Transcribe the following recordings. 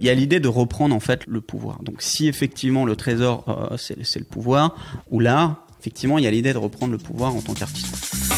Il y a l'idée de reprendre en fait le pouvoir. Donc si effectivement le trésor euh, c'est le pouvoir, ou là effectivement il y a l'idée de reprendre le pouvoir en tant qu'artiste.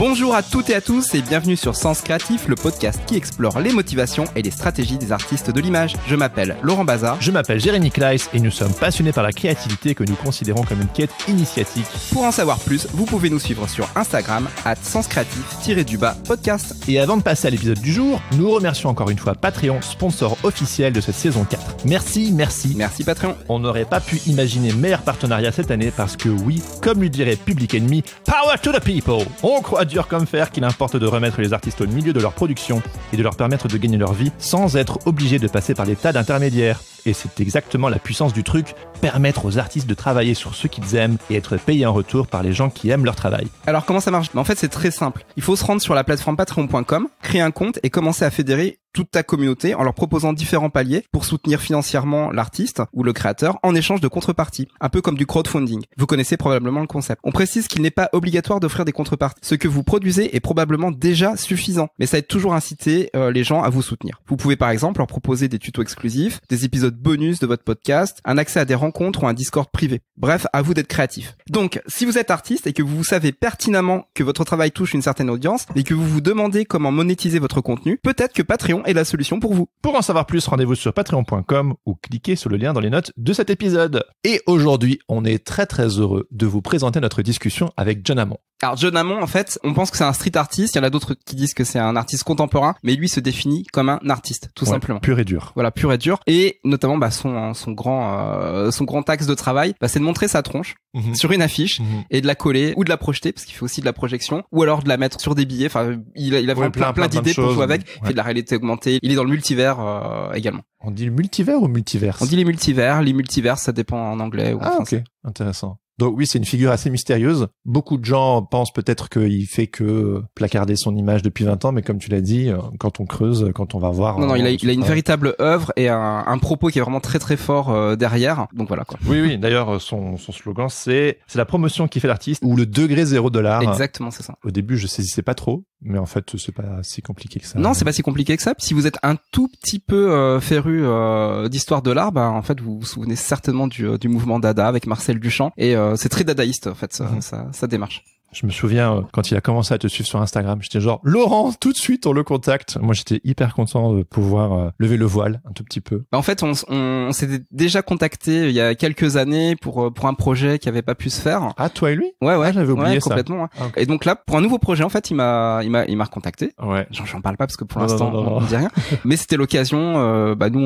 Bonjour à toutes et à tous et bienvenue sur Sens Créatif, le podcast qui explore les motivations et les stratégies des artistes de l'image. Je m'appelle Laurent Bazar. Je m'appelle Jérémy Kleiss et nous sommes passionnés par la créativité que nous considérons comme une quête initiatique. Pour en savoir plus, vous pouvez nous suivre sur Instagram, at senscreatif-du-bas podcast. Et avant de passer à l'épisode du jour, nous remercions encore une fois Patreon, sponsor officiel de cette saison 4. Merci, merci. Merci Patreon. On n'aurait pas pu imaginer meilleur partenariat cette année parce que oui, comme lui dirait Public Enemy, Power to the People. On croit dur comme fer qu'il importe de remettre les artistes au milieu de leur production et de leur permettre de gagner leur vie sans être obligés de passer par des tas d'intermédiaires. Et c'est exactement la puissance du truc, permettre aux artistes de travailler sur ce qu'ils aiment et être payés en retour par les gens qui aiment leur travail. Alors comment ça marche En fait c'est très simple. Il faut se rendre sur la plateforme patreon.com, créer un compte et commencer à fédérer toute ta communauté en leur proposant différents paliers pour soutenir financièrement l'artiste ou le créateur en échange de contreparties, un peu comme du crowdfunding. Vous connaissez probablement le concept. On précise qu'il n'est pas obligatoire d'offrir des contreparties. Ce que vous produisez est probablement déjà suffisant, mais ça aide toujours à inciter euh, les gens à vous soutenir. Vous pouvez par exemple leur proposer des tutos exclusifs, des épisodes bonus de votre podcast, un accès à des rencontres ou un Discord privé. Bref, à vous d'être créatif. Donc, si vous êtes artiste et que vous savez pertinemment que votre travail touche une certaine audience et que vous vous demandez comment monétiser votre contenu, peut-être que Patreon et la solution pour vous. Pour en savoir plus, rendez-vous sur patreon.com ou cliquez sur le lien dans les notes de cet épisode. Et aujourd'hui, on est très très heureux de vous présenter notre discussion avec John Amon. Alors John Amon, en fait, on pense que c'est un street artiste. Il y en a d'autres qui disent que c'est un artiste contemporain, mais lui se définit comme un artiste, tout simplement. Pur et dur. Voilà, pur et dur. Et notamment, bah, son hein, son grand euh, son grand axe de travail, bah, c'est de montrer sa tronche mhm. sur une affiche mhm. et de la coller ou de la projeter, parce qu'il fait aussi de la projection, ou alors de la mettre sur des billets. Enfin, il a, il plein, d'idées pour jouer avec. fait de la réalité augmentée. Il est dans le multivers euh, également. On dit le multivers ou multivers On dit les multivers. Les multivers, ça dépend en anglais ou en ah, ok, intéressant. Donc oui, c'est une figure assez mystérieuse. Beaucoup de gens pensent peut-être qu'il fait que placarder son image depuis 20 ans, mais comme tu l'as dit, euh, quand on creuse, quand on va voir... Non, non, il a, euh, une véritable œuvre et un, propos qui est vraiment très très fort euh, derrière. Donc voilà quoi. Oui, oui, d'ailleurs, son, slogan, c'est c'est la promotion qui fait l'artiste ou le degré zéro de l'art. Exactement, c'est ça. Au début, je saisissais pas trop. Mais en fait, c'est pas si compliqué que ça. Non, c'est pas si compliqué que ça. Si vous êtes un tout petit peu euh, féru euh, d'histoire de l'art, ben, en fait, vous vous souvenez certainement du, euh, du mouvement Dada avec Marcel Duchamp. Et euh, c'est très dadaïste, en fait, ça, mhm. ça démarche. Je me souviens euh, quand il a commencé à te suivre sur Instagram, j'étais genre Laurent, tout de suite on le contacte. Moi j'étais hyper content de pouvoir euh, lever le voile un tout petit peu. Bah, en fait, on, s'était déjà contacté euh, il y a quelques années pour pour un projet qui avait pas pu se faire. Ah toi et lui Ouais ouais, ah, j'avais oublié complètement. Hein. Ah, et donc là pour un nouveau projet en fait, il m'a il m'a il m'a recontacté. Ouais. J'en parle pas parce que pour l'instant on, ne dit rien. Mais c'était l'occasion bah nous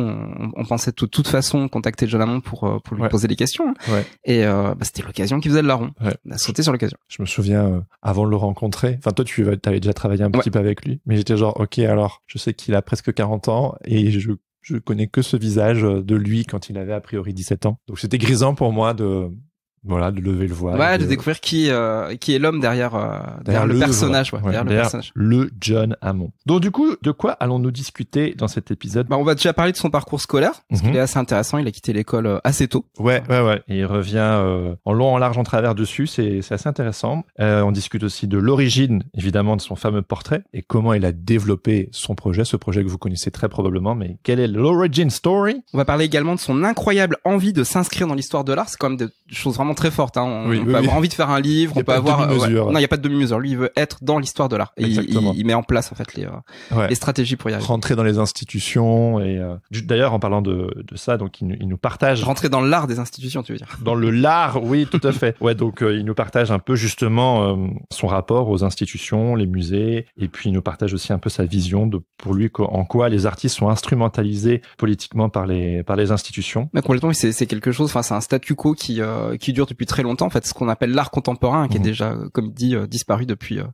on, pensait de toute façon contacter John pour pour lui poser des questions. Hein. Et bah, c'était l'occasion qui faisait Laurent. On a sauté sur l'occasion. Je me souviens euh, avant de le rencontrer. Enfin, toi, tu avais déjà travaillé un petit peu avec lui, mais j'étais genre, ok, alors, je sais qu'il a presque 40 ans et je je connais que ce visage euh, de lui quand il avait a priori 17 ans. Donc c'était grisant pour moi de, voilà de lever le voile ouais de, découvrir qui euh, qui est l'homme derrière, euh, derrière, le, personnage derrière, le personnage le John Hammond donc du coup de quoi allons-nous discuter dans cet épisode bah, on va déjà parler de son parcours scolaire parce mhm. qu'il est assez intéressant il a quitté l'école euh, assez tôt ouais ouais ouais il revient en long en large en travers dessus c'est c'est assez intéressant on discute aussi de l'origine évidemment de son fameux portrait et comment il a développé son projet ce projet que vous connaissez très probablement mais quelle est l'origin story on va parler également de son incroyable envie de s'inscrire dans l'histoire de l'art c'est quand même des choses vraiment très forte. Hein. On, peut avoir envie de faire un livre, on peut avoir. Non, il n'y a pas de demi-mesure. Lui, il veut être dans l'histoire de l'art. il, met en place en fait les, euh, les, stratégies pour y arriver. Rentrer dans les institutions et euh, d'ailleurs en parlant de, de ça, donc il, nous partage. Rentrer dans l'art des institutions, tu veux dire Dans le l'art, oui, tout à fait. Ouais, donc euh, il nous partage un peu justement son rapport aux institutions, les musées, et puis il nous partage aussi un peu sa vision de pour lui en quoi les artistes sont instrumentalisés politiquement par les par les institutions. Mais complètement, c'est quelque chose. Enfin, c'est un statu quo qui qui dure depuis très longtemps, en fait, ce qu'on appelle l'art contemporain, qui est mhm. déjà, euh, comme dit, euh, disparu depuis euh,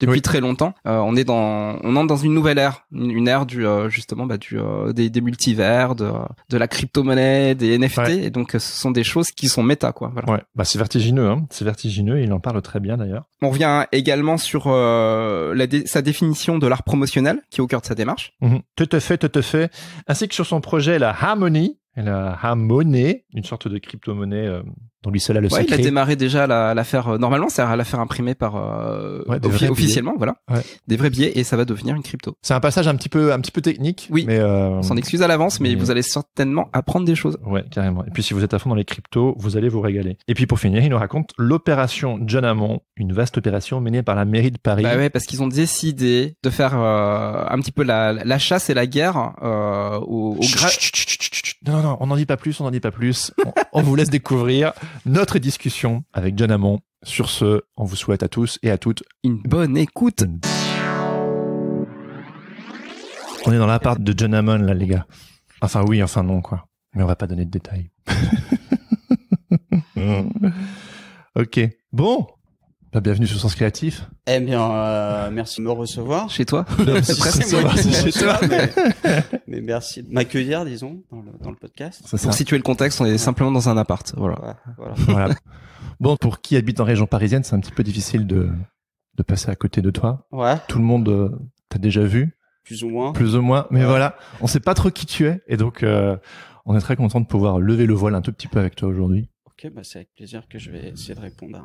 depuis très longtemps. on est dans on entre dans une nouvelle ère, une, ère du justement bah, du des, multivers, de, de la crypto-monnaie, des NFT, et donc ce sont des choses qui sont méta, quoi. Voilà. Ouais, bah c'est vertigineux, hein. c'est vertigineux, et il en parle très bien d'ailleurs. On revient également sur sa définition de l'art promotionnel, qui est au cœur de sa démarche. Mhm. Tout à fait, tout à fait, ainsi que sur son projet la Harmony la monnaie une sorte de crypto-monnaie euh, dont lui seul a le ouais, sacré. Il a démarré déjà l'affaire, la, euh, normalement, c'est à l'affaire imprimée par, euh, officiellement, voilà, des vrais billets et ça va devenir une crypto. C'est un passage un petit peu, un petit peu technique. Oui. Mais, on s'en excuse à l'avance, mais, vous allez certainement apprendre des choses. Ouais, carrément. Et puis, si vous êtes à fond dans les cryptos, vous allez vous régaler. Et puis, pour finir, il nous raconte l'opération John Hammond, une vaste opération menée par la mairie de Paris. Bah ouais, parce qu'ils ont décidé de faire, un petit peu la, la, chasse et la guerre, au, non, non, non, on n'en dit pas plus, on n'en dit pas plus. On, vous laisse découvrir notre discussion avec John Amon. Sur ce, on vous souhaite à tous et à toutes une bonne écoute. On est dans l'appart de John Amon, là, les gars. Enfin, oui, enfin, non, quoi. Mais on va pas donner de détails. ok. Bon, bah, bienvenue sur Sens Créatif. Eh bien, euh, merci de me recevoir. Chez toi C'est Mais, merci de m'accueillir, disons, dans le, podcast. pour situer le contexte, on est simplement dans un appart. Voilà. Voilà. Bon, pour qui habite en région parisienne, c'est un petit peu difficile de, de passer à côté de toi. Ouais. Tout le monde euh, t'a déjà vu. Plus ou moins. Plus ou moins. Mais voilà, on sait pas trop qui tu es. Et donc, euh, on est très content de pouvoir lever le voile un tout petit peu avec toi aujourd'hui. Ok, bah, c'est avec plaisir que je vais essayer de répondre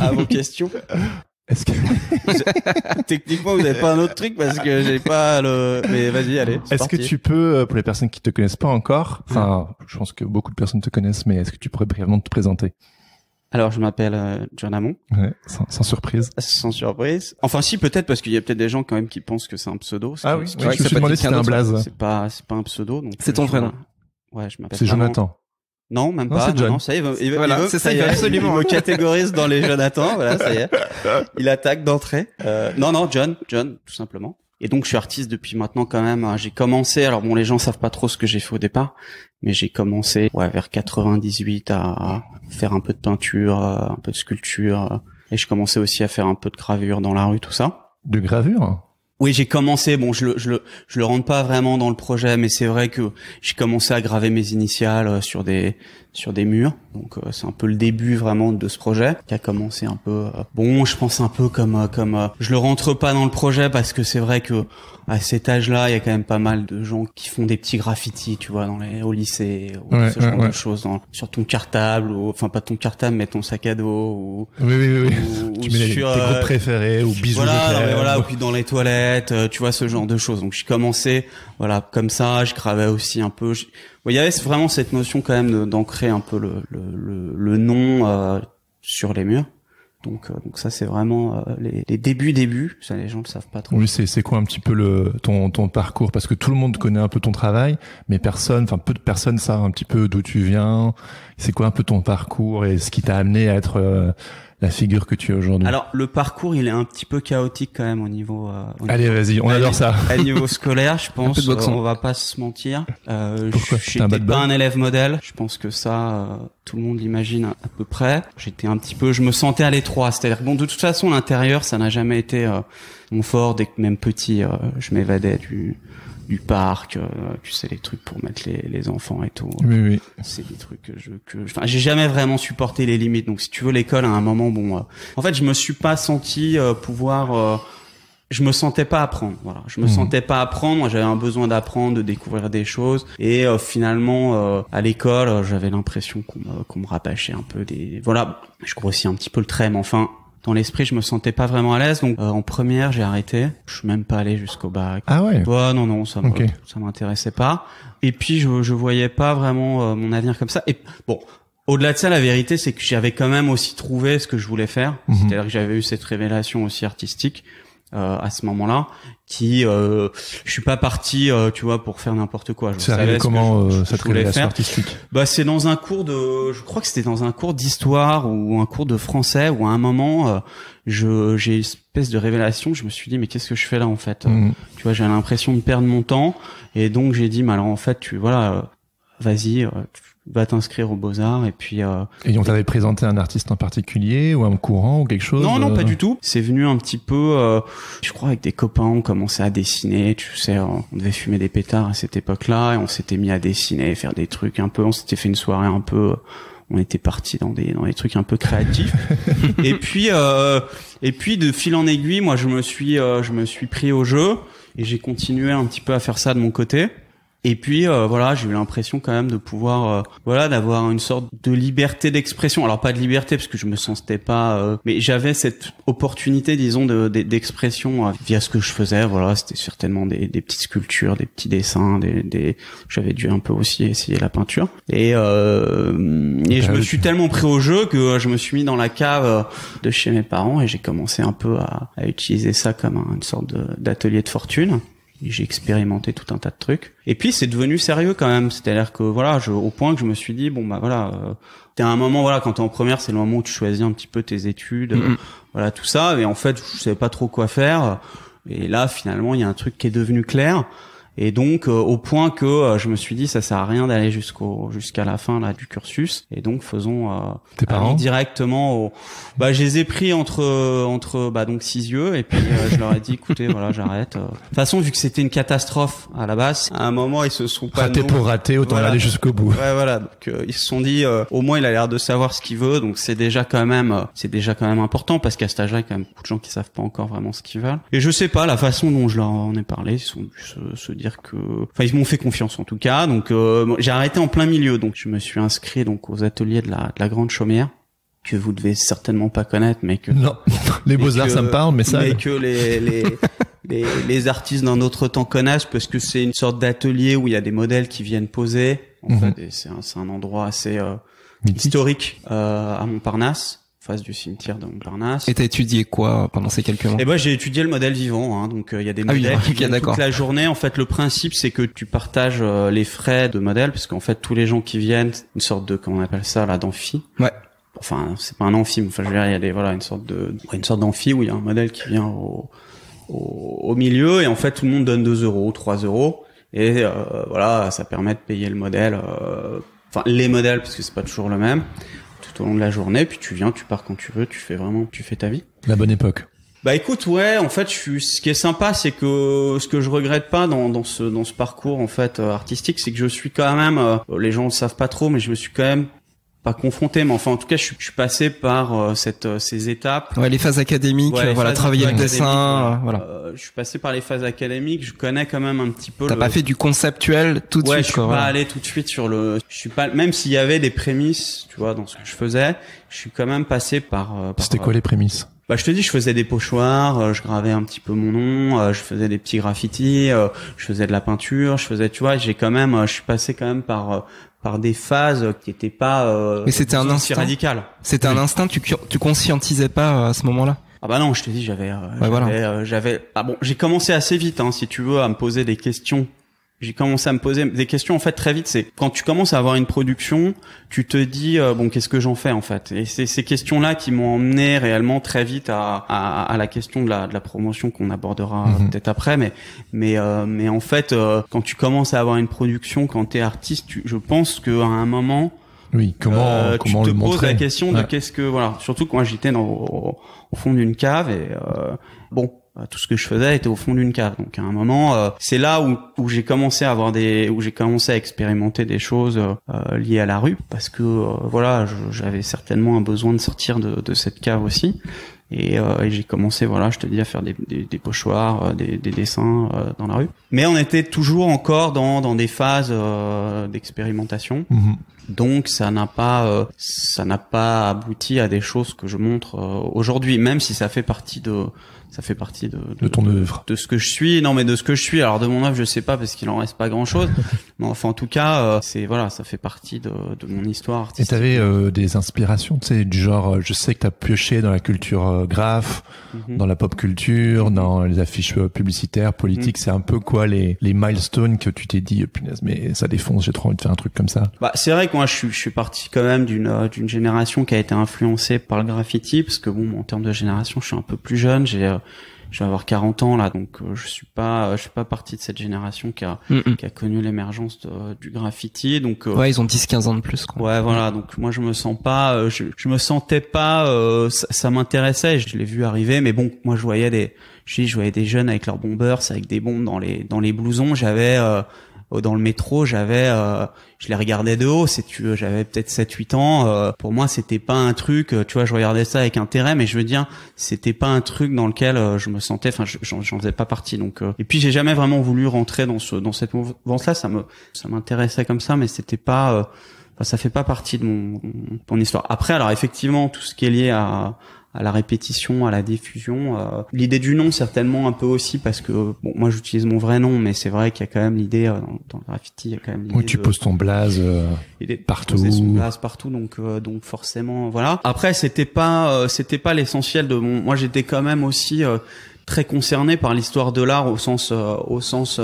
à, vos questions. que techniquement vous n'avez pas un autre truc parce que j'ai pas le mais vas-y allez. Est-ce que tu peux euh, pour les personnes qui te connaissent pas encore, hmm. enfin je pense que beaucoup de personnes te connaissent mais est-ce que tu pourrais brièvement te présenter alors, je m'appelle euh, John Ouais, sans, surprise. Sans surprise. Enfin, si, peut-être, parce qu'il y a peut-être des gens quand même qui pensent que c'est un pseudo. Ah oui, je me suis si un blaze. C'est pas, c'est pas un pseudo. C'est euh, ton prénom. Ouais, je m'appelle. C'est Jonathan. Non, même oh, pas. Non, ça y est, il, voilà, absolument. me catégorise dans les Jonathan. Voilà, ça y est. Il attaque d'entrée. Euh, non, non, John, John, tout simplement. Et donc, je suis artiste depuis maintenant quand même. Hein. J'ai commencé. Alors bon, les gens savent pas trop ce que j'ai fait au départ, mais j'ai commencé ouais, vers 98 à faire un peu de peinture, euh, un peu de sculpture, euh. et je commençais aussi à faire un peu de gravure dans la rue, tout ça. De gravure oui, j'ai commencé. Bon, je le, je le, je le rentre pas vraiment dans le projet, mais c'est vrai que j'ai commencé à graver mes initiales euh, sur des, sur des murs. Donc euh, c'est un peu le début vraiment de ce projet qui a commencé un peu euh, bon, je pense un peu comme euh, comme je le rentre pas dans le projet parce que c'est vrai que à cet âge-là, il y a quand même pas mal de gens qui font des petits graffitis, tu vois, dans les au lycée ou ce genre de choses dans, sur ton cartable ou enfin pas ton cartable mais ton sac à dos ou Oui oui oui. Ou, tes groupes préférés ou bisous voilà, ou puis dans les toilettes, tu vois ce genre de choses. Donc j'ai commencé voilà, comme ça, je gravais aussi un peu il y avait vraiment cette notion quand même d'ancrer un peu le, le, le nom euh, sur les murs. Donc, euh, donc ça c'est vraiment euh, les, les, débuts débuts. Ça les gens le savent pas trop. Oui, c'est c'est quoi un petit peu le ton ton parcours parce que tout le monde connaît un peu ton travail, mais personne, enfin peu de personnes savent un petit peu d'où tu viens. C'est quoi un peu ton parcours et ce qui t'a amené à être la figure que tu es aujourd'hui Alors le parcours, il est un petit peu chaotique quand même au niveau. Euh, Allez, vas-y, on adore ça. À niveau scolaire, je pense, on va pas se mentir. Euh, J'étais pas un élève modèle. Je pense que ça, euh, tout le monde l'imagine à peu près. J'étais un petit peu, je me sentais à l'étroit. C'est-à-dire bon, de toute façon, l'intérieur, ça n'a jamais été euh, mon fort. Dès que même petit, je m'évadais du du parc, euh, tu sais les trucs pour mettre les, les enfants et tout. Oui, oui. C'est des trucs que je que enfin j'ai jamais vraiment supporté les limites. Donc si tu veux l'école à un moment bon euh, en fait, je me suis pas senti euh, pouvoir je me sentais pas apprendre, voilà. Je me mhm. sentais pas apprendre. j'avais un besoin d'apprendre, de découvrir des choses. Et finalement, à l'école, j'avais l'impression qu'on me, qu'on un peu des. Voilà, je grossis un petit peu le trait, enfin, dans l'esprit, je me sentais pas vraiment à l'aise. Donc euh, en première, j'ai arrêté. Je suis même pas allé jusqu'au bac. Ah ouais. ouais non non, ça ça m'intéressait pas. Et puis je je voyais pas vraiment euh, mon avenir comme ça. Et bon, au-delà de ça, la vérité, c'est que j'avais quand même aussi trouvé ce que je voulais faire. Mhm. C'est-à-dire que j'avais eu cette révélation aussi artistique. Euh, à ce moment-là qui euh, je suis pas parti euh, tu vois pour faire n'importe quoi je ça savais comment ça te euh, cette fait? artistique bah c'est dans un cours de je crois que c'était dans un cours d'histoire ou un cours de français où à un moment je j'ai une espèce de révélation je me suis dit mais qu'est-ce que je fais là en fait mm. tu vois j'ai l'impression de perdre mon temps et donc j'ai dit mais alors en fait tu voilà vas-y va t'inscrire aux Beaux-Arts et puis... Euh, et on t'avait présenté un artiste en particulier ou un courant ou quelque chose Non, non, pas euh, du tout. C'est venu un petit peu, euh, je crois, avec des copains, on commençait à dessiner, tu sais, on devait fumer des pétards à cette époque-là et on s'était mis à dessiner, faire des trucs un peu, on s'était fait une soirée un peu... On était parti dans des dans des trucs un peu créatifs et puis euh, et puis de fil en aiguille moi je me suis je me suis pris au jeu et j'ai continué un petit peu à faire ça de mon côté et puis euh, voilà, j'ai eu l'impression quand même de pouvoir euh, voilà d'avoir une sorte de liberté d'expression. Alors pas de liberté parce que je me sentais pas, euh, mais j'avais cette opportunité, disons, d'expression de, via ce que je faisais. Voilà, c'était certainement des, petites sculptures, des petits dessins, des, des... j'avais dû un peu aussi essayer la peinture. Et, et je me bah, suis tellement pris au jeu que je me suis mis dans la cave de chez mes parents et j'ai commencé un peu à, à utiliser ça comme une sorte d'atelier de fortune j'ai expérimenté tout un tas de trucs. Et puis c'est devenu sérieux quand même, C'était à dire que voilà, au point que je me suis dit bon bah voilà, euh, t'es à un moment voilà quand t'es en première, c'est le moment où tu choisis un petit peu tes études, euh, voilà tout ça. Et en fait, je savais pas trop quoi faire. Et là, finalement, il y a un truc qui est devenu clair. Et donc euh, au point que euh, je me suis dit ça sert à rien d'aller jusqu'au jusqu'à la fin là du cursus et donc faisons euh, parents directement au bah je les ai pris entre entre bah donc six yeux et puis je leur ai dit écoutez voilà j'arrête. De toute façon vu que c'était une catastrophe à la base à un moment ils se sont pas raté pour rater autant aller jusqu'au bout. Ouais voilà donc ils se sont dit au moins il a l'air de savoir ce qu'il veut donc c'est déjà quand même c'est déjà quand même important parce qu'à cet âge-là il y a quand même beaucoup de gens qui savent pas encore vraiment ce qu'ils veulent et je sais pas la façon dont je leur en ai parlé ils sont se, se dire que, enfin, ils m'ont fait confiance en tout cas. Donc, euh, j'ai arrêté en plein milieu. Donc, je me suis inscrit donc aux ateliers de la, de la Grande Chaumière que vous devez certainement pas connaître, mais que non, les beaux arts ça me parle, mais ça, mais que les les, les, artistes d'un autre temps connaissent parce que c'est une sorte d'atelier où il y a des modèles qui viennent poser. En mhm. fait, c'est un, endroit assez euh, historique euh, à Montparnasse face du cimetière d'Anglarnas. Et t'as étudié quoi pendant ces quelques mois Eh ben j'ai étudié le modèle vivant, hein. donc euh, il y a des ah modèles qui viennent toute la journée. En fait, le principe c'est que tu partages euh, les frais de modèle, parce qu'en fait tous les gens qui viennent, une sorte de comment on appelle ça là d'amphi. Ouais. Enfin, c'est pas un amphi, mais enfin je veux dire il y a voilà une sorte de une sorte d'amphi où il y a un modèle qui vient au, au, milieu et en fait tout le monde donne 2 euros, 3 euros et euh, voilà ça permet de payer le modèle, enfin les modèles parce que c'est pas toujours le même au long de la journée, puis tu viens, tu pars quand tu veux, tu fais vraiment, tu fais ta vie. La bonne époque. Bah écoute, ouais, en fait, je ce qui est sympa, c'est que ce que je regrette pas dans, dans ce dans ce parcours en fait euh, artistique, c'est que je suis quand même, euh, les gens le savent pas trop, mais je me suis quand même pas confronté, mais enfin en tout cas, je, suis, passé par euh, cette, euh, ces étapes. Ouais, les phases académiques, voilà, travailler le dessin, euh, voilà. je suis passé par les phases académiques, je connais quand même un petit peu. T'as pas fait du conceptuel tout de ouais, suite. je suis pas allé tout de suite sur le. Je suis pas, même s'il y avait des prémices, tu vois, dans ce que je faisais, je suis quand même passé par. C'était quoi les prémices bah, je te dis, je faisais des pochoirs, je gravais un petit peu mon nom, je faisais des petits graffitis, je faisais de la peinture, je faisais, tu vois, j'ai quand même, je suis passé quand même par par des phases qui n'étaient pas euh, mais c'était un instinct radical c'était un instinct tu tu conscientisais pas euh, à ce moment-là ah bah non je te dis euh, j'avais euh, j'avais ah bon j'ai commencé assez vite hein, si tu veux à me poser des questions j'ai commencé à me poser des questions en fait très vite. C'est quand tu commences à avoir une production, tu te dis euh, bon qu'est-ce que j'en fais en fait. Et c'est ces questions-là qui m'ont emmené réellement très vite à, à, à la question de la, de la promotion qu'on abordera mhm. peut-être après. Mais mais euh, mais en fait euh, quand tu commences à avoir une production, quand t'es artiste, je pense qu'à un moment oui, comment, tu te poses la question de qu'est-ce que voilà. Surtout quand j'étais au, au, fond d'une cave et bon, euh, tout ce que je faisais était au fond d'une cave. Donc à un moment, euh, c'est là où, où j'ai commencé à avoir des, où j'ai commencé à expérimenter des choses euh, euh liées à la rue, parce que euh, voilà, j'avais certainement un besoin de sortir de, de cette cave aussi. Et, et j'ai commencé, voilà, je te dis, à faire des, des, pochoirs, des, des dessins dans la rue. Mais on était toujours encore dans, dans des phases d'expérimentation. Mhm. Donc ça n'a pas ça n'a pas abouti à des choses que je montre aujourd'hui, même si ça fait partie de ça fait partie de de, ton œuvre, de, ce que je suis non mais de ce que je suis alors de mon œuvre je sais pas parce qu'il en reste pas grand chose mais enfin en tout cas euh, c'est voilà ça fait partie de, mon histoire artistique. et t'avais euh, des inspirations tu sais du genre euh, je sais que t'as pioché dans la culture euh, mhm. dans la pop culture dans les affiches publicitaires politiques mhm. c'est un peu quoi les les milestones que tu t'es dit punaise mais ça défonce j'ai trop envie de faire un truc comme ça bah c'est vrai que moi je suis je suis parti quand même d'une d'une génération qui a été influencée par le graffiti parce que bon en termes de génération je suis un peu plus jeune j'ai je vais avoir 40 ans là, donc euh, je suis pas, euh, je suis pas partie de cette génération qui a, mm, mm. connu l'émergence du graffiti. Donc euh, ouais, ils ont 10-15 ans de plus. Quoi. Ouais, voilà. Donc moi, je me sens pas, je, me sentais pas, ça, m'intéressait. Je l'ai vu arriver, mais bon, moi, je voyais des, je, voyais des jeunes avec leurs bombers, avec des bombes dans les dans les blousons. J'avais euh, dans le métro, j'avais, euh, je les regardais de haut, tu, j'avais peut-être 7-8 ans. Euh, pour moi, c'était pas un truc, tu vois, je regardais ça avec intérêt, mais je veux dire, c'était pas un truc dans lequel je me sentais, enfin, j'en faisais pas partie. Donc, et puis j'ai jamais vraiment voulu rentrer dans ce, dans cette mouvance-là. Ça me, ça m'intéressait comme ça, mais c'était pas, ça fait pas partie de mon, mon histoire. Après, alors effectivement, tout ce qui est lié à à la répétition, à la diffusion. Euh, l'idée du nom certainement un peu aussi parce que bon moi j'utilise mon vrai nom mais c'est vrai qu'il y a quand même l'idée euh, dans, le graffiti il y a quand même l'idée oui, tu poses ton blaze euh, partout. Son blaze partout donc euh, donc forcément voilà. Après c'était pas c'était pas l'essentiel de mon moi j'étais quand même aussi très concerné par l'histoire de l'art au sens au sens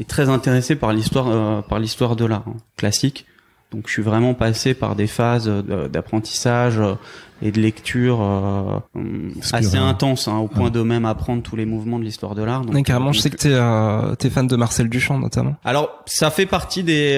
et très intéressé par l'histoire par l'histoire de l'art hein, classique donc je suis vraiment passé par des phases d'apprentissage euh, et de lecture euh, hum, assez intense, hein, au point ah. de même apprendre tous les mouvements de l'histoire de l'art. Donc, carrément, euh, je sais que t'es euh, es fan de Marcel Duchamp notamment. Alors ça fait partie des.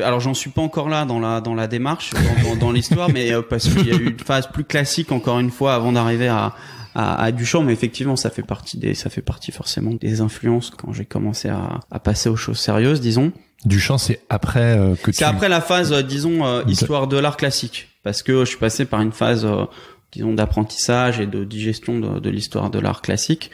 alors j'en suis pas encore là dans la dans la démarche dans, dans l'histoire, mais parce qu'il y a eu une phase plus classique encore une fois avant d'arriver à à, Duchamp, mais effectivement, ça fait partie des, ça fait partie forcément des influences quand j'ai commencé à, passer aux choses sérieuses, disons. Duchamp, c'est après euh, que tu... C'est après la phase, euh, disons, euh, histoire de l'art classique, parce que je suis passé par une phase, disons, d'apprentissage et de digestion de l'histoire de l'art classique.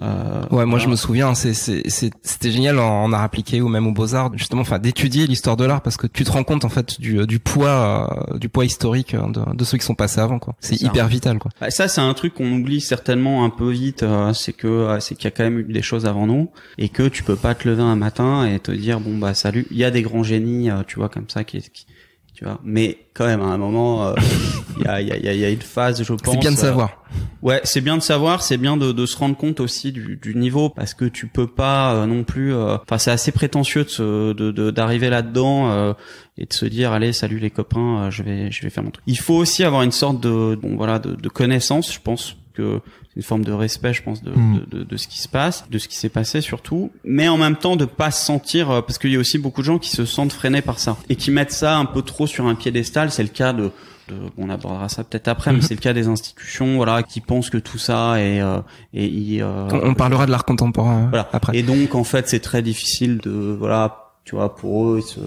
Euh, ouais, moi je me souviens, c'était génial en, en, art appliqué ou même aux beaux arts, justement, enfin d'étudier l'histoire de l'art parce que tu te rends compte en fait du, euh, poids, euh, du poids historique hein, de, ceux qui sont passés avant, quoi. C'est hyper vital, quoi. Bah, ça, c'est un truc qu'on oublie certainement un peu vite, c'est que c'est qu'il y a quand même eu des choses avant nous et que tu peux pas te lever un matin et te dire bon bah salut, il y a des grands génies, tu vois comme ça qui tu vois. Mais quand même, à un moment, euh, il y, y, a, une phase, je pense. C'est bien de euh, savoir. ouais, c'est bien de savoir, c'est bien de, de, se rendre compte aussi du, du, niveau, parce que tu peux pas euh, non plus. Enfin, c'est assez prétentieux de d'arriver de, là-dedans et de se dire, allez, salut les copains, je vais je vais faire mon truc. Il faut aussi avoir une sorte de bon voilà de, de connaissance, je pense, une forme de respect, je pense, mm. de, de, ce qui se passe, de ce qui s'est passé surtout, mais en même temps de pas se sentir, euh, parce qu'il y a aussi beaucoup de gens qui se sentent freinés par ça et qui mettent ça un peu trop sur un piédestal. C'est le cas de on abordera ça peut-être après, mais mm-hmm. c'est le cas des institutions, voilà, qui pensent que tout ça est, euh, euh on, parlera de l'art contemporain euh, voilà. après. Et donc en fait, c'est très difficile de, voilà, tu vois, pour eux, ils se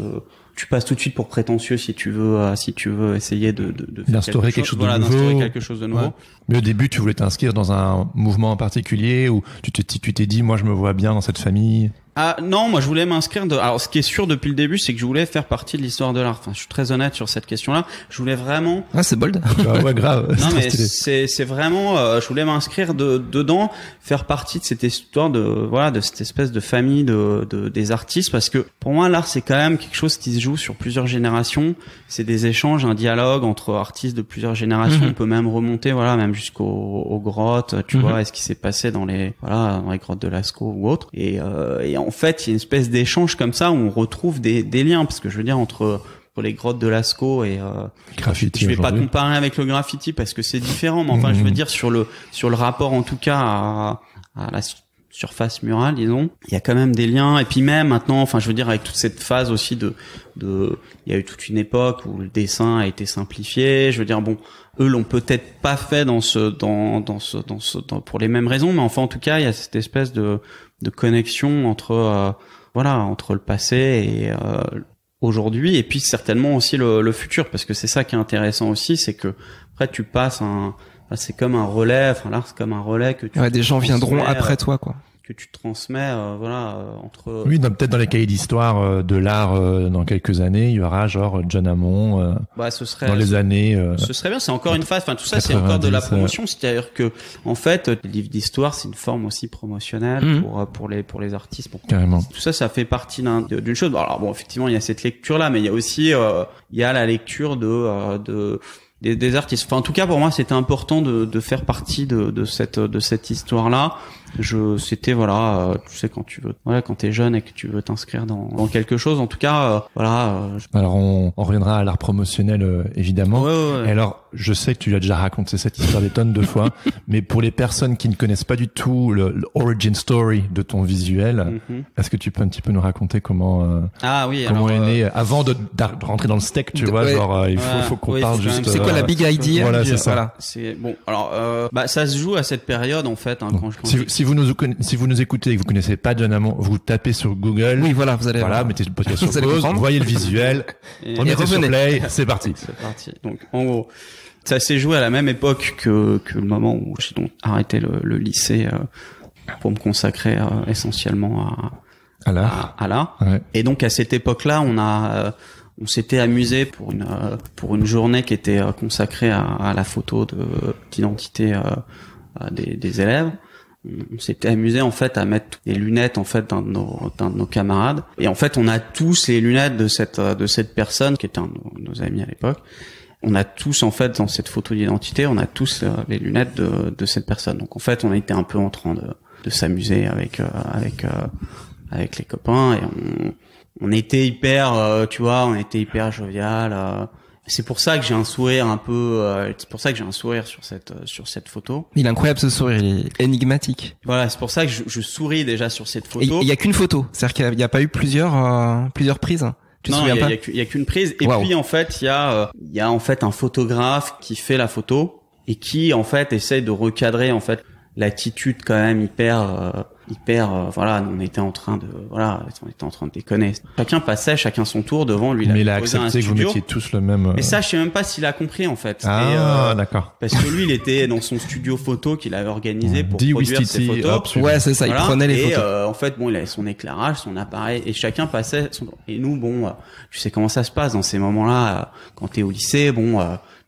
tu passes tout de suite pour prétentieux si tu veux euh, si tu veux essayer de, de, faire quelque, chose, de nouveau. quelque chose de nouveau. Mais au début, tu voulais t'inscrire dans un mouvement en particulier ou tu tu t'es dit moi je me vois bien dans cette famille ah non, moi je voulais m'inscrire. De... Alors ce qui est sûr depuis le début, c'est que je voulais faire partie de l'histoire de l'art. Enfin, je suis très honnête sur cette question-là. Je voulais vraiment. Ah c'est bold. ah ouais, bah, grave. Non mais c'est vraiment. Euh, je voulais m'inscrire dedans, faire partie de cette histoire de voilà de cette espèce de famille de, des artistes parce que pour moi l'art c'est quand même quelque chose qui se joue sur plusieurs générations. C'est des échanges, un dialogue entre artistes de plusieurs générations. Mhm. On peut même remonter voilà même jusqu'aux grottes. Tu mhm. vois, est-ce qui s'est passé dans les voilà dans les grottes de Lascaux ou autre. Et, euh, en fait, il y a une espèce d'échange comme ça où on retrouve des, liens, parce que je veux dire entre les grottes de Lascaux et euh, graffiti je vais pas comparer avec le graffiti parce que c'est différent mais enfin je veux mmh. dire sur le sur le rapport en tout cas à, la surface murale disons il y a quand même des liens et puis même maintenant enfin je veux dire avec toute cette phase aussi de de il y a eu toute une époque où le dessin a été simplifié je veux dire bon eux l'ont peut-être pas fait dans ce, dans, ce, dans ce, pour les mêmes raisons, mais enfin en tout cas il y a cette espèce de, connexion entre, euh, voilà, entre le passé et euh, aujourd'hui, et puis certainement aussi le, futur, parce que c'est ça qui est intéressant aussi, c'est que après tu passes un, c'est comme un relais, enfin là c'est comme un relais que tu. des gens viendront après toi quoi que tu transmets euh, voilà euh, entre oui peut-être dans les cahiers d'histoire euh, de l'art dans quelques années il y aura genre John Hammond bah, ce serait, dans les années ce serait bien c'est encore une phase enfin tout ça c'est encore de la promotion c'est-à-dire que en fait les livres d'histoire c'est une forme aussi promotionnelle mhm. pour pour les pour les artistes pour carrément tout ça ça fait partie d'une chose alors bon effectivement il y a cette lecture là mais il y a aussi il y a la lecture de de des, des, artistes enfin en tout cas pour moi c'était important de, de faire partie de, de cette de cette histoire là je, c'était voilà, euh, tu sais quand tu veux, voilà, quand t'es jeune et que tu veux t'inscrire dans, dans quelque chose, en tout cas, euh, voilà. Euh, alors on, reviendra à l'art promotionnel évidemment. Ouais, Alors je sais que tu l'as déjà raconté cette histoire des tonnes de fois, mais pour les personnes qui ne connaissent pas du tout le, origin story de ton visuel, mhm. est-ce que tu peux un petit peu nous raconter comment ah oui comment est né avant de, rentrer dans le steak, tu vois, genre il faut, faut qu'on parle juste. C'est quoi la big idea Voilà, c'est ça. C'est bon. Alors bah ça se joue à cette période en fait. Hein, quand si si vous nous si vous nous écoutez et que vous connaissez pas John vous tapez sur Google. Oui, voilà, vous allez voilà, mettez le sur pause, voyez le visuel, et, sur play, c'est parti. C'est parti. Donc en gros, ça s'est joué à la même époque que que le moment où j'ai donc arrêté le, lycée euh, pour me consacrer euh, essentiellement à à l'art. À, Et donc à cette époque-là, on a euh, on s'était amusé pour une pour une journée qui était consacrée à, à la photo de d'identité des, des élèves on s'était amusé en fait à mettre les lunettes en fait d'un de nos, d'un nos camarades et en fait on a tous les lunettes de cette euh, de cette personne qui était un de nos, amis à l'époque on a tous en fait dans cette photo d'identité on a tous euh, les lunettes de, de cette personne donc en fait on a été un peu en train de, de s'amuser avec euh, avec avec les copains et on on était hyper tu vois on était hyper jovial c'est pour ça que j'ai un sourire un peu. Euh, c'est pour ça que j'ai un sourire sur cette euh, sur cette photo. Il est incroyable ce sourire, il est énigmatique. Voilà, c'est pour ça que je, souris déjà sur cette photo. Il y a qu'une photo, c'est-à-dire qu'il n'y a, pas eu plusieurs euh, plusieurs prises. Hein. Tu non, il y, a, qu'une prise. Et puis en fait, il y a il y a en fait un photographe qui fait la photo et qui en fait essaie de recadrer en fait l'attitude quand même hyper hyper euh, voilà on était en train de voilà on était en train de déconner chacun passait chacun son tour devant lui mais il a accepté que vous mettiez tous le même euh, mais ça je sais même pas s'il a compris en fait ah euh, d'accord parce que lui il était dans son studio photo qu'il avait organisé pour produire ses photos ouais c'est ça il prenait les photos euh, en fait bon il avait son éclairage son appareil et chacun passait son... et nous bon tu sais comment ça se passe dans ces moments là quand t'es au lycée bon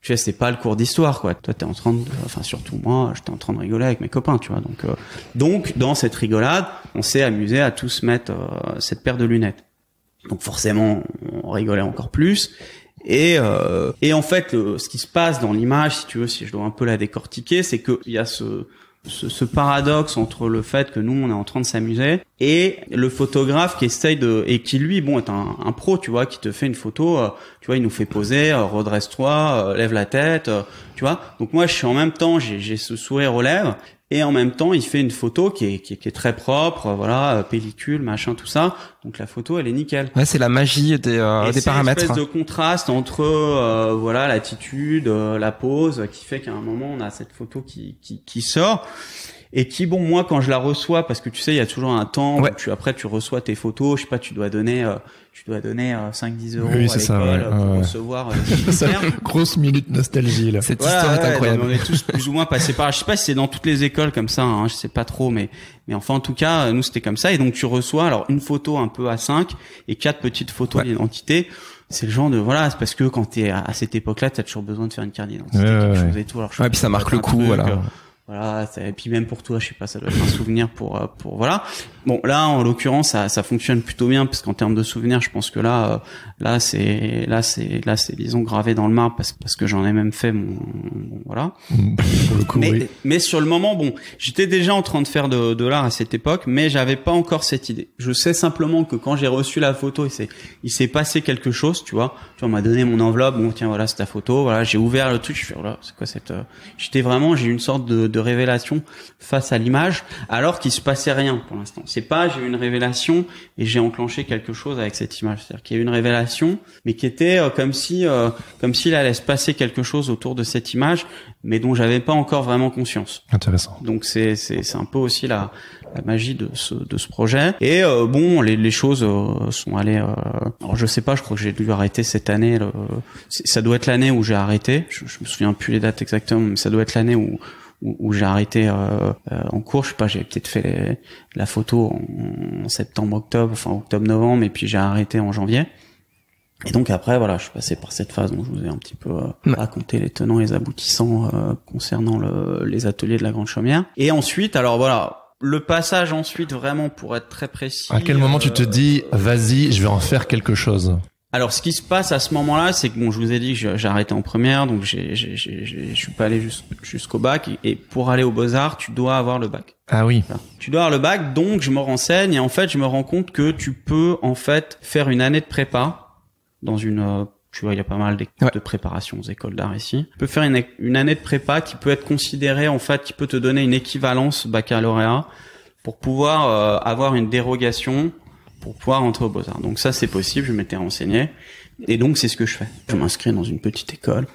tu sais, c'est pas le cours d'histoire, quoi. Toi, t'es en train de, enfin, surtout moi, j'étais en train de rigoler avec mes copains, tu vois. Donc, euh, donc, dans cette rigolade, on s'est amusé à tous mettre euh, cette paire de lunettes. Donc, forcément, on rigolait encore plus. Et, euh, et en fait, ce qui se passe dans l'image, si tu veux, si je dois un peu la décortiquer, c'est qu'il y a ce, ce, paradoxe entre le fait que nous on est en train de s'amuser et le photographe qui essaye de et qui lui bon est un, pro tu vois qui te fait une photo euh, tu vois il nous fait poser euh, redresse-toi euh, lève la tête tu vois donc moi je suis en même temps j'ai ce sourire aux lèvres et en même temps il fait une photo qui est, qui est, qui est très propre, voilà, euh, pellicule, machin, tout ça. Donc la photo elle est nickel. Ouais, c'est la magie des, euh, des paramètres. Une espèce hein. de contraste entre euh, voilà l'attitude, euh, la pose, qui fait qu'à un moment on a cette photo qui, qui, qui sort et qui bon moi quand je la reçois parce que tu sais il y a toujours un temps où tu après tu reçois tes photos je sais pas tu dois donner euh, tu dois donner 5 euh, 10 euros à l'école euh, pour recevoir grosse minute nostalgie là cette histoire est incroyable on est tous plus ou moins passés par je sais pas si c'est dans toutes les écoles comme ça hein, je sais pas trop mais mais enfin en tout cas nous c'était comme ça et donc tu reçois alors une photo un peu à 5 et quatre petites photos d'identité c'est le genre de voilà c'est parce que quand tu es à cette époque là tu as toujours besoin de faire une carte d'identité quelque chose et tout alors ouais, puis ça marque le coup voilà voilà et puis même pour toi je sais pas ça doit être un souvenir pour euh, pour voilà bon là en l'occurrence ça, ça fonctionne plutôt bien parce qu'en termes de souvenirs je pense que là euh, là c'est là c'est là c'est disons gravé dans le marbre parce parce que j'en ai même fait mon, voilà mm, mais, mais sur le moment bon j'étais déjà en train de faire de, de l'art à cette époque mais j'avais pas encore cette idée je sais simplement que quand j'ai reçu la photo il s'est il s'est passé quelque chose tu vois tu vois, on m'a donné mon enveloppe bon tiens voilà c'est ta photo voilà j'ai ouvert le truc je fais voilà c'est quoi cette euh, j'étais vraiment j'ai une sorte de de révélation face à l'image, alors qu'il se passait rien pour l'instant. C'est pas j'ai eu une révélation et j'ai enclenché quelque chose avec cette image. C'est-à-dire qu'il y a eu une révélation, mais qui était euh, comme si, euh, comme s'il allait se passer quelque chose autour de cette image, mais dont j'avais pas encore vraiment conscience. Intéressant. Donc c'est c'est c'est un peu aussi la magie de ce de ce projet. Et euh, bon, les choses sont allées. alors je sais pas, je crois que j'ai dû arrêter cette année. ça doit être l'année où j'ai arrêté. Je, je me souviens plus les dates exactement, mais ça doit être l'année où où, j'ai arrêté euh, euh, en cours. Je sais pas, j'ai peut-être fait la photo en, septembre-octobre, enfin octobre-novembre, et puis j'ai arrêté en janvier. Et donc après, voilà, je suis passé par cette phase dont je vous ai un petit peu euh, raconté les tenants et les aboutissants concernant le, les ateliers de la Grande Chaumière. Et ensuite, alors voilà, le passage ensuite, vraiment pour être très précis. À quel moment tu te dis, vas-y, je vais en faire quelque chose alors, ce qui se passe à ce moment-là, c'est que bon, je vous ai dit que j'ai arrêté en première, donc j'ai, je suis pas allé jusqu'au bac. Et pour aller au Beaux Arts, tu dois avoir le bac. Ah oui. tu dois avoir le bac, donc je me renseigne et en fait, je me rends compte que tu peux en fait faire une année de prépa dans une euh, tu vois, il y a pas mal de préparations aux écoles d'art ici. Tu peux faire une, année de prépa qui peut être considérée, en fait, qui peut te donner une équivalence baccalauréat pour pouvoir euh, avoir une dérogation pour pouvoir entrer aux Beaux-Arts. Donc ça, c'est possible, je m'étais renseigné. Et donc, c'est ce que je fais. Je m'inscris dans une petite école.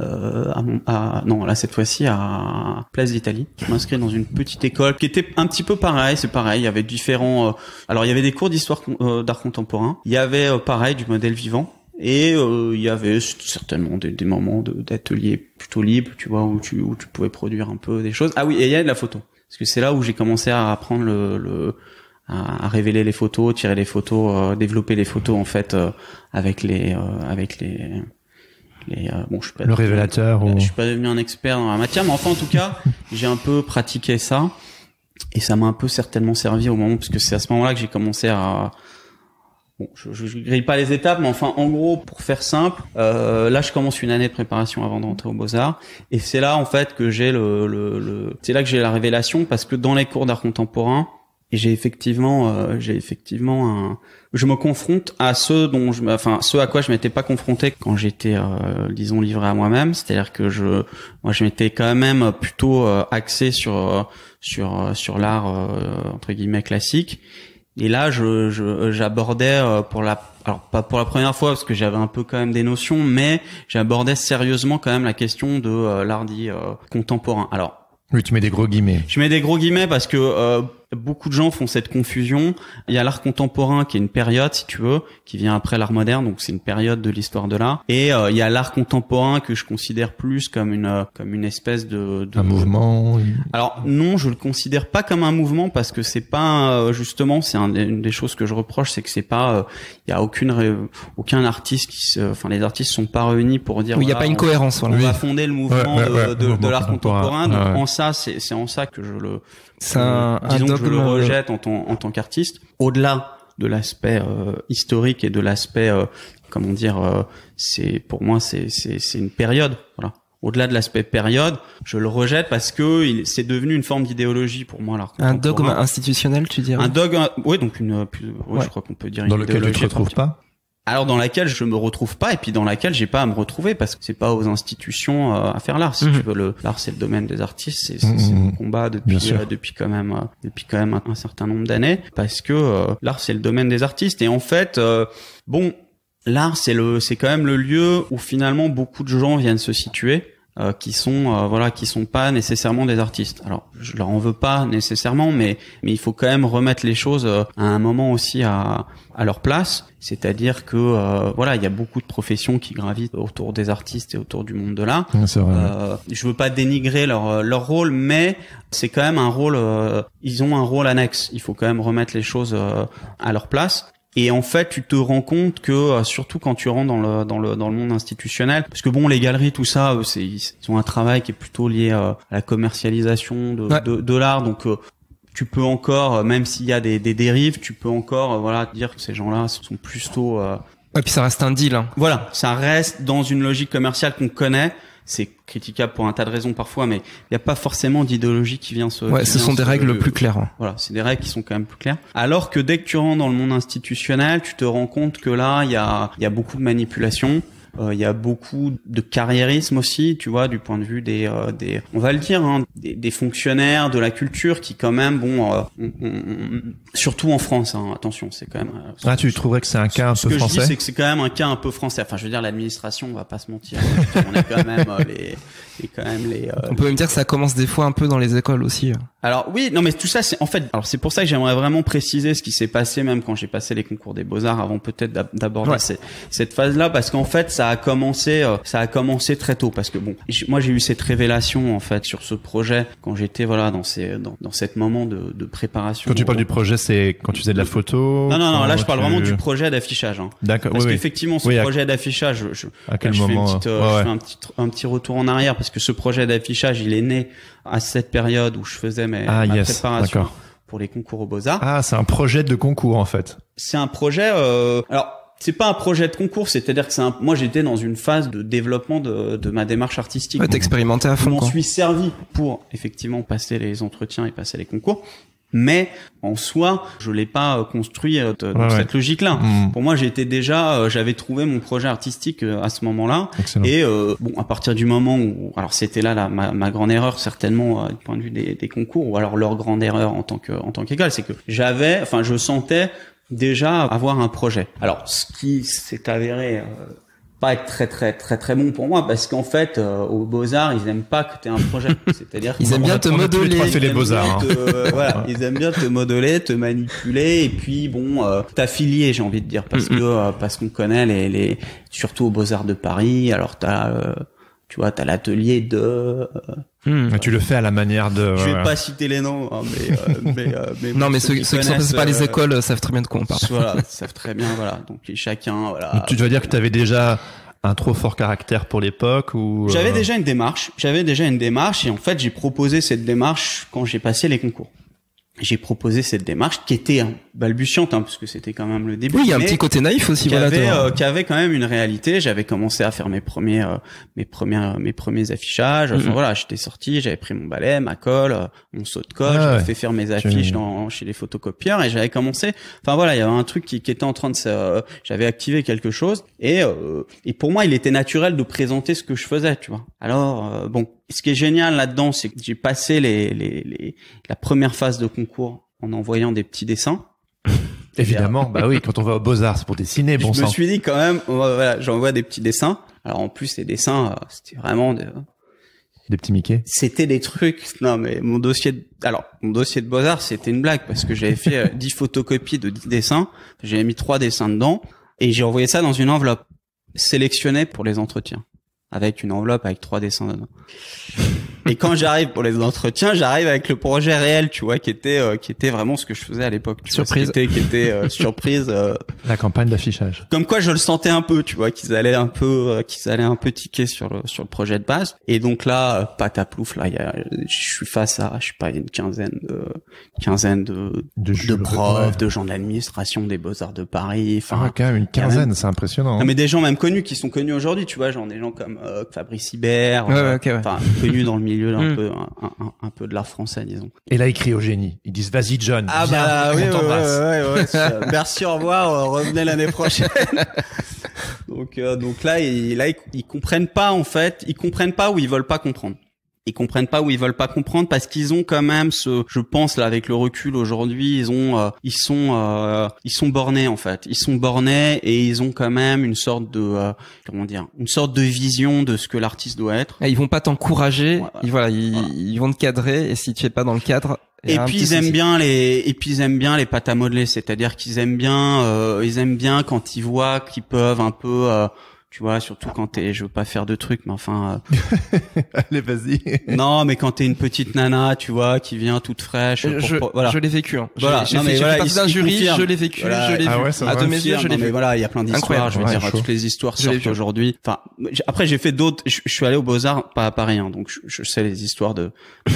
Euh, à, non là cette fois-ci à Place d'Italie. Je m'inscris dans une petite école qui était un petit peu pareil, c'est pareil, il y avait différents euh, alors il y avait des cours d'histoire euh, d'art contemporain, il y avait euh, pareil du modèle vivant et il y avait certainement des, des moments d'atelier plutôt libre, tu vois où tu tu pouvais produire un peu des choses. Ah oui, et il y a de la photo parce que c'est là où j'ai commencé à apprendre le à, révéler les photos, tirer les photos, euh, développer les photos en fait euh, avec les euh, avec les les, bon, je suis pas le révélateur. Je suis pas devenu un expert dans la matière, mais enfin, en tout cas, j'ai un peu pratiqué ça et ça m'a un peu certainement servi au moment, parce que c'est à ce moment-là que j'ai commencé à. Bon, je, je, grille pas les étapes, mais enfin, en gros, pour faire simple, euh, là, je commence une année de préparation avant d'entrer au Beaux Arts, et c'est là en fait que j'ai le, le... c'est là que j'ai la révélation, parce que dans les cours d'art contemporain, et j'ai effectivement euh, j'ai effectivement un je me confronte à ceux dont je enfin ceux à quoi je m'étais pas confronté quand j'étais euh, disons livré à moi-même c'est-à-dire que je moi je m'étais quand même plutôt euh, axé sur euh, sur euh, sur l'art entre guillemets classique et là je j'abordais pour la alors pas pour la première fois parce que j'avais un peu quand même des notions mais j'abordais sérieusement quand même la question de l'art dit contemporain alors oui, tu mets des gros guillemets. Je mets des gros guillemets parce que euh, beaucoup de gens font cette confusion. Il y a l'art contemporain qui est une période, si tu veux, qui vient après l'art moderne, donc c'est une période de l'histoire de l'art. Et euh, il y a l'art contemporain que je considère plus comme une euh, comme une espèce de, un mouvement. Alors non, je le considère pas comme un mouvement parce que c'est pas euh, justement c'est une des choses que je reproche, c'est que c'est pas il y a aucune aucun artiste qui se, enfin les artistes sont pas réunis pour dire. il y a pas une cohérence. On, va fonder le mouvement de, l'art contemporain. en ça, c'est en ça que je le c'est un, euh, que je le euh, rejette en, tant, qu'artiste. Au-delà de l'aspect euh, historique et de l'aspect, comment dire, c'est pour moi c'est c'est une période. Voilà. Au-delà de l'aspect période, je le rejette parce que c'est devenu une forme d'idéologie pour moi. Alors, un dogme institutionnel, tu dirais Un dogme, oui, donc une, plus, je crois qu'on peut dire dans lequel tu te retrouve pas alors dans laquelle je me retrouve pas et puis dans laquelle j'ai pas à me retrouver parce que c'est pas aux institutions euh, à faire l'art si mhm. tu veux le l'art c'est le domaine des artistes c'est c'est mhm. mon combat depuis euh, depuis quand même euh, depuis quand même un, un certain nombre d'années parce que l'art c'est le domaine des artistes et en fait bon l'art c'est le c'est quand même le lieu où finalement beaucoup de gens viennent se situer euh, qui sont euh, voilà qui sont pas nécessairement des artistes. Alors je leur en veux pas nécessairement, mais mais il faut quand même remettre les choses euh, à un moment aussi à, à leur place. C'est-à-dire que voilà il y a beaucoup de professions qui gravitent autour des artistes et autour du monde de l'art. Je je veux pas dénigrer leur leur rôle, mais c'est quand même un rôle. ils ont un rôle annexe. Il faut quand même remettre les choses à leur place. Et en fait, tu te rends compte que euh, surtout quand tu rentres dans le dans le dans le monde institutionnel, parce que bon, les galeries, tout ça, euh, c'est ils ont un travail qui est plutôt lié euh, à la commercialisation de de, de l'art, donc tu peux encore, même s'il y a des, des, dérives, tu peux encore voilà dire que ces gens-là sont plutôt euh... puis ça reste un deal. Hein. Voilà, ça reste dans une logique commerciale qu'on connaît c'est critiquable pour un tas de raisons parfois, mais il n'y a pas forcément d'idéologie qui vient se. Ouais, ce sont des règles plus claires. Hein. Voilà, c'est des règles qui sont quand même plus claires. Alors que dès que tu rentres dans le monde institutionnel, tu te rends compte que là, il y a, y a beaucoup de manipulation. Euh, il y a beaucoup de carriérisme aussi, tu vois, du point de vue des, euh, des on va le dire, hein, des, fonctionnaires de la culture qui quand même, bon, euh, surtout en France, hein, attention, c'est quand même. Ah, tu trouverais que c'est un cas un peu ce que Je dis, c'est que c'est quand même un cas un peu français. Enfin, je veux dire, l'administration, on va pas se mentir. Hein, on est quand même les, quand même les. Euh, on peut même dire que ça commence des fois un peu dans les écoles aussi. Alors oui, non mais tout ça, c'est en fait. Alors c'est pour ça que j'aimerais vraiment préciser ce qui s'est passé même quand j'ai passé les concours des beaux arts avant peut-être d'aborder cette, phase-là parce qu'en fait ça a commencé, euh, ça a commencé très tôt parce que bon, moi j'ai eu cette révélation en fait sur ce projet quand j'étais voilà dans ces dans, moment de, préparation. Quand tu parles du projet, c'est quand tu faisais de la photo. Non non non, là je parle vraiment du projet d'affichage. Hein. D'accord. Parce qu'effectivement ce projet d'affichage, je, fais, un petit un petit retour en arrière parce parce que ce projet d'affichage, il est né à cette période où je faisais mes, ah, ma préparation pour les concours au Beaux-Arts. Ah, c'est un projet de concours en fait. C'est un projet. Euh, alors, c'est pas un projet de concours, c'est-à-dire que c'est un... moi j'étais dans une phase de développement de, de ma démarche artistique. Ouais, expérimenté à fond. Je m'en suis servi pour effectivement passer les entretiens et passer les concours. Mais en soi, je l'ai pas euh, construit euh, dans cette logique-là. Hmm. Pour moi, j'étais déjà, euh, j'avais trouvé mon projet artistique à ce moment-là. Et bon, à partir du moment où, alors c'était là ma, grande erreur certainement du point de vue des, concours, ou alors leur grande erreur en tant que en tant qu'école, c'est que j'avais, enfin, je sentais déjà avoir un projet. Alors, ce qui s'est avéré pas être très très très très bon pour moi parce qu'en fait euh, aux beaux arts ils aiment pas que tu aies un projet c'est-à-dire qu'ils aiment bien te modeler les beaux arts hein. euh, voilà ils aiment bien te modeler te manipuler et puis bon euh, t'affilier j'ai envie de dire parce que parce qu'on connaît les les surtout aux beaux arts de Paris alors t'as tu vois t'as l'atelier de Hmm. Ah, tu le fais à la manière de. Je vais pas citer les noms, hein, mais, euh, mais, euh, non, mais ceux, qui sont passés par les euh, écoles savent très bien de quoi on parle. Voilà, savent très bien, voilà. Donc chacun, voilà. Tu dois dire que tu avais déjà un trop fort caractère pour l'époque ou. J'avais déjà une démarche. J'avais déjà une démarche et en fait j'ai proposé cette démarche quand j'ai passé les concours j'ai proposé cette démarche qui était balbutiante hein, parce que c'était quand même le début. Oui, il y a un petit côté naïf aussi. Qui, avait, euh, qui avait quand même une réalité. J'avais commencé à faire mes premiers, euh, mes premiers, euh, mes premiers affichages. Mhm. voilà, j'étais sorti, j'avais pris mon balai, ma colle, mon saut de colle, ah Je me fais fait faire mes affiches dans, chez les photocopieurs et j'avais commencé. Enfin voilà, il y avait un truc qui, qui était en train de, j'avais activé quelque chose et et pour moi, il était naturel de présenter ce que je faisais, tu vois. Alors bon, ce qui est génial là-dedans, c'est que j'ai passé les, la première phase de concours en envoyant des petits dessins. Évidemment, bah oui, quand on va au Beaux-Arts, c'est pour dessiner, bon Je me suis dit quand même, oh, voilà, j'envoie des petits dessins. Alors en plus, les dessins, euh, c'était vraiment de... des petits Mickey. C'était des trucs. Non, mais mon dossier, de... alors mon dossier de Beaux-Arts, c'était une blague parce que j'avais fait 10 euh, photocopies de 10 dessins, j'avais mis trois dessins dedans et j'ai envoyé ça dans une enveloppe sélectionnée pour les entretiens avec une enveloppe avec trois dessins et quand j'arrive pour les entretiens, j'arrive avec le projet réel, tu vois, qui était euh, qui était vraiment ce que je faisais à l'époque. Surprise. qui était, euh, surprise. Euh, la campagne d'affichage. Comme quoi, je le sentais un peu, tu vois, qu'ils allaient un peu qu'ils allaient un peu tiquer sur le sur le projet de base. Et donc là, pataplouf, là, je suis face à je sais pas une quinzaine de quinzaine de de, profs, de gens de l'administration des beaux arts de Paris. Enfin, ah, une quinzaine, c'est impressionnant. Hein. mais des gens même connus qui sont connus aujourd'hui, tu vois, genre des gens comme euh, Fabrice Hibert, ouais, euh, connu dans le milieu hmm. un, peu, un, peu de l'art français, disons. Et là, il crient au génie. Ils disent vas-y John. Ah bah oui, merci, au revoir, euh, revenez l'année prochaine. donc, euh, donc là, ils, là, ils comprennent pas en fait, ils comprennent pas ou ils veulent pas comprendre ils comprennent pas ou ils veulent pas comprendre parce qu'ils ont quand même ce, je pense là avec le recul aujourd'hui, ils ont, euh, ils sont, euh, ils sont bornés en fait, ils sont bornés et ils ont quand même une sorte de, euh, comment dire, une sorte de vision de ce que l'artiste doit être. Et ah, ils vont pas t'encourager, Ils, voilà, ils, vont te cadrer et si tu es pas dans le cadre, et, puis ils aiment bien les et puis ils aiment bien les pâtes à modeler, c'est-à-dire qu'ils aiment bien euh, ils aiment bien quand ils voient qu'ils peuvent un peu tu vois, surtout quand t'es, je veux pas faire de trucs, mais enfin. Euh, Allez, vas-y. non, mais quand t'es une petite nana, tu vois, qui vient toute fraîche. voilà. je l'ai vécu. Hein. Voilà. jury, je l'ai vécu, je l'ai ah à deux je l'ai vu. Voilà, il y a plein d'histoires. Je veux dire, toutes les histoires sortent aujourd'hui. Enfin, après, j'ai fait d'autres. Je, suis allé au Beaux Arts, pas à Paris, hein, donc je, sais les histoires de,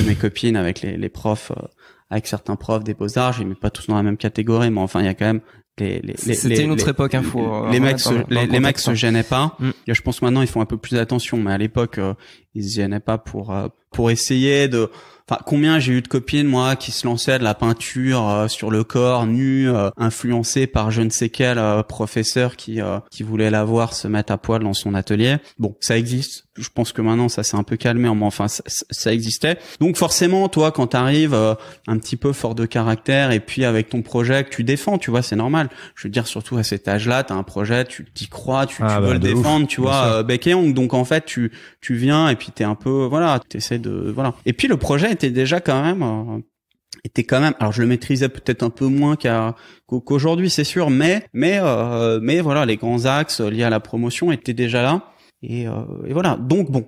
mes copines avec les, profs. Euh, avec certains profs des beaux-arts, je les mets pas tous dans la même catégorie, mais enfin, il y a quand même c'était une autre époque info hein, euh, les mecs les, mecs se hein. gênaient pas mm. je pense maintenant ils font un peu plus d'attention mais à l'époque euh, ils se gênaient pas pour euh, pour essayer de Enfin, combien j'ai eu de copines moi qui se lançaient de la peinture euh, sur le corps nu, euh, influencées par je ne sais quel euh, professeur qui euh, qui voulait la voir se mettre à poil dans son atelier. Bon, ça existe. Je pense que maintenant ça s'est un peu calmé, enfin ça, existait. Donc forcément, toi, quand t'arrives un petit peu fort de caractère et puis avec ton projet que tu défends, tu vois, c'est normal. Je veux dire, surtout à cet âge-là, t'as un projet, tu t'y crois, tu, ah bah, veux le défendre, tu vois, bec et Donc en fait, tu tu viens et puis t'es un peu voilà, t'essaies de voilà. Et puis le projet était déjà quand même euh, était quand même alors je le maîtrisais peut-être un peu moins qu'aujourd'hui c'est sûr mais mais euh, mais voilà les grands axes liés à la promotion étaient déjà là euh, et, voilà donc bon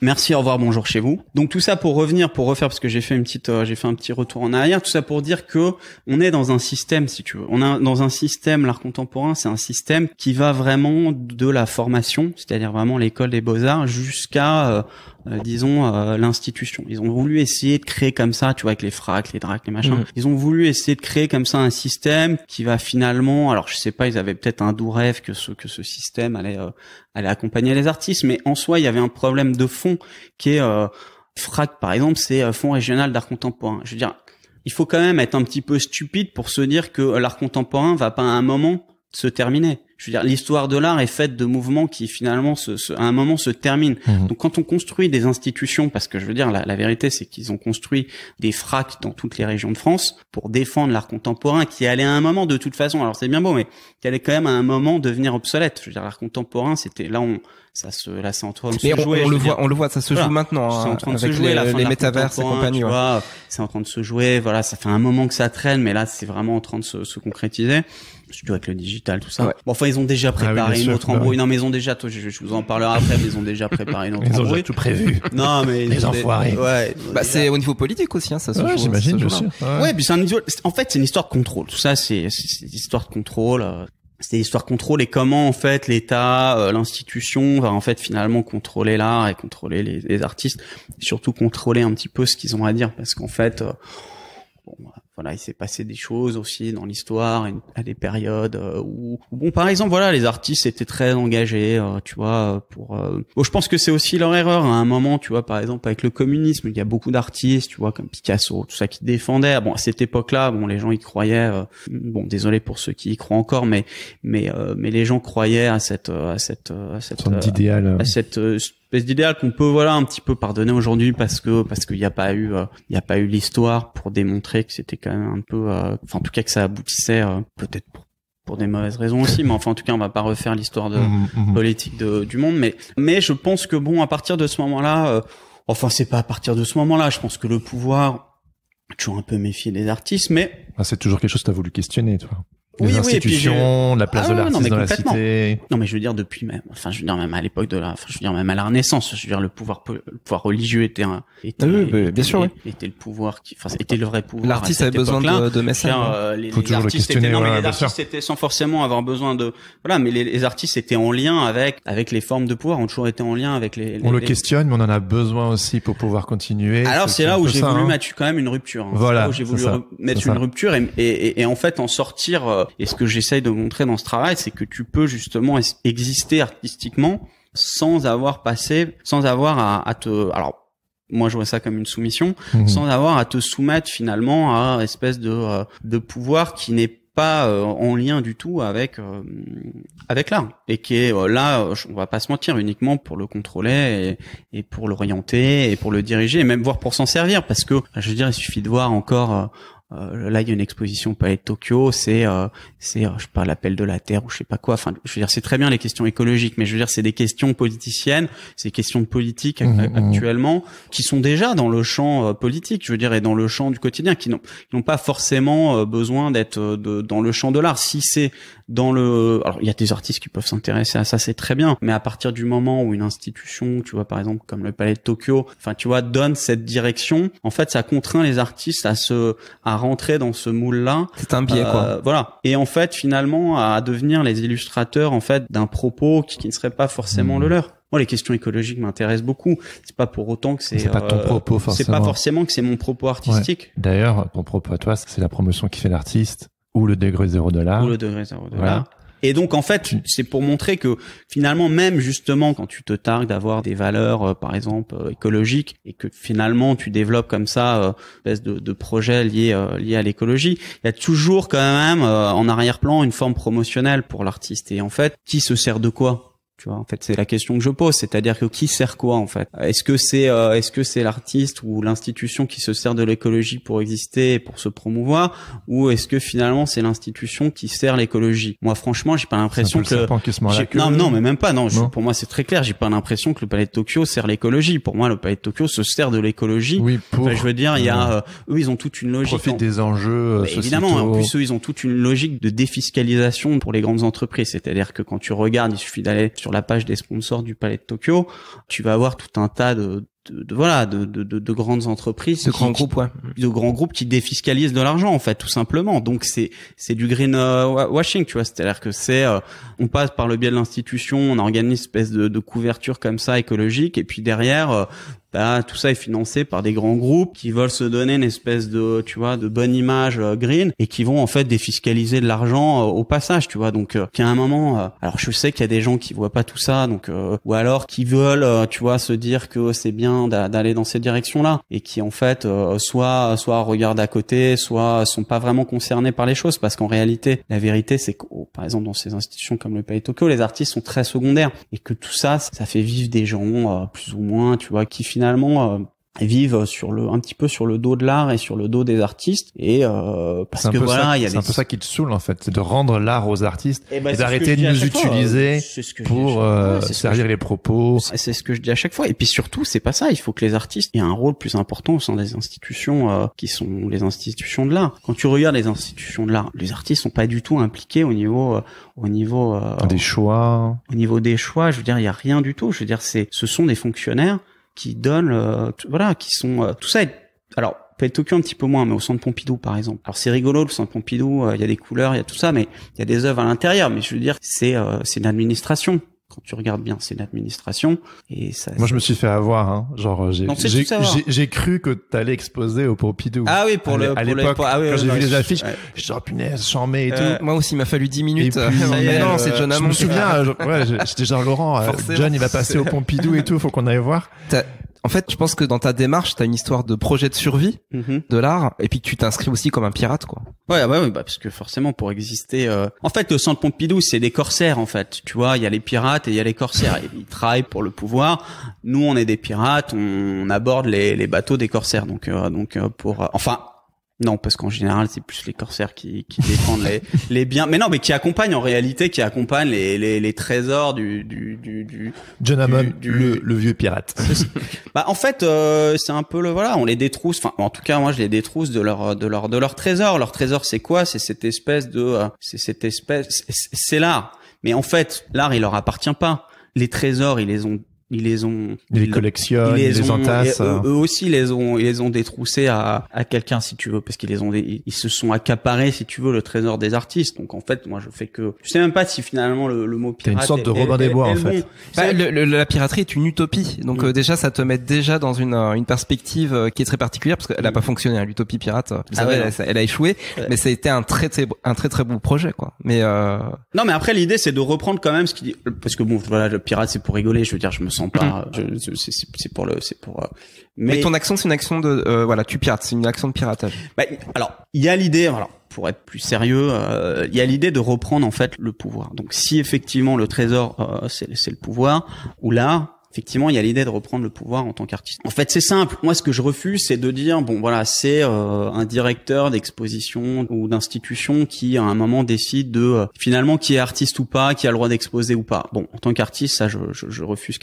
Merci, au revoir, bonjour chez vous. Donc tout ça pour revenir, pour refaire parce que j'ai fait une petite, j'ai fait un petit retour en arrière. Tout ça pour dire que on est dans un système, si tu veux, on est dans un système l'art contemporain, c'est un système qui va vraiment de la formation, c'est-à-dire vraiment l'école des beaux arts, jusqu'à euh, disons euh, l'institution. Ils ont voulu essayer de créer comme ça, tu vois, avec les fracs, les dracs, les machins. Mm. Ils ont voulu essayer de créer comme ça un système qui va finalement, alors je sais pas, ils avaient peut-être un doux rêve que ce que ce système allait euh, allait accompagner les artistes, mais en soi, il y avait un problème de fond qui est frac par exemple, c'est fonds régional d'art contemporain. Je veux dire, il faut quand même être un petit peu stupide pour se dire que l'art contemporain va pas à un moment se terminer je veux dire, l'histoire de l'art est faite de mouvements qui finalement, se, à un moment, se terminent. Mhm. Donc, quand on construit des institutions, parce que je veux dire, la, vérité, c'est qu'ils ont construit des fracs dans toutes les régions de France pour défendre l'art contemporain, qui allait à un moment, de toute façon, alors c'est bien beau, mais qui allait quand même à un moment devenir obsolète. Je veux dire, l'art contemporain, c'était là, on, ça se, là, c'est en train de on, le voit, on le voit, ça se joue maintenant. C'est en hein, train de se jouer, les, les métaverses et compagnie. C'est en train de se jouer. Voilà, ça fait un moment que ça traîne, mais là, c'est vraiment en train de se concrétiser avec le digital, tout ça. Bon, enfin, ils ont déjà ah préparé une autre bah embrouille. Non, mais ils ont déjà, je, vous en parlerai après, mais ils ont déjà préparé une autre embrouille. Ils ont tout prévu. Non, mais. Les enfoirés. Ouais. Bah, c'est au niveau politique aussi, hein, ça se ouais, J'imagine, bien sûr. Ouais. puis c'est un En fait, c'est une histoire de contrôle. Tout ça, c'est, c'est histoire de contrôle. Euh, c'est histoire de contrôle et comment en fait l'État, euh, l'institution va en fait finalement contrôler l'art et contrôler les, artistes, surtout contrôler un petit peu ce qu'ils ont à dire parce qu'en fait, euh, bah, voilà, il s'est passé des choses aussi dans l'histoire, à des périodes euh, où, bon, par exemple, voilà, les artistes étaient très engagés, euh, tu vois, euh, pour. Bon, je pense que c'est aussi leur erreur hein, à un moment, tu vois, par exemple avec le communisme, il y a beaucoup d'artistes, tu vois, comme Picasso, tout ça qui défendaient. Bon, à cette époque-là, bon, les gens y croyaient. Bon, désolé pour ceux qui y croient encore, mais mais mais les gens croyaient à cette à cette à cette, idéal, à cette c'est d'idéal qu'on peut voilà un petit peu pardonner aujourd'hui parce que parce qu'il n'y a pas eu euh, il a pas eu l'histoire pour démontrer que c'était quand même un peu euh, enfin en tout cas que ça aboutissait euh, peut-être pour des mauvaises raisons aussi, mais enfin en tout cas on va pas refaire l'histoire de mmh, mmh, mmh. politique du monde, mais mais je pense que bon à partir de ce moment-là, enfin c'est pas à partir de ce moment-là, je pense que le pouvoir toujours un peu méfier des artistes, mais ah, c'est toujours quelque chose que as voulu questionner, toi les oui, institutions, la place ah de l'artiste dans la cité. Non, mais je veux dire depuis même, enfin, je veux dire même à l'époque de la, enfin, je veux dire même à la Renaissance, je veux dire le pouvoir, le pouvoir religieux était un, était, ah bien sûr, était le pouvoir qui, enfin, était le vrai pouvoir. L'artiste avait besoin de, de messages. Hein. Euh, les, artistes Étaient, non, mais les artistes étaient sans forcément avoir besoin de, voilà, mais les, artistes étaient en lien avec, avec les formes de pouvoir, ont toujours été en lien avec les. on le questionne, mais on en a besoin aussi pour pouvoir continuer. Alors c'est là où j'ai voulu hein. mettre quand même une rupture. Hein. Voilà. J'ai voulu mettre une rupture et en fait en sortir euh, et ce que j'essaye de montrer dans ce travail, c'est que tu peux justement exister artistiquement sans avoir passé, sans avoir à, te, alors moi je vois ça comme une soumission, mhm. sans avoir à te soumettre finalement à espèce de euh, de pouvoir qui n'est pas euh, en lien du tout avec euh, avec l'art et qui est là on va pas se mentir uniquement pour le contrôler et, et pour l'orienter et pour le diriger et même voir pour s'en servir parce que je veux dire il suffit de voir encore euh, là il y a une exposition Palais de Tokyo, c'est euh, c'est euh, je sais pas l'appel de la terre ou je sais pas quoi. Enfin, je veux dire c'est très bien les questions écologiques, mais je veux dire c'est des questions politiciennes, c'est des questions politiques mmh, mmh. actuellement qui sont déjà dans le champ politique, je veux dire et dans le champ du quotidien, qui n'ont pas forcément besoin d'être dans le champ de l'art. Si c'est dans le, alors il y a des artistes qui peuvent s'intéresser à ça, c'est très bien, mais à partir du moment où une institution, tu vois par exemple comme le Palais de Tokyo, enfin tu vois donne cette direction, en fait ça contraint les artistes à se à rentrer dans ce moule-là. C'est un biais, quoi. Euh, voilà. Et en fait, finalement, à devenir les illustrateurs en fait d'un propos qui, ne serait pas forcément hmm. le leur. Moi, les questions écologiques m'intéressent beaucoup. C'est pas pour autant que c'est. C'est pas ton euh, propos forcément. C'est pas forcément que c'est mon propos artistique. D'ailleurs, ton propos à toi, c'est la promotion qui fait l'artiste ou le degré zéro l'art. Ou le degré zéro l'art. Voilà. Et donc en fait, c'est pour montrer que finalement, même justement, quand tu te targues d'avoir des valeurs, euh, par exemple euh, écologiques, et que finalement tu développes comme ça des euh, de projets liés liés à l'écologie, il y a toujours quand même en arrière-plan une forme promotionnelle pour l'artiste. Et en fait, qui se sert de quoi tu vois, en fait, c'est la question que je pose, c'est-à-dire que qui sert quoi en fait Est-ce que c'est euh, est-ce que c'est l'artiste ou l'institution qui se sert de l'écologie pour exister et pour se promouvoir ou est-ce que finalement c'est l'institution qui sert l'écologie Moi franchement, j'ai pas l'impression que non non, mais même pas non, pour moi c'est très clair, j'ai pas l'impression que le palais de Tokyo sert l'écologie. Pour moi le palais de Tokyo se sert de l'écologie. Oui, je veux dire, il y a euh, eux ils ont toute une logique des enjeux euh, évidemment, hein, en plus eux ils ont toute une logique de défiscalisation pour les grandes entreprises, c'est-à-dire que quand tu regardes, il suffit d'aller sur la page des sponsors du Palais de Tokyo, tu vas avoir tout un tas de, voilà de, grandes entreprises de grands groupes de grands groupes qui défiscalisent de l'argent en fait tout simplement donc c'est c'est du green euh, washing tu vois c'est-à-dire que c'est euh, on passe par le biais de l'institution on organise une espèce de, couverture comme ça écologique et puis derrière euh, bah, tout ça est financé par des grands groupes qui veulent se donner une espèce de, tu vois, de bonne image euh, green et qui vont en fait défiscaliser de l'argent euh, au passage, tu vois. Donc, euh, qu'à un moment, alors je sais qu'il y a des gens qui voient pas tout ça, donc ou alors qui veulent, tu vois, se dire que c'est bien d'aller dans cette direction-là et qui en fait soit soit regardent à côté, soit sont pas vraiment concernés par les choses parce qu'en réalité, la vérité c'est que, par exemple, dans ces institutions comme le Pays Tokyo, les artistes sont très secondaires et que tout ça, ça fait vivre des gens plus ou moins, tu vois, qui finalement finalement euh, vivent sur le un petit peu sur le dos de l'art et sur le dos des artistes et euh, parce que voilà il y a c'est un peu ça qui te saoule en fait c'est de rendre l'art aux artistes eh ben, et, d'arrêter de nous utiliser euh, pour euh, servir les propos c'est ce que je dis à chaque fois et puis surtout c'est pas ça il faut que les artistes aient un rôle plus important au sein des institutions qui sont les institutions de l'art quand tu regardes les institutions de l'art les artistes sont pas du tout impliqués au niveau au niveau des choix au niveau des choix je veux dire il y a rien du tout je veux dire c'est ce sont des fonctionnaires qui donnent, euh, voilà, qui sont euh, tout ça. Est, alors peut-être Tokyo un petit peu moins, mais au Centre Pompidou par exemple. Alors c'est rigolo le Centre Pompidou, euh, il y a des couleurs, il y a tout ça, mais il y a des œuvres à l'intérieur. Mais je veux dire, c'est c'est une administration quand tu regardes bien, c'est l'administration. Et ça. Moi, je me suis fait avoir. Hein. Genre, euh, j'ai, j'ai, cru que t'allais exposer au Pompidou. Ah oui, pour à, le. À l'époque, ah oui, quand j'ai vu les affiches, ouais. je suis oh punaise, et euh, tout. Moi aussi, il m'a fallu 10 minutes. Euh, non, c'est John Je me souviens, ouais, j'étais genre Laurent. John, il va passer au Pompidou et tout. Faut qu'on aille voir en fait, je pense que dans ta démarche, t'as une histoire de projet de survie mhm. de l'art, et puis tu t'inscris aussi comme un pirate, quoi. Ouais, ah bah ouais, bah, parce que forcément, pour exister, euh, en fait, le centre Pompidou, c'est des corsaires, en fait. Tu vois, il y a les pirates et il y a les corsaires. Ils travaillent pour le pouvoir. Nous, on est des pirates, on, aborde les, bateaux des corsaires. Donc, euh, donc, euh, pour, enfin, non, parce qu'en général, c'est plus les corsaires qui, qui défendent les, les, biens. Mais non, mais qui accompagnent en réalité, qui accompagnent les, les, les trésors du... du, du, du John Hammond, du, le, le, vieux pirate. bah, en fait, euh, c'est un peu le... Voilà, on les détrousse. Enfin, en tout cas, moi, je les détrousse de leur, de leur, de leur trésor. Leur trésor, c'est quoi C'est cette espèce de... Euh, c'est cette espèce... C'est l'art. Mais en fait, l'art, il leur appartient pas. Les trésors, ils les ont ils les ont, ils, les ils les, entassent. Eux, aussi les ont, ils les ont détroussés à, à quelqu'un si tu veux, parce qu'ils les ont, ils se sont accaparés si tu veux le trésor des artistes. Donc en fait, moi je fais que, je sais même pas si finalement le, mot pirate. T'as une sorte de Robin des Bois en fait. Bah, la piraterie est une utopie, donc mm. euh, déjà ça te met déjà dans une, euh, une perspective euh, qui est très particulière parce qu'elle a mm. pas fonctionné. Hein, l'utopie pirate, ah elle, a échoué, mais ça a été un très très un très très beau projet quoi. Mais non, mais après l'idée c'est de reprendre quand même ce qui, parce que bon voilà le pirate c'est pour rigoler. Je veux dire, je me sens pas. Mm. C'est pour le, c'est pour. Euh, mais, ton accent, c'est une action de, euh, voilà, tu pirates, c'est une accent de piratage. Bah, alors, il y a l'idée, voilà pour être plus sérieux, euh, il y a l'idée de reprendre en fait le pouvoir. Donc, si effectivement le trésor euh, c'est le pouvoir, ou là, effectivement, il y a l'idée de reprendre le pouvoir en tant qu'artiste. En fait, c'est simple. Moi, ce que je refuse, c'est de dire, bon, voilà, c'est euh, un directeur d'exposition ou d'institution qui, à un moment, décide de euh, finalement qui est artiste ou pas, qui a le droit d'exposer ou pas. Bon, en tant qu'artiste, ça, je, refuse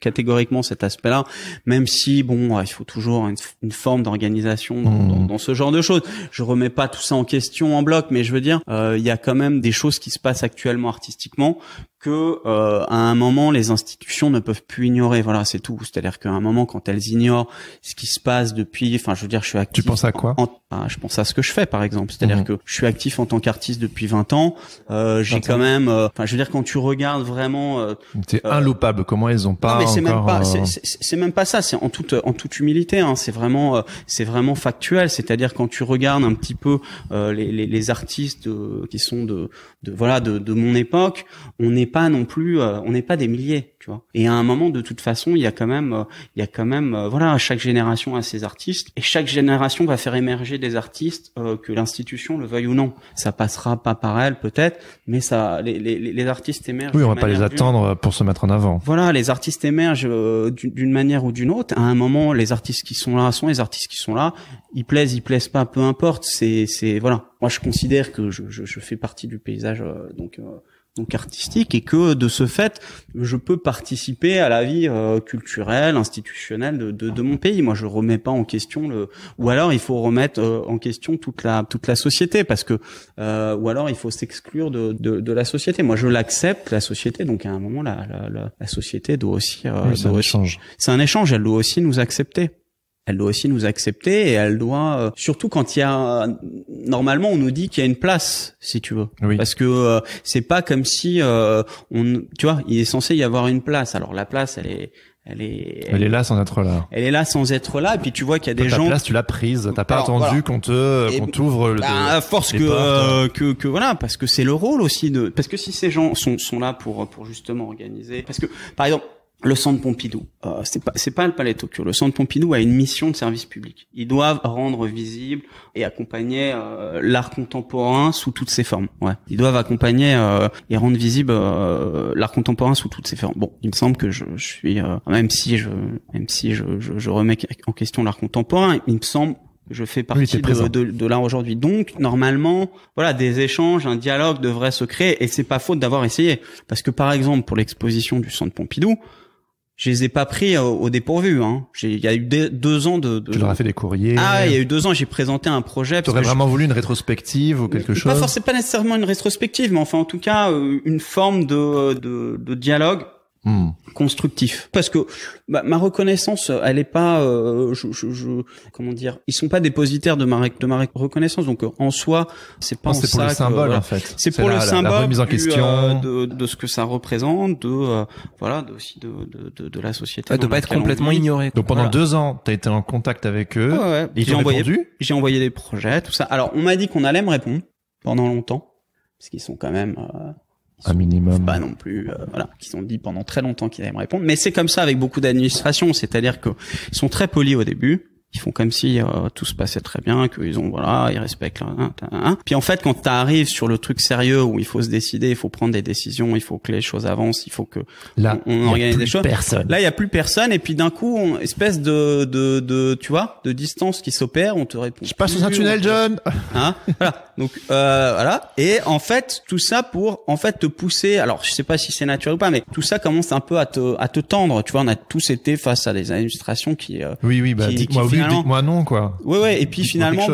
catégoriquement cet aspect-là, même si, bon, il faut toujours une, forme d'organisation mmh. dans, ce genre de choses. Je remets pas tout ça en question en bloc, mais je veux dire, euh, il y a quand même des choses qui se passent actuellement artistiquement que euh, à un moment les institutions ne peuvent plus ignorer. Voilà, c'est tout. C'est-à-dire qu'à un moment, quand elles ignorent ce qui se passe depuis, enfin, je veux dire, je suis actif. Tu penses à quoi Hein, je pense à ce que je fais par exemple c'est-à-dire mhm. que je suis actif en tant qu'artiste depuis 20 ans euh, j'ai quand même euh, enfin je veux dire quand tu regardes vraiment euh, t'es euh, inloupable comment ils ont pas c'est même pas euh, c'est même pas ça c'est en toute en toute humilité hein, c'est vraiment c'est vraiment factuel c'est-à-dire quand tu regardes un petit peu les, les, les, artistes qui sont de, de voilà de, de, mon époque on n'est pas non plus on n'est pas des milliers tu vois et à un moment de toute façon il y a quand même il y a quand même voilà chaque génération a ses artistes et chaque génération va faire émerger des artistes, euh, que l'institution le veuille ou non. Ça passera pas par elle peut-être, mais ça, les, artistes émergent. Oui, on va pas les attendre euh, pour se mettre en avant. Voilà, les artistes émergent euh, d'une manière ou d'une autre. À un moment, les artistes qui sont là sont les artistes qui sont là. Ils plaisent, ils plaisent pas, peu importe. C'est, c'est voilà. Moi, je considère que je, je, fais partie du paysage, donc donc artistique et que de ce fait je peux participer à la vie euh, culturelle institutionnelle de, mon pays moi je remets pas en question le ou alors il faut remettre euh, en question toute la toute la société parce que euh, ou alors il faut s'exclure de, de, la société moi je l'accepte la société donc à un moment la la, société doit aussi, doit c'est un échange elle doit aussi nous accepter elle doit aussi nous accepter et elle doit euh, surtout quand il y a normalement on nous dit qu'il y a une place si tu veux oui. parce que euh, c'est pas comme si euh, on tu vois il est censé y avoir une place alors la place elle est elle est, elle, est là sans être là. Elle est là sans être là. Et puis tu vois qu'il y a des gens. Ta place, tu l'as prise. T'as pas attendu qu'on te, qu'on t'ouvre. Bah, force que, que, que voilà, parce que c'est le rôle aussi de. Parce que si ces gens sont sont là pour pour justement organiser. Parce que par exemple, le centre Pompidou, euh, c'est pas c'est pas le Palais de Tokyo. Le centre Pompidou a une mission de service public. Ils doivent rendre visible et accompagner euh, l'art contemporain sous toutes ses formes. ils doivent accompagner euh, et rendre visible l'art contemporain sous toutes ses formes. Bon, il me semble que je, suis même si je même si je, remets en question l'art contemporain, il me semble que je fais partie de, l'art aujourd'hui. Donc, normalement, voilà, des échanges, un dialogue devrait se créer et c'est pas faute d'avoir essayé. Parce que par exemple, pour l'exposition du Centre Pompidou, je les ai pas pris au, dépourvu. Hein. Il y a eu deux ans de, de, leur as fait des courriers. Ah, il y a eu deux ans, j'ai présenté un projet. tu aurais vraiment voulu une rétrospective ou quelque chose Pas forcément, pas nécessairement une rétrospective, mais enfin, en tout cas, euh, une forme de, euh, de, de dialogue Hmm. constructif parce que bah, ma reconnaissance elle est pas euh, je, comment dire ils sont pas dépositaires de ma reconnaissance donc euh, en soi c'est pas c'est pour le symbole en fait c'est pour le symbole la remise en question euh, de, ce que ça représente de voilà de, aussi de, de, de, la société ah, de pas être complètement ignoré donc pendant deux ans as été en contact avec eux j'ai envoyé j'ai envoyé des projets tout ça alors on m'a dit qu'on allait me répondre pendant longtemps parce qu'ils sont quand même un minimum. Pas non plus, euh, voilà, qui ont dit pendant très longtemps qu'ils allaient me répondre. Mais c'est comme ça avec beaucoup d'administrations, c'est-à-dire qu'ils sont très polis au début, ils font comme si euh, tout se passait très bien, qu'ils ont voilà, ils respectent. Hein, hein. Puis en fait, quand tu arrives sur le truc sérieux où il faut se décider, il faut prendre des décisions, il faut que les choses avancent, il faut que là, on, organise des choses. Personne. Là, il y a plus personne. Et puis d'un coup, espèce de, de, de, tu vois, de distance qui s'opère. On te répond. Je passe dans un tunnel, John. Hein voilà. Donc euh, voilà. Et en fait, tout ça pour en fait te pousser. Alors, je sais pas si c'est naturel ou pas, mais tout ça commence un peu à te à te tendre. Tu vois, on a tous été face à des administrations qui. Euh, oui, oui. Bah, dites-moi oui moi non quoi. Ouais et puis finalement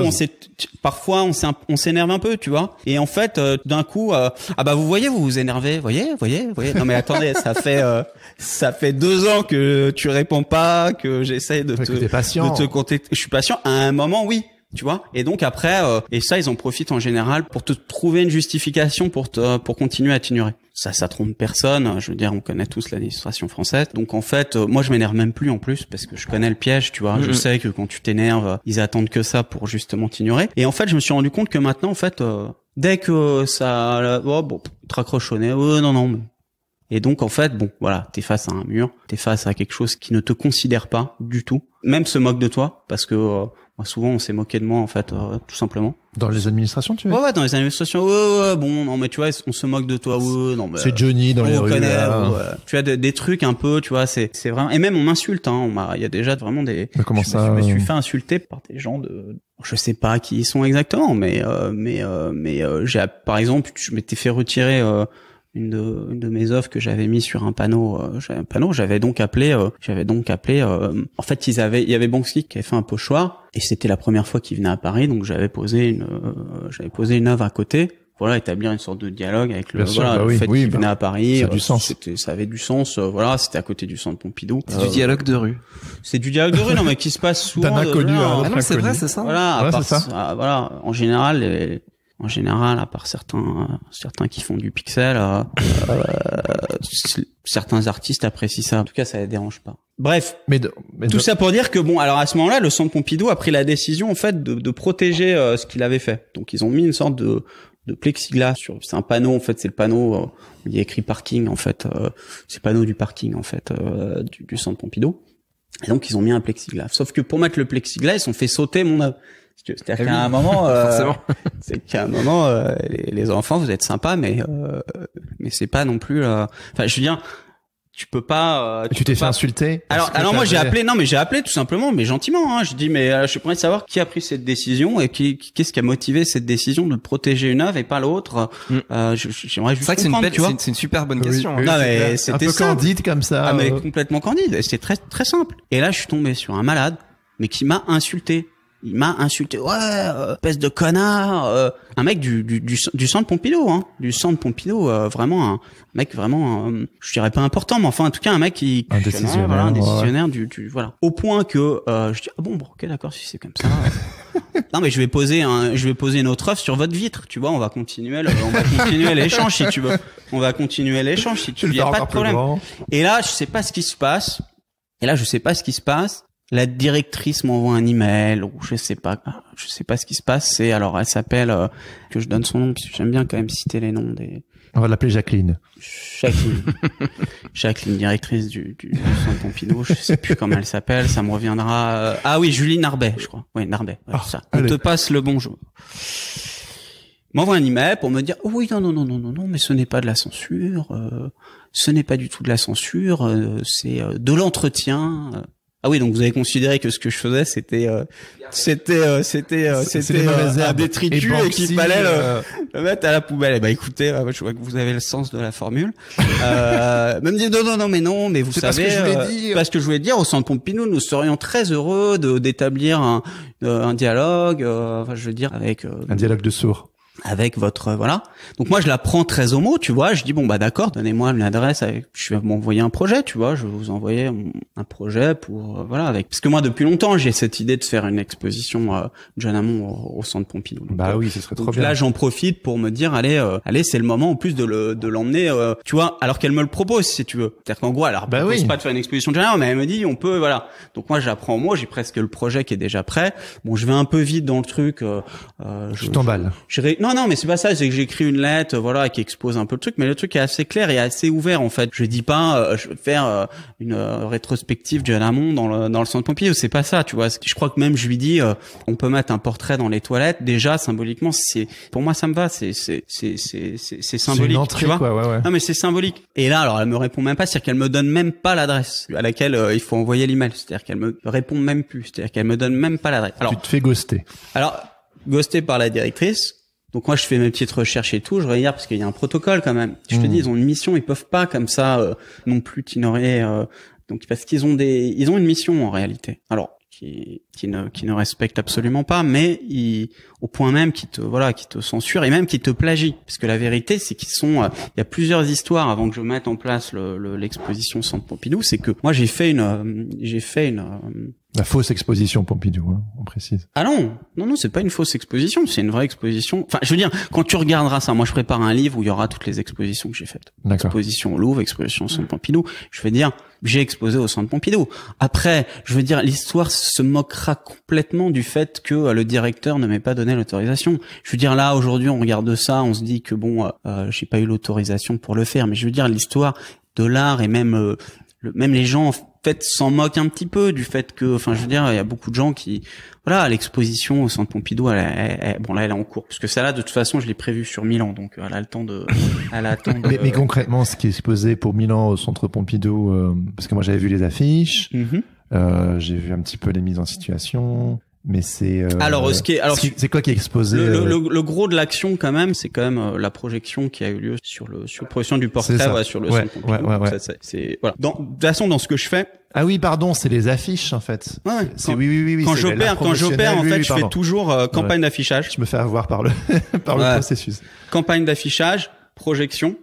parfois on on s'énerve un peu tu vois et en fait euh, d'un coup euh, ah bah vous voyez vous vous énervez voyez voyez voyez non mais attendez ça fait euh, ça fait deux ans que tu réponds pas que j'essaie de, te, patient. de contacter je suis patient à un moment oui tu vois et donc après et ça ils en profitent en général pour te trouver une justification pour te pour continuer à t'ignorer ça, ça trompe personne. Je veux dire, on connaît tous l'administration française. Donc en fait, euh, moi, je m'énerve même plus en plus parce que je connais le piège, tu vois. Je mm-hmm. sais que quand tu t'énerves, ils attendent que ça pour justement t'ignorer. Et en fait, je me suis rendu compte que maintenant, en fait, euh, dès que ça, euh, oh, bon, te raccroches non, non, Et donc en fait, bon, voilà, t'es face à un mur, t'es face à quelque chose qui ne te considère pas du tout, même se moque de toi, parce que souvent, on s'est moqué de moi, en fait, euh, tout simplement. Dans les administrations, tu veux Ouais, ouais, dans les administrations. Ouais, ouais, bon, non, mais tu vois, on se moque de toi. Ouais, non, mais. C'est Johnny dans on les Tu as des, trucs un peu, tu vois, c'est, c'est vraiment. Et même, on m'insulte, hein. On il y a déjà vraiment des. comment je ça me, Je me suis euh fait insulter par des gens de. Je sais pas qui ils sont exactement, mais, euh, mais, mais, j'ai, par exemple, je m'étais fait retirer, une de, une de mes offres que j'avais mis sur un panneau euh, un panneau j'avais donc appelé euh, j'avais donc appelé euh, en fait ils avaient il y avait Banksy qui avait fait un pochoir et c'était la première fois qu'il venait à Paris donc j'avais posé une j'avais posé une œuvre à côté voilà établir une sorte de dialogue avec le bah fait qu'il bah, venait à Paris ça, du sens. ça avait du sens voilà c'était à côté du centre Pompidou c'est du dialogue de rue c'est du dialogue de rue non mais qui se passe souvent d'un inconnu un autre ah c'est vrai c'est ça voilà voilà en général en général, à part certains, certains qui font du pixel, euh, euh, certains artistes apprécient ça. En tout cas, ça les dérange pas. Bref, mais, de, tout ça pour dire que bon, alors à ce moment-là, le centre Pompidou a pris la décision en fait de, de protéger euh, ce qu'il avait fait. Donc ils ont mis une sorte de de plexiglas sur c'est un panneau en fait c'est le panneau il y a écrit parking en fait c'est le panneau du parking en fait du, du centre Pompidou et donc ils ont mis un plexiglas sauf que pour mettre le plexiglas ils ont fait sauter mon c'est-à-dire ah qu'à un moment, euh, c'est qu'à un moment, euh, les, enfants, vous êtes sympas, mais euh, mais c'est pas non plus. Enfin, je dire, tu peux pas. tu t'es fait insulter. Alors, alors moi j'ai appelé. Non, mais j'ai appelé tout simplement, mais gentiment. Hein. Je dis, mais je suis prêt de savoir qui a pris cette décision et qui qu'est-ce qui a motivé cette décision de protéger une œuvre et pas l'autre. Mm. J'aimerais juste. C'est que c'est une, une super bonne question. Hein. non, mais c'était un peu candide comme ça. Ah, mais complètement candide. C'était très très simple. Et là, je suis tombé sur un malade, mais qui m'a insulté il m'a insulté. Ouais, peste euh, de connard. Euh. un mec du, du, du, du, centre Pompidou, hein, du centre Pompidou, euh, vraiment un mec vraiment, je dirais pas important, mais enfin en tout cas un mec qui un décisionnaire, voilà, un décisionnaire du, voilà. Au point que je dis ah bon, bon ok d'accord si c'est comme ça. non mais je vais poser un, je vais poser une autre offre sur votre vitre, tu vois, on va continuer, le, on va continuer l'échange si tu veux, on va continuer l'échange si tu veux, y a pas de problème. Et là je sais pas ce qui se passe. Et là, je sais pas ce qui se passe la directrice m'envoie un email ou je sais pas, je sais pas ce qui se passe. C'est alors elle s'appelle euh, que je donne son nom puisque j'aime bien quand même citer les noms des. On va l'appeler Jacqueline. Jacqueline. Jacqueline, directrice du, saint Centre Pompidou. Je sais plus comment elle s'appelle. Ça me reviendra. Euh, ah oui, Julie Narbet, je crois. Oui, Narbet. alors ah, ça. On te passe le bonjour m'envoie un email pour me dire oh oui non non non non non mais ce n'est pas de la censure euh, ce n'est pas du tout de la censure c'est de l'entretien ah oui, donc vous avez considéré que ce que je faisais, c'était, euh, euh, euh, c'était, c'était, c'était un détritus et, qu'il fallait le, mettre à la poubelle. Et eh bah ben, écoutez, je vois que vous avez le sens de la formule. euh, même dire non, non, non, mais non, mais vous savez, parce que je voulais dire, au Centre Pompidou, nous serions très heureux d'établir un, un dialogue. enfin, je veux dire avec un dialogue de sourds avec votre euh, voilà. Donc moi je la prends très au mot, tu vois, je dis bon bah d'accord, donnez-moi adresse avec je vais m'envoyer un projet, tu vois, je vais vous envoyer un projet pour euh, voilà avec parce que moi depuis longtemps, j'ai cette idée de faire une exposition euh, John Amon au, centre Pompidou. bah euh, oui, ce serait trop bien. Là, j'en profite pour me dire allez allez, c'est le moment en plus de le de l'emmener tu vois, alors qu'elle me le propose si tu veux. C'est-à-dire qu'en gros, bah oui. pas de faire une exposition de John mais elle me dit on peut voilà. Donc moi j'apprends moi, j'ai presque le projet qui est déjà prêt. Bon, je vais un peu vite dans le truc euh, je, je t'emballe non, non, mais c'est pas ça. C'est que j'écris une lettre, voilà, qui expose un peu le truc. Mais le truc est assez clair et assez ouvert, en fait. Je dis pas, euh, je vais faire euh, une euh, rétrospective de amont dans le dans le centre Pompidou. C'est pas ça, tu vois. Je crois que même je lui dis, on peut mettre un portrait dans les toilettes. Déjà, symboliquement, c'est pour moi ça me va. C'est c'est c'est c'est c'est symbolique, entrée, tu Quoi, ouais, ouais. Non, mais c'est symbolique. Et là, alors, elle me répond même pas, c'est-à-dire qu'elle me donne même pas l'adresse à laquelle il faut envoyer l'email. C'est-à-dire qu'elle me répond même plus. C'est-à-dire qu'elle me donne même pas l'adresse. Alors, tu te fais ghoster. Alors, ghosté par la directrice donc moi, je fais mes petites recherches et tout, je regarde parce qu'il y a un protocole quand même. Je te hmm. dis, ils ont une mission, ils peuvent pas comme ça euh, non plus tinorer. Euh. donc parce qu'ils ont des, ils ont une mission en réalité. Alors qui qui ne qui ne respecte absolument pas, mais il, au point même qui te voilà, qui te censure et même qui te plagie, parce que la vérité c'est qu'ils sont, euh, il y a plusieurs histoires avant que je mette en place l'exposition le, l'exposition Centre Pompidou, c'est que moi j'ai fait une euh, j'ai fait une euh, la fausse exposition Pompidou, hein, on précise. Ah non, non, non, c'est pas une fausse exposition, c'est une vraie exposition. Enfin, je veux dire, quand tu regarderas ça, moi je prépare un livre où il y aura toutes les expositions que j'ai faites. Exposition au Louvre, exposition Centre Pompidou. Je veux dire, j'ai exposé au Centre Pompidou. Après, je veux dire, l'histoire se moquera complètement du fait que euh, le directeur ne m'ait pas donné l'autorisation. Je veux dire là aujourd'hui on regarde ça, on se dit que bon, euh, euh j'ai pas eu l'autorisation pour le faire, mais je veux dire l'histoire de l'art et même euh, même les gens en fait s'en moquent un petit peu du fait que, enfin je veux dire, il y a beaucoup de gens qui, voilà, l'exposition au Centre Pompidou, elle, bon là elle est en cours, parce que celle-là de toute façon je l'ai prévu sur Milan, donc elle a le temps de, elle a mais, concrètement, ce qui est supposé pour Milan au Centre Pompidou, parce que moi j'avais vu les affiches. Mhm. Euh, j'ai vu un petit peu les mises en situation. Mais c'est euh, alors ce qui alors c'est quoi qui est exposé euh, le, gros de l'action quand même c'est quand même la projection qui a eu lieu sur le sur projection du portrait sur le ouais, ouais, c'est voilà de toute façon dans ce que je fais ah oui, pardon, c'est les affiches en fait. Ouais, quand, oui, oui, oui, quand j'opère, quand j'opère, en fait, je fais toujours campagne d'affichage. Je me fais avoir par le par le processus. Campagne d'affichage, projection,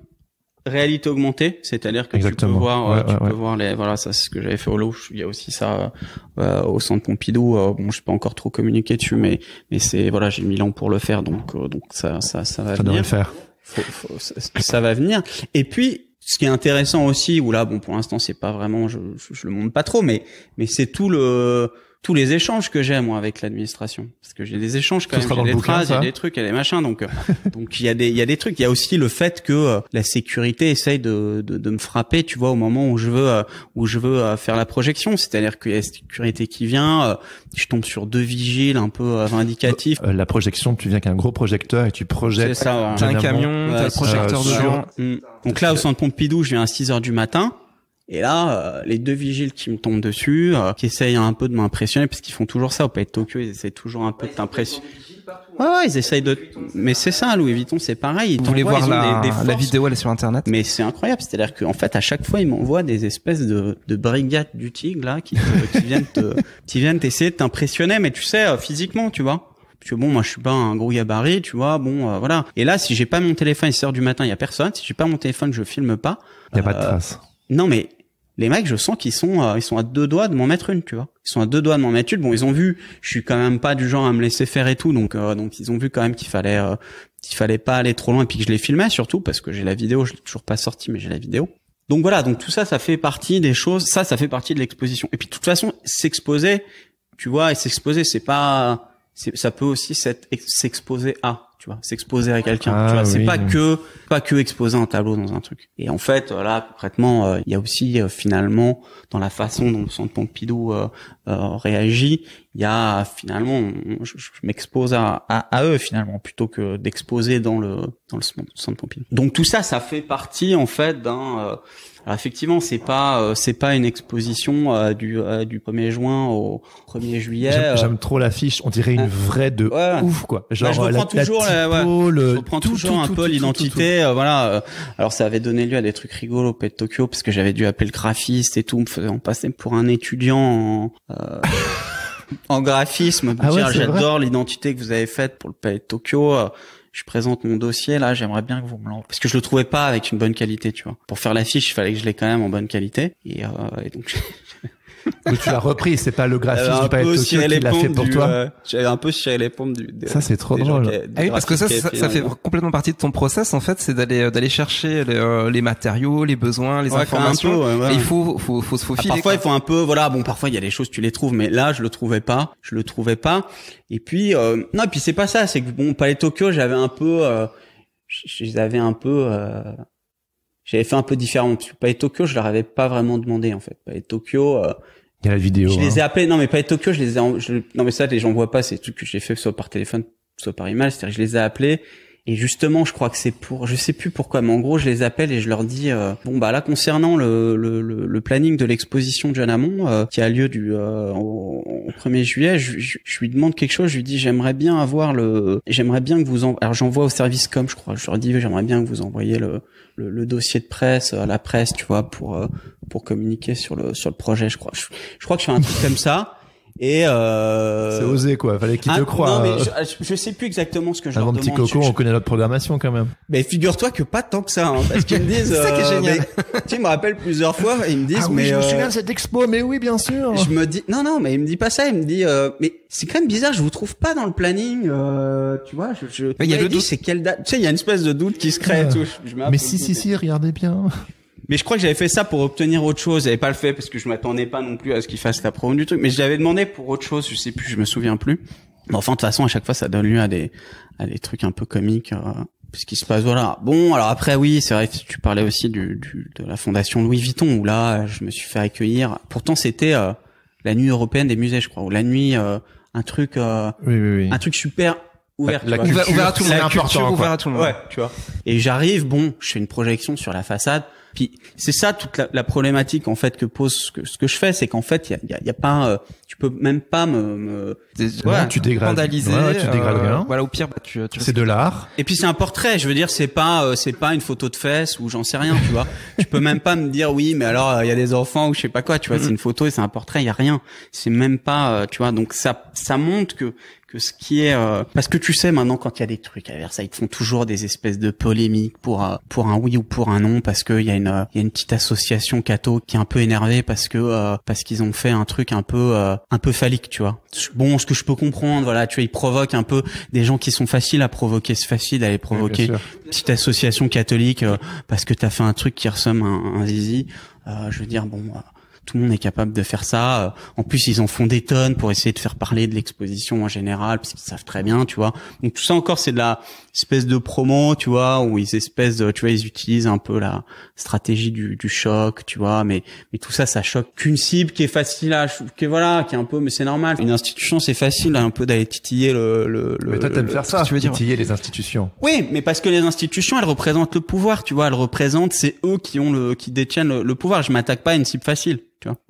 réalité augmentée, c'est-à-dire que tu peux voir, euh, tu peux voir les, voilà, ça c'est ce que j'avais fait au lot. Il y a aussi ça euh, euh, au centre Pompidou. bon, je pas encore trop communiquer dessus, mais mais c'est voilà, j'ai mis l'an pour le faire, donc donc ça ça ça va venir. Ça faire. ça, va venir. Et puis ce qui est intéressant aussi, où là, bon, pour l'instant, c'est pas vraiment, je, je, je, le montre pas trop, mais mais c'est tout le tous les échanges que j'ai moi avec l'administration parce que j'ai des échanges quand même, j'ai des phrases, j'ai des trucs, et des machins donc euh, donc il y a des il y a des trucs, il y a aussi le fait que euh, la sécurité essaye de, de, de me frapper, tu vois, au moment où je veux euh, où je veux faire la projection, c'est-à-dire qu'il y a la sécurité qui vient, je tombe sur deux vigiles un peu vindicatifs. la projection, tu viens avec un gros projecteur et tu projettes ça, un camion, ouais, projecteur de jour. Mm. Donc là au centre Pompidou, je viens à 6 heures du matin. Et là, euh, les deux vigiles qui me tombent dessus, euh, qui essayent un peu de m'impressionner, parce qu'ils font toujours ça au Pays de Tokyo, ils essayent toujours un peu de t'impressionner. Ouais, ouais, ils essayent de. mais c'est ça, Louis Vuitton, c'est pareil. Ils Vous voulez voir la... vidéo, elle est sur Internet. Mais c'est incroyable, c'est-à-dire qu'en fait, à chaque fois, ils m'envoient des espèces de, de brigades du tigre là, qui, euh, viennent te, qui viennent essayer de t'impressionner, mais tu sais, physiquement, tu vois. Parce que bon, moi, je suis pas un gros gabarit, tu vois. Bon, voilà. Et là, si j'ai pas mon téléphone, il sort du matin, il y a personne. Si j'ai pas mon téléphone, je filme pas. y a pas de trace. Non, mais les mecs, je sens qu'ils sont, euh, ils sont à deux doigts de m'en mettre une, tu vois. Ils sont à deux doigts de m'en mettre une. Bon, ils ont vu, je suis quand même pas du genre à me laisser faire et tout, donc euh, donc ils ont vu quand même qu'il fallait euh, qu'il fallait pas aller trop loin et puis que je les filmais surtout parce que j'ai la vidéo, je l'ai toujours pas sortie, mais j'ai la vidéo. Donc voilà, donc tout ça, ça fait partie des choses, ça, ça fait partie de l'exposition. Et puis de toute façon, s'exposer, tu vois, et s'exposer, c'est pas, ça peut aussi s'exposer à tu vois, s'exposer à quelqu'un. tu ah vois, c'est pas que pas que exposer un tableau dans un truc. Et en fait, là concrètement, euh, il y a aussi euh, finalement dans la façon dont le centre Pompidou euh, réagit, il y a finalement, je, m'expose à, eux finalement plutôt que d'exposer dans le dans le centre Pompidou. Donc tout ça, ça fait partie en fait d'un effectivement, c'est pas euh, c'est pas une exposition euh, du euh, du 1er juin au 1er juillet. J'aime trop l'affiche, on dirait une ah. vraie de ouf quoi. Bah, Genre je toujours la je reprends toujours un peu l'identité voilà. Alors ça avait donné lieu à des trucs rigolos au de Tokyo parce que j'avais dû appeler le graphiste et tout, On passait pour un étudiant en en graphisme, ah j'adore l'identité que vous avez faite pour le palais de Tokyo je présente mon dossier là, j'aimerais bien que vous me l'envoyez parce que je le trouvais pas avec une bonne qualité, tu vois. Pour faire l'affiche, il fallait que je l'ai quand même en bonne qualité et, euh, et donc Mais tu l'as repris, c'est pas le graphiste du Palais Tokyo qui l'a fait pour toi. Tu euh, un peu tiré les pompes du. De, ça c'est trop drôle. Ah parce que ça, ça, euh, fait complètement partie de ton process en fait, c'est d'aller euh, d'aller chercher les, matériaux, les besoins, les informations. il faut faut faut se faufiler. Ah, parfois il faut un peu voilà bon parfois il y a des choses tu les trouves mais là je le trouvais pas, je le trouvais pas. Et puis non et puis c'est pas ça, c'est que bon Palais Tokyo j'avais un peu j'avais un peu j'avais fait un peu différent. Pas et Tokyo, je leur avais pas vraiment demandé en fait. Pas Tokyo. Euh, il y a la vidéo. Je les hein. ai appelés. Non, mais pas Tokyo. Je les ai. non, mais ça, les gens voient pas. C'est tout que j'ai fait soit par téléphone, soit par email. C'est-à-dire, je les ai appelés et justement, je crois que c'est pour, je sais plus pourquoi, mais en gros, je les appelle et je leur dis, euh, bon bah là concernant le, planning de l'exposition de John Hamon, euh, qui a lieu du euh, au, 1er juillet, je, lui demande quelque chose, je lui dis, j'aimerais bien avoir le, j'aimerais bien que vous, en... alors j'envoie au service com, je crois, je leur dis, j'aimerais bien que vous envoyiez le, dossier de presse à la presse, tu vois, pour pour communiquer sur le sur le projet, je crois, je, je crois que je fais un truc comme ça. Et euh... c'est osé quoi. Fallait qu'ils te ah, Non mais je, sais plus exactement ce que je Avant leur demande. petit coco, on connaît notre programmation quand même. Mais figure-toi que pas tant que ça, hein, parce qu'ils me disent. c'est ça qui est euh, génial. tu me rappelles plusieurs fois, ils me disent. Ah mais je me euh, souviens de cette expo, mais oui, bien sûr. Je me dis non, non, mais il me dit pas ça. Il me dit euh, mais c'est quand même bizarre, je vous trouve pas dans le planning. tu vois, je. il y a C'est quelle date Tu sais, il y a une espèce de doute qui se crée. Tout. mais si, si, si, regardez bien. Mais je crois que j'avais fait ça pour obtenir autre chose. J'avais pas le fait parce que je m'attendais pas non plus à ce qu'il fasse la promo du truc. Mais je l'avais demandé pour autre chose. Je sais plus, je me souviens plus. Mais enfin, de toute façon, à chaque fois, ça donne lieu à des, à des trucs un peu comiques. Euh, ce qui se passe, voilà. Bon, alors après, oui, c'est vrai que tu parlais aussi du, du, de la fondation Louis Vuitton, où là, je me suis fait accueillir. Pourtant, c'était euh, la nuit européenne des musées, je crois, ou la nuit, euh, un truc, euh, oui, oui, oui. un truc super ouvert, la, la ouvert à tout le monde, ouvert à tout le monde. Ouais, tu vois. Et j'arrive, bon, je fais une projection sur la façade. Puis c'est ça toute la, problématique en fait que pose ce que, je fais, c'est qu'en fait il y a, pas, euh, tu peux même pas me, me tu dégrades, tu dégrades euh, Voilà au pire bah, tu, c'est de l'art. Et puis c'est un portrait, je veux dire c'est pas euh, c'est pas une photo de fesses ou j'en sais rien, tu vois. tu peux même pas me dire oui mais alors il y a des enfants ou je sais pas quoi, tu vois c'est mm-hmm. une photo et c'est un portrait, il y a rien. C'est même pas, tu vois donc ça ça montre que que ce qui est euh, parce que tu sais maintenant quand il y a des trucs à Versailles, ils font toujours des espèces de polémiques pour euh, pour un oui ou pour un non parce qu'il y a une il euh, y a une petite association catho qui est un peu énervée parce que parce qu'ils ont fait un truc un peu un peu phallique, tu vois. Bon, ce que je peux comprendre, voilà, tu vois, ils provoquent un peu des gens qui sont faciles à provoquer, c'est facile à les provoquer. petite association catholique parce que tu as fait un truc qui ressemble à un, un zizi. je veux dire bon tout le monde est capable de faire ça. Euh, en plus, ils en font des tonnes pour essayer de faire parler de l'exposition en général, parce qu'ils savent très bien, tu vois. Donc tout ça encore, c'est de la espèce de promo, tu vois, où ils espèces, de, tu vois, ils utilisent un peu la stratégie du, du choc, tu vois. Mais mais tout ça, ça choque qu'une cible qui est facile à, qui voilà, qui est un peu, mais c'est normal. Une institution, c'est facile hein, un peu d'aller titiller le. le, mais toi, t'aimes faire ça, tu veux dire titiller les institutions. Oui, mais parce que les institutions, elles représentent le pouvoir, tu vois. Elles représentent, c'est eux qui ont le, qui détiennent le, le pouvoir. Je m'attaque pas à une cible facile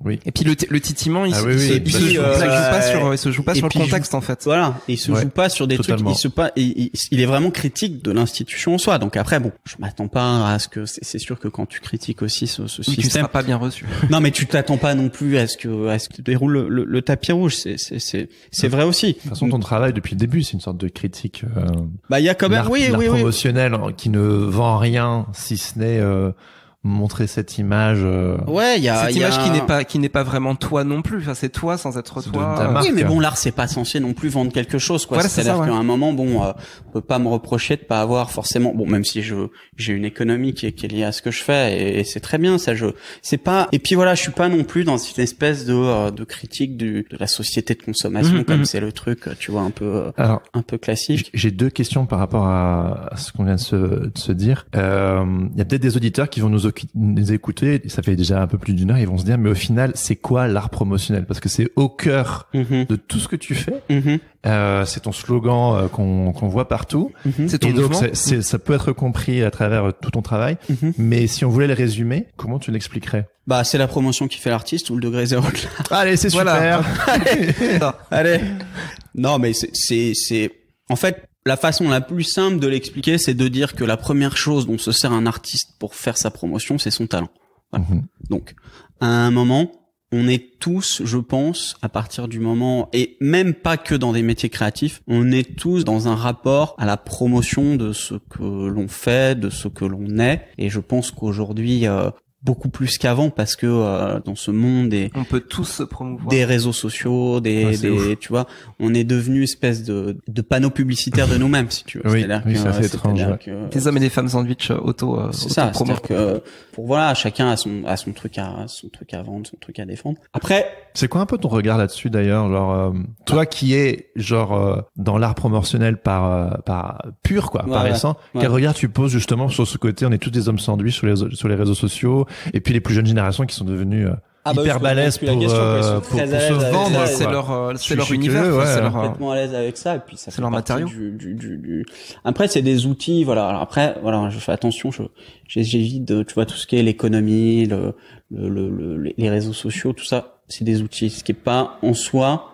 oui. Et puis le, le titiment, il, se, joue, pas sur, se joue pas sur le contexte en fait. Voilà, il se joue pas sur des trucs. Il, se pas, il, est vraiment critique de l'institution en soi. Donc après, bon, je m'attends pas à ce que c'est sûr que quand tu critiques aussi ce, ce système, tu seras pas bien reçu. non, mais tu t'attends pas non plus à ce que à ce que tu le, tapis rouge. C'est c'est c'est c'est vrai aussi. De toute façon, ton travail depuis le début, c'est une sorte de critique. Euh, bah il y a quand oui oui promotionnel hein, qui ne vend rien si ce n'est euh, montrer cette image euh, ouais cette image qui n'est pas qui n'est pas vraiment toi non plus c'est toi sans être toi oui mais bon l'art c'est pas censé non plus vendre quelque chose quoi c'est à dire qu'à un moment bon euh, on peut pas me reprocher de pas avoir forcément bon même si je j'ai une économie qui est, liée à ce que je fais et, c'est très bien ça je c'est pas et puis voilà je suis pas non plus dans une espèce de euh, de critique de la société de consommation mm-hmm. comme c'est le truc tu vois un peu un peu classique j'ai deux questions par rapport à, ce qu'on vient de se, de se dire il y a peut-être des auditeurs qui vont nous qui nous écoutent, ça fait déjà un peu plus d'une heure, ils vont se dire, mais au final, c'est quoi l'art promotionnel Parce que c'est au cœur mm-hmm. de tout ce que tu fais. Mm-hmm. Euh, c'est ton slogan euh, qu'on voit partout. Mm-hmm. C'est ton Et donc, ça peut être compris à travers euh, tout ton travail. Mais si on voulait le résumer, comment tu l'expliquerais bah, c'est la promotion qui fait l'artiste ou le degré zéro. De Allez, c'est voilà. super. Allez. non, mais c'est, c'est, en fait, la façon la plus simple de l'expliquer, c'est de dire que la première chose dont se sert un artiste pour faire sa promotion, c'est son talent. Mhm. Donc, à un moment, on est tous, je pense, à partir du moment, et même pas que dans des métiers créatifs, on est tous dans un rapport à la promotion de ce que l'on fait, de ce que l'on est. Et je pense qu'aujourd'hui, euh, beaucoup plus qu'avant parce que euh, dans ce monde des on peut tous se promouvoir des réseaux sociaux des, ah, tu vois on est devenu espèce de, de panneau publicitaire de nous-mêmes si tu veux oui, c'est euh, étrange ouais. des hommes et des femmes sandwich euh, auto c'est ça c'est que pour voilà chacun a son a son truc à son truc à vendre son truc à défendre après c'est quoi un peu ton regard là-dessus d'ailleurs genre toi qui es genre dans l'art promotionnel par par pur quoi par essence quel regard tu poses justement sur ce côté on est tous des hommes sandwich sur les sur les réseaux sociaux et puis les plus jeunes générations qui sont devenues euh, ah bah hyper balèzes pour, euh, pour, se vendre. C'est leur, c'est leur univers. Ouais, c'est leur complètement à l'aise avec ça. Et puis ça c'est leur matériau. Après, c'est des outils. Voilà. après, voilà, je fais attention. J'évite, tu vois, tout ce qui est l'économie, le, le, les réseaux sociaux, tout ça. C'est des outils. Ce qui est pas en soi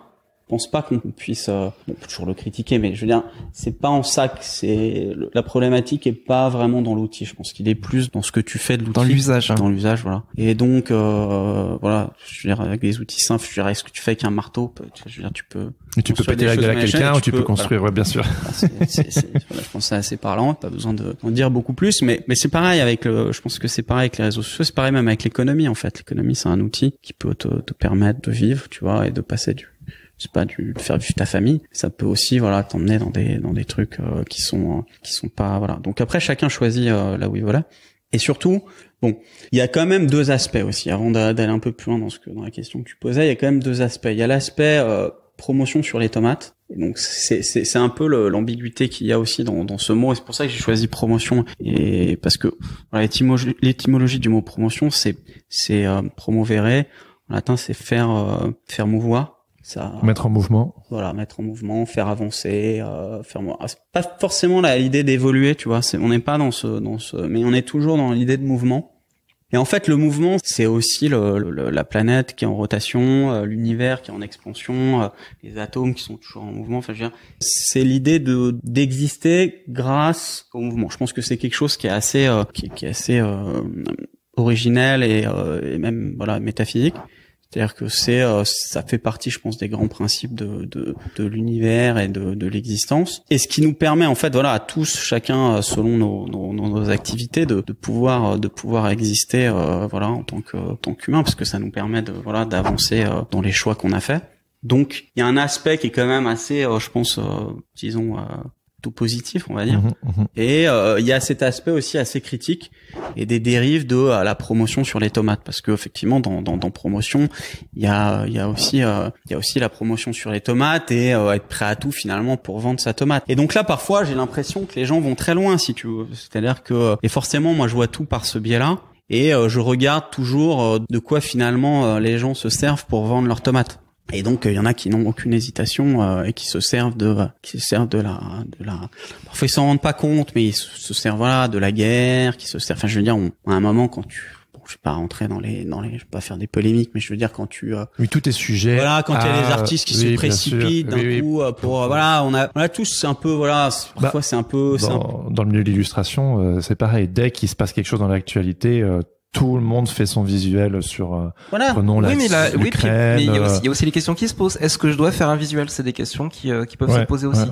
pense pas qu'on puisse euh, on peut toujours le critiquer mais je veux dire c'est pas en sac. c'est la problématique est pas vraiment dans l'outil je pense qu'il est plus dans ce que tu fais de l'outil dans l'usage hein. dans l'usage voilà et donc euh, voilà je veux dire avec des outils simples je veux dire est-ce que tu fais avec un marteau bah, je veux dire tu peux et tu peux péter la gueule à quelqu'un ou tu peux, construire ouais, bien sûr je pense que c'est assez parlant pas besoin de dire beaucoup plus mais mais c'est pareil avec le je pense que c'est pareil avec les réseaux sociaux c'est pareil même avec l'économie en fait l'économie c'est un outil qui peut te permettre de vivre tu vois et de passer du c'est pas, du, de faire du ta famille. Ça peut aussi, voilà, t'emmener dans des dans des trucs euh, qui sont euh, qui sont pas, voilà. Donc après, chacun choisit euh, là où il voilà. Et surtout, bon, il y a quand même deux aspects aussi. Avant d'aller un peu plus loin dans ce que dans la question que tu posais, il y a quand même deux aspects. Il y a l'aspect promotion sur les tomates. donc c'est un peu l'ambiguïté qu'il y a aussi dans, dans ce mot. Et c'est pour ça que j'ai choisi promotion. Et parce que l'étymologie du mot promotion, c'est c'est euh, En latin, c'est faire faire mouvoir mettre en mouvement. Voilà, mettre en mouvement, faire avancer, euh, faire ah, pas forcément l'idée d'évoluer, tu vois. on n'est pas dans ce, dans ce, mais on est toujours dans l'idée de mouvement. Et en fait, le mouvement, c'est aussi le, la planète qui est en rotation, euh, l'univers qui est en expansion, euh, les atomes qui sont toujours en mouvement. Enfin, c'est l'idée de d'exister grâce au mouvement. Je pense que c'est quelque chose qui est assez, euh, qui, est assez originel et, et, même voilà métaphysique. C'est-à-dire que c'est, euh, ça fait partie, je pense, des grands principes de, de, de l'univers et de, de l'existence. Et ce qui nous permet, en fait, voilà, à tous, chacun, euh, selon nos, nos, nos activités, de, de, pouvoir, euh, de pouvoir exister, voilà, en tant que, en tant qu'humain, parce que ça nous permet de, voilà, d'avancer dans les choix qu'on a faits. Donc, il y a un aspect qui est quand même assez, je pense, disons, tout positif, on va dire. Mhm, mhm. Et euh, il y a cet aspect aussi assez critique et des dérives de euh, la promotion sur les tomates, parce que effectivement, dans, promotion, il y a, aussi euh, il y a aussi la promotion sur les tomates et être prêt à tout finalement pour vendre sa tomate. Et donc là, parfois, j'ai l'impression que les gens vont très loin, si tu veux. C'est-à-dire que et forcément, moi, je vois tout par ce biais-là. Et je regarde toujours de quoi finalement les gens se servent pour vendre leurs tomates. Et donc il euh, y en a qui n'ont aucune hésitation euh, et qui se servent de euh, qui se servent de la de la parfois ils s'en rendent pas compte mais ils se servent voilà de la guerre qui se servent enfin je veux dire à un moment quand tu bon je vais pas rentrer dans les dans les je vais pas faire des polémiques mais je veux dire quand tu euh, oui tout est sujet voilà quand il y a des artistes qui se précipitent d'un coup pour voilà on a on a tous un peu voilà parfois bah, c'est un peu dans, dans le milieu de l'illustration c'est pareil dès qu'il se passe quelque chose dans l'actualité tout le monde fait son visuel sur euh, voilà. prenons la mais oui, mais il y, a aussi, les questions qui se posent. Est-ce que je dois faire un visuel C'est des questions qui, euh, qui peuvent se poser aussi.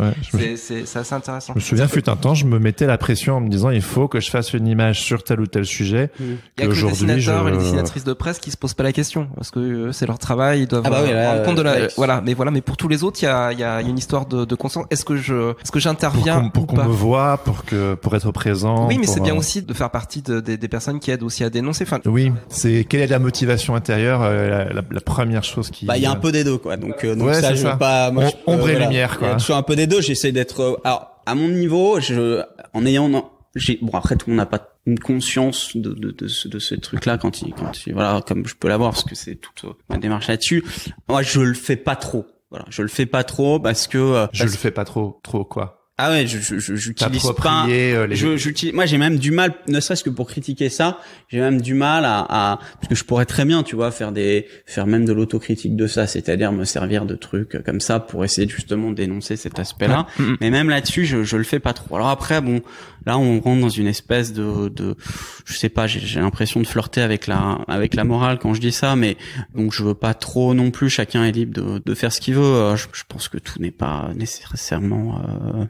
c'est assez intéressant. Je me souviens, fut un temps, je me mettais la pression en me disant il faut que je fasse une image sur tel ou tel sujet. Mm. Il y a les dessinateurs et les dessinatrices de presse qui se posent pas la question parce que euh, c'est leur travail, ils doivent ah bah compte de la. voilà, mais voilà, mais pour tous les autres, il y a, y a une histoire de, de conscience. Est-ce que je, est-ce que j'interviens pour qu'on me voit, pour que pour être présent. Oui, mais c'est bien aussi de faire partie des, personnes qui aident aussi à des oui, c'est quelle est la motivation intérieure, euh, la, première chose qui. Bah, il y a un euh, peu des deux, quoi. Donc, euh, ça, je veux pas. Moi, ombre et lumière, quoi. Je suis un peu des deux. J'essaie d'être. Alors, à mon niveau, je, en ayant, j'ai, bon, après, tout on n'a pas une conscience de, de, de ce, truc-là quand il, quand il, voilà, comme je peux l'avoir, parce que c'est toute ma démarche là-dessus. Moi, je le fais pas trop. Voilà, je le fais pas trop parce que. je le fais pas trop, trop quoi. Ah ouais, je je, j'utilise pas. Je, j'utilise. Euh, moi, j'ai même du mal, ne serait-ce que pour critiquer ça, j'ai même du mal à, à parce que je pourrais très bien, tu vois, faire des faire même de l'autocritique de ça, c'est-à-dire me servir de trucs euh, comme ça pour essayer justement d'énoncer cet aspect-là. Mm, mm. Mais même là-dessus, je je le fais pas trop. Alors après, bon, là, on rentre dans une espèce de de je sais pas, j'ai, j'ai l'impression de flirter avec la avec la morale quand je dis ça, mais donc je veux pas trop non plus. Chacun est libre de de faire ce qu'il veut. Euh, je, je pense que tout n'est pas nécessairement euh,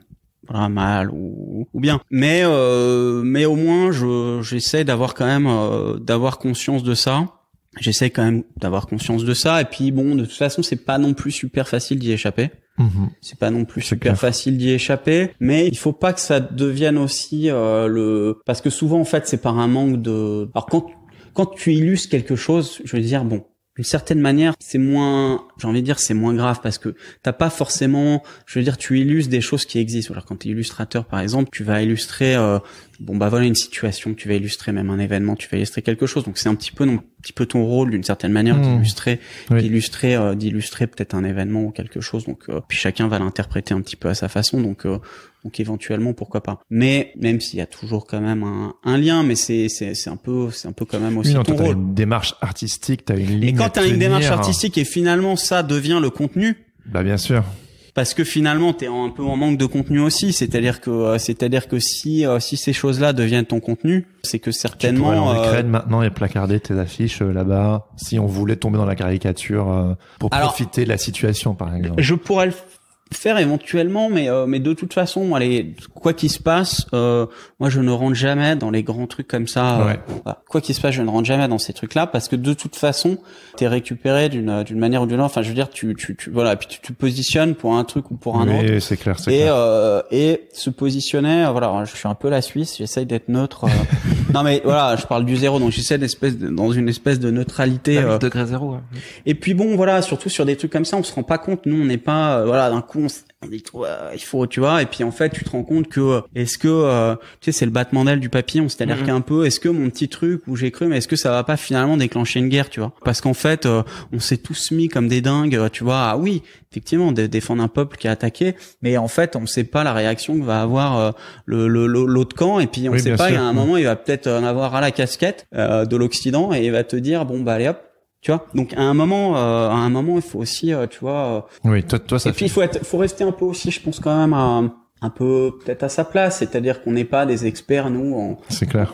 voilà, mal ou, bien. Mais euh, mais au moins je j'essaie d'avoir quand même euh, d'avoir conscience de ça. J'essaie quand même d'avoir conscience de ça et puis bon de toute façon c'est pas non plus super facile d'y échapper. Mm-hmm. C'est pas non plus super facile d'y échapper, mais il faut pas que ça devienne aussi euh, le parce que souvent en fait c'est par un manque de alors quand quand tu illustres quelque chose, je veux dire bon d'une certaine manière, c'est moins, j'ai envie de dire, c'est moins grave parce que t'as pas forcément, je veux dire, tu illustres des choses qui existent. Alors quand t'es illustrateur, par exemple, tu vas illustrer, euh, bon bah voilà une situation, tu vas illustrer même un événement, tu vas illustrer quelque chose. Donc c'est un petit peu, non, petit peu ton rôle d'une certaine manière mmh. d'illustrer, d'illustrer, euh, d'illustrer peut-être un événement ou quelque chose. Donc euh, puis chacun va l'interpréter un petit peu à sa façon. Donc donc éventuellement, pourquoi pas. Mais même s'il y a toujours quand même un, un lien, mais c'est c'est un peu c'est un peu quand même aussi oui, non, Tu as Une démarche artistique, as une ligne. Et quand as une démarche artistique et finalement ça devient le contenu. Bah bien sûr parce que finalement tu es un peu en manque de contenu aussi c'est-à-dire que euh, c'est-à-dire que si euh, si ces choses-là deviennent ton contenu c'est que certainement tu en euh, maintenant et placarder tes affiches là-bas si on voulait tomber dans la caricature pour profiter de la situation par exemple je pourrais le faire éventuellement, mais euh, mais de toute façon, allez quoi qu'il se passe, euh, moi je ne rentre jamais dans les grands trucs comme ça. quoi qu'il se passe, je ne rentre jamais dans ces trucs-là parce que de toute façon, t'es récupéré d'une euh, d'une manière ou d'une autre. Enfin, je veux dire, tu tu, voilà, puis tu te positionnes pour un truc ou pour un autre. c'est clair, c'est et, clair. et se positionner, voilà, je suis un peu la Suisse, j'essaye d'être neutre. non mais voilà, je parle du zéro, donc j'essaie d'espèce dans une espèce de neutralité. degré zéro. Et puis bon, voilà, surtout sur des trucs comme ça, on se rend pas compte. Nous, on n'est pas voilà d'un coup on, dit euh, il faut, tu vois. Et puis en fait, tu te rends compte que euh, est-ce que euh, tu sais, c'est le battement d'aile du papillon, c'est-à-dire mhm. qu'un peu, est-ce que mon petit truc où j'ai cru, mais est-ce que ça va pas finalement déclencher une guerre, tu vois Parce qu'en fait, on s'est tous mis comme des dingues, tu vois. Ah oui, effectivement, défendre un peuple qui a attaqué, mais en fait, on sait pas la réaction que va avoir le l'autre camp. Et puis on sait pas, il y a un mhm. moment, il va peut-être en avoir à la casquette de l'Occident et il va te dire bon bah allez hop tu vois, donc à un moment, euh, à un moment, il faut aussi, euh, tu vois. Euh, oui, toi, toi, ça. Et puis il faut être, faut rester un peu aussi, je pense quand même un peu peut-être à sa place, c'est-à-dire qu'on n'est pas des experts nous en,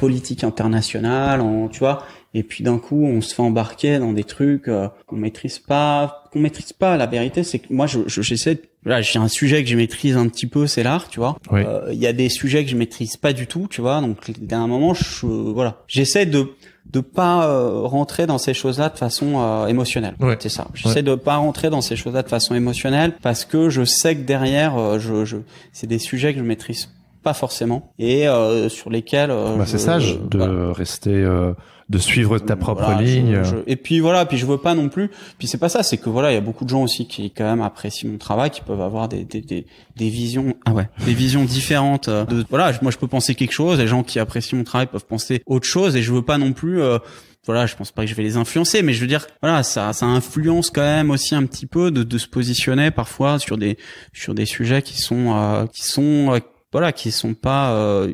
politique internationale, en tu vois. Et puis d'un coup, on se fait embarquer dans des trucs qu'on maîtrise pas, qu'on maîtrise pas. La vérité, c'est que moi, je, j'essaie. Je, là, j'ai un sujet que je maîtrise un petit peu, c'est l'art, tu vois. Il y a des sujets que je maîtrise pas du tout, tu vois. Donc, d'un moment, je, voilà, j'essaie de de pas euh, rentrer dans ces choses-là de façon euh, émotionnelle. C'est ça. J'essaie de pas rentrer dans ces choses-là de façon émotionnelle parce que je sais que derrière, euh, je, je c'est des sujets que je maîtrise pas forcément et sur lesquels. Bah, c'est sage de rester de suivre ta propre ligne. et puis voilà, puis je veux pas non plus. Puis c'est pas ça, c'est que voilà, il y a beaucoup de gens aussi qui quand même apprécient mon travail, qui peuvent avoir des des, des, des visions ah ouais, des visions différentes. Euh, de, voilà, moi je peux penser quelque chose, les gens qui apprécient mon travail peuvent penser autre chose, et je veux pas non plus. Euh, voilà, je pense pas que je vais les influencer, mais je veux dire, voilà, ça, ça influence quand même aussi un petit peu de, de se positionner parfois sur des sur des sujets qui sont euh, qui sont voilà qui sont pas euh,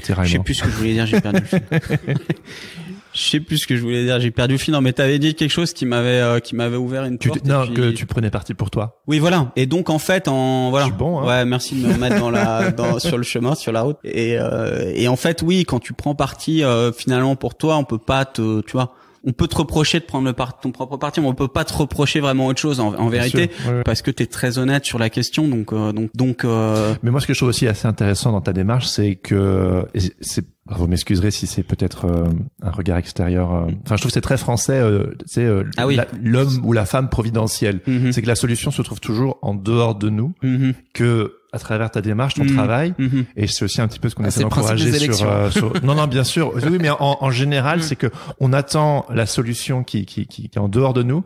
je sais plus ce que je voulais dire, j'ai perdu le fil. je sais plus ce que je voulais dire, j'ai perdu le fil. Non, mais t'avais dit quelque chose qui m'avait euh, qui m'avait ouvert une porte. Non, que tu prenais parti pour toi. Oui, voilà. Et donc en fait, en voilà. Je suis bon. Hein. Ouais, merci de me remettre dans la dans, sur le chemin, sur la route. Et euh, et en fait, oui, quand tu prends parti euh, finalement pour toi, on peut pas te, tu vois on peut te reprocher de prendre ton propre parti, mais on peut pas te reprocher vraiment autre chose en, vérité, parce que tu es très honnête sur la question. Donc, euh, donc, donc. Euh, mais moi, ce que je trouve aussi assez intéressant dans ta démarche, c'est que c'est vous m'excuserez si c'est peut-être euh, un regard extérieur. Enfin, je trouve c'est très français. c'est ah l'homme ou la femme providentielle. Mm-hmm. C'est que la solution se trouve toujours en dehors de nous. Mm-hmm. Que à travers ta démarche, ton mhm. travail, mhm. et c'est aussi un petit peu ce qu'on ah, essaie d'encourager euh, sur, Non, non, bien sûr. Oui, mais en, général, mhm. c'est que on attend la solution qui, qui, qui, est en dehors de nous,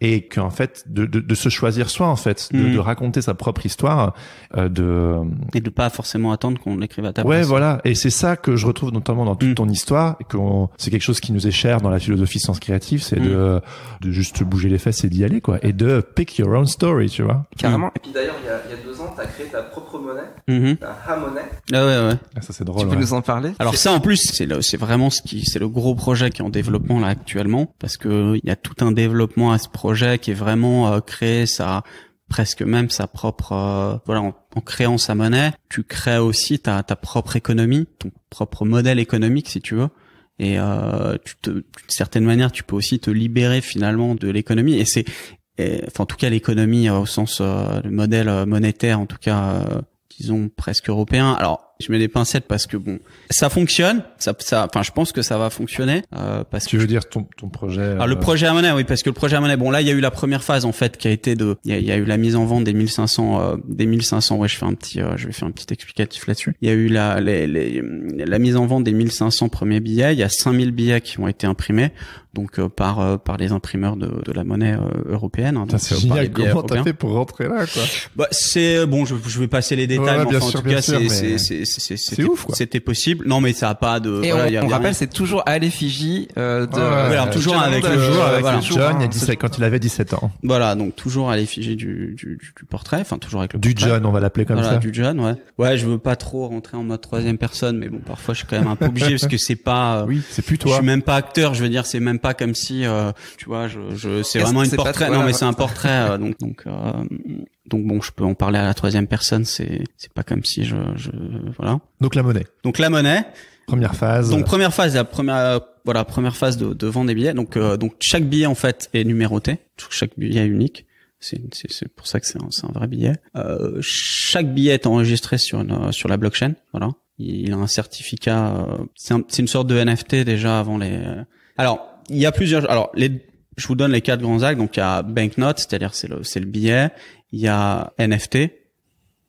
et qu'en fait de, de, de, se choisir soi en fait, de, de mm. raconter sa propre histoire, euh, de et de pas forcément attendre qu'on l'écrive à ta place. Ouais, voilà. Et c'est ça que je retrouve notamment dans toute mm. ton histoire, que c'est quelque chose qui nous est cher dans la philosophie science créative, c'est mm. de, de juste bouger les fesses et d'y aller quoi, et de pick your own story, tu vois. Carrément. Et puis d'ailleurs, il y a, deux ans, as créé ta propre monnaie, mm-hmm. ta ha monnaie. Ah ouais ouais. Ah, ça c'est drôle. Tu peux nous en parler Alors ça en plus, c'est c'est vraiment ce qui, c'est le gros projet qui est en développement là actuellement, parce que il y a tout un développement à ce projet qui est vraiment euh, créé sa presque même sa propre euh, voilà en, créant sa monnaie tu crées aussi ta, ta propre économie ton propre modèle économique si tu veux et euh, tu te, d'une certaine manière tu peux aussi te libérer finalement de l'économie et c'est en tout cas l'économie au sens le modèle monétaire en tout cas disons presque européen alors je mets des pincettes parce que bon, ça fonctionne. Ça, ça, enfin, je pense que ça va fonctionner. Euh, parce tu veux dire ton, ton projet Ah Le euh, projet à monnaie, oui, parce que le projet à monnaie. Bon, là, il y a eu la première phase en fait qui a été de, il y a, eu la mise en vente des 1500, euh, des 1500. Ouais, je fais un petit, euh, je vais faire un petit explicatif là-dessus. Il y a eu la, les, la mise en vente des 1500 premiers billets. Il y a 5000 billets qui ont été imprimés donc euh, par euh, par les imprimeurs de, de la monnaie euh, européenne. Hein, donc, Comment t'as fait pour rentrer là quoi Bah c'est bon, je, je vais passer les détails. mais en tout cas, c'est c'est c'est c'est ouf C'était possible. Non mais ça a pas de. voilà, on, rappelle, c'est toujours à l'effigie de. toujours avec le John, il y a 17, quand il avait 17 ans. Voilà, donc toujours à l'effigie du, du, du portrait, enfin toujours avec le. Du John, on va l'appeler comme ça. Du John, ouais. Ouais, je veux pas trop rentrer en mode troisième personne, mais bon, parfois je suis quand même un peu obligé parce que c'est pas. Oui, c'est plus Je suis même pas acteur, je veux dire, c'est même pas comme si, euh, tu vois, je, je c'est vraiment une portrait. non, mais c'est un portrait. Euh, donc, donc, euh, donc bon, je peux en parler à la troisième personne. C'est, c'est pas comme si je, je, voilà. Donc la monnaie. Donc la monnaie. Première phase. Donc première phase, la première euh, voilà première phase de, de vente des billets. Donc euh, donc chaque billet en fait est numéroté, chaque billet est unique. C'est pour ça que c'est un, un, vrai billet. Euh, chaque billet est enregistré sur sur la blockchain. Voilà, il, a un certificat. c'est une sorte de NFT déjà avant les. Alors il y a plusieurs. Alors, les, je vous donne les quatre grands actes. Donc, il y a banknote, c'est-à-dire c'est le, c'est le billet. Il y a NFT,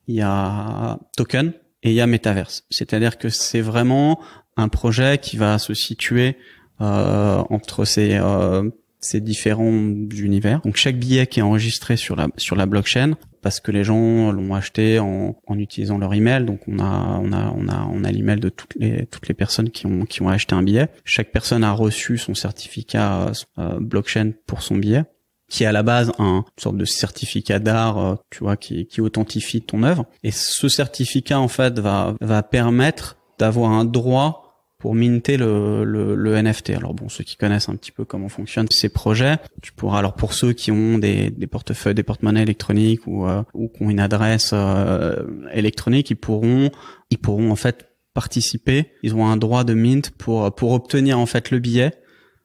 il y a token et il y a metaverse. C'est-à-dire que c'est vraiment un projet qui va se situer euh, entre ces euh, c'est différents univers. Donc chaque billet qui est enregistré sur la sur la blockchain parce que les gens l'ont acheté en, en utilisant leur email. Donc on a on a on a on a l'email de toutes les toutes les personnes qui ont qui ont acheté un billet. Chaque personne a reçu son certificat euh, blockchain pour son billet qui est à la base un une sorte de certificat d'art, euh, tu vois, qui, qui authentifie ton œuvre. Et ce certificat, en fait, va, va permettre d'avoir un droit pour minter le, NFT. Alors bon, ceux qui connaissent un petit peu comment fonctionnent ces projets, tu pourras alors pour ceux qui ont des, portefeuilles, des porte-monnaies électroniques ou, euh, ou qui ont une adresse euh, électronique, ils pourront ils pourront en fait participer. Ils ont un droit de mint pour pour obtenir en fait le billet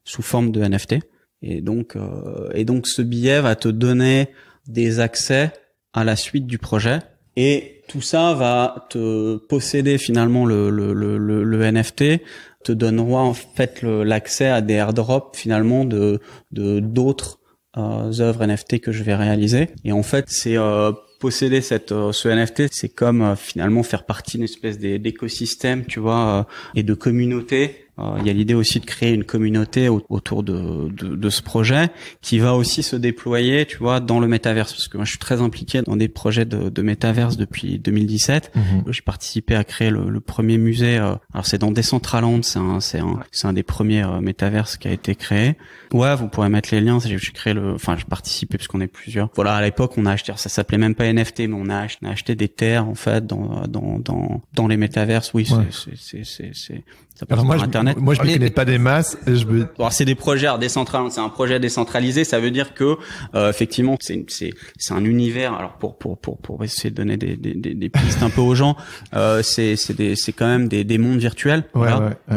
sous forme de NFT. Et donc euh, et donc ce billet va te donner des accès à la suite du projet et tout ça va te posséder finalement le, le, le, le NFT, te donnera en fait l'accès à des airdrops finalement de d'autres de, euh, œuvres NFT que je vais réaliser. Et en fait, c'est euh, posséder cette euh, ce NFT, c'est comme euh, finalement faire partie d'une espèce d'écosystème, tu vois, et de communauté euh, il y a l'idée aussi de créer une communauté autour de, de, de, ce projet qui va aussi se déployer, tu vois, dans le métaverse. Parce que moi, je suis très impliqué dans des projets de, de métaverse depuis 2017. Mhm. J'ai participé à créer le, premier musée. Euh, alors, c'est dans Decentraland. C'est un, c'est un, c'est un des premiers euh, métavers qui a été créé. Ouais, vous pourrez mettre les liens. J'ai, créé le, enfin, j'ai participé parce qu'on est plusieurs. Voilà, à l'époque, on a acheté, ça s'appelait même pas NFT, mais on a, acheté, des terres, en fait, dans, dans, dans, dans les métaverses. Oui, c'est, c'est, c'est, alors moi, Internet. Je, moi, je ne connais pas des masses. Je c'est des projets décentralisés. C'est un projet décentralisé. Ça veut dire que, euh, effectivement, c'est c'est c'est un univers. Alors pour pour pour pour essayer de donner des des, des pistes un peu aux gens, euh, c'est c'est des c'est quand même des des mondes virtuels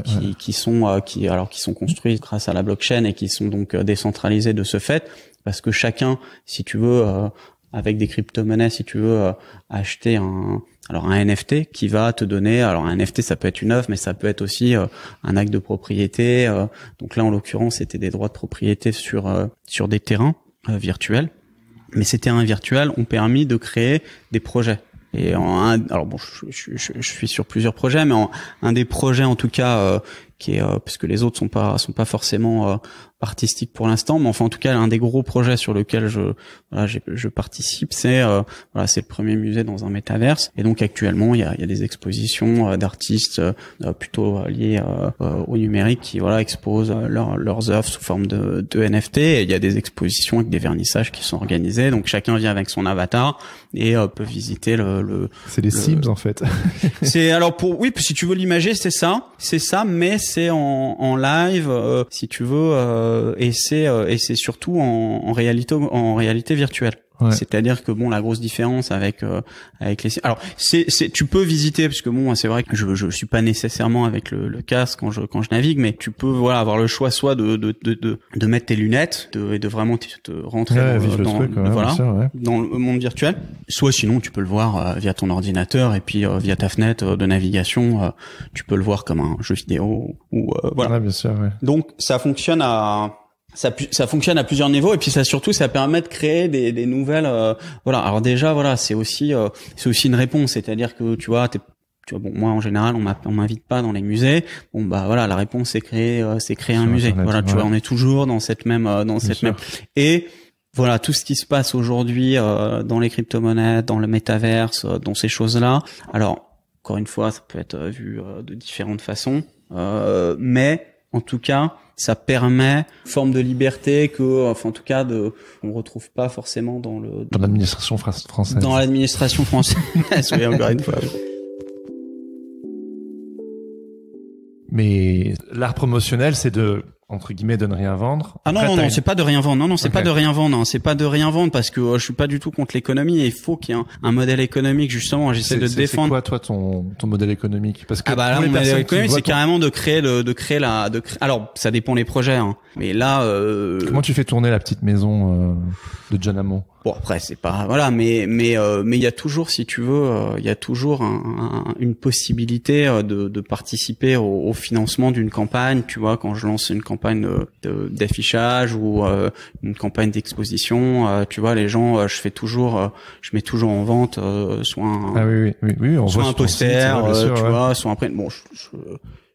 qui qui sont euh, qui alors qui sont construits grâce à la blockchain et qui sont donc euh, décentralisés de ce fait parce que chacun, si tu veux, euh, avec des crypto-monnaies, si tu veux euh, acheter un alors un NFT qui va te donner alors un NFT ça peut être une œuvre mais ça peut être aussi euh, un acte de propriété euh. donc là en l'occurrence c'était des droits de propriété sur sur des terrains virtuels mais ces terrains virtuels ont permis de créer des projets et en alors bon je, suis sur plusieurs projets mais un des projets en tout cas euh, puisque les autres sont pas sont pas forcément euh, artistiques pour l'instant, mais enfin en tout cas un des gros projets sur lequel je voilà, je participe, c'est euh, voilà c'est le premier musée dans un métaverse et donc actuellement il y a, il y a des expositions d'artistes plutôt liés au numérique qui voilà exposent leurs leurs œuvres sous forme de, de NFT et il y a des expositions avec des vernissages qui sont organisés donc chacun vient avec son avatar et peut visiter le, le c'est des Sims en fait c'est alors pour oui si tu veux l'imager c'est ça c'est ça mais c'est c'est en, live, euh, si tu veux, euh, et c'est euh, et c'est surtout en réalité en réalité virtuelle. C'est-à-dire que bon, la grosse différence avec euh, avec les alors c'est c'est tu peux visiter parce que bon, c'est vrai que je je suis pas nécessairement avec le, casque quand je quand je navigue, mais tu peux voilà avoir le choix soit de de de de, mettre tes lunettes et de vraiment te, rentrer dans, le monde virtuel, soit sinon tu peux le voir euh, via ton ordinateur et puis euh, via ta fenêtre de navigation, tu peux le voir comme un jeu vidéo ou voilà. Donc ça fonctionne à ça, ça fonctionne à plusieurs niveaux et puis ça surtout ça permet de créer des, des nouvelles euh, voilà alors déjà voilà c'est aussi euh, c'est aussi une réponse c'est-à-dire que tu vois tu vois, bon, moi en général, on m'invite pas dans les musées. Bon bah voilà, la réponse c'est créer, euh, c'est créer un musée. voilà, tu vois, on est toujours dans cette même, dans cette même. Et voilà, tout ce qui se passe aujourd'hui dans les crypto-monnaies, dans le métaverse, dans ces choses-là. Alors encore une fois, ça peut être vu de différentes façons, mais en tout cas, ça permet une forme de liberté que, enfin, en tout cas, de, on retrouve pas forcément dans le dans l'administration française. Dans l'administration française, oui, encore une fois. Mais l'art promotionnel, c'est de entre guillemets de ne rien vendre. Ah non non non, c'est pas de rien vendre. Non non, c'est pas de rien vendre. Hein. C'est pas de rien vendre parce que oh, je suis pas du tout contre l'économie et il faut qu'il y ait un, modèle économique justement. J'essaie de défendre. C'est quoi toi ton modèle économique Parce que ah bah là, mon c'est carrément de créer le de créer la de créer... alors ça dépend les projets. Hein. Mais là. Euh... Comment tu fais tourner la petite maison euh, de John Hammond Bon après c'est pas voilà mais mais euh, mais il y a toujours si tu veux euh, il y a toujours une possibilité euh, de, participer au, financement d'une campagne tu vois quand je lance une campagne d'affichage ou une campagne d'exposition tu vois les gens je fais toujours je mets toujours en vente soit un ah soit poster tu vois soit un bon je,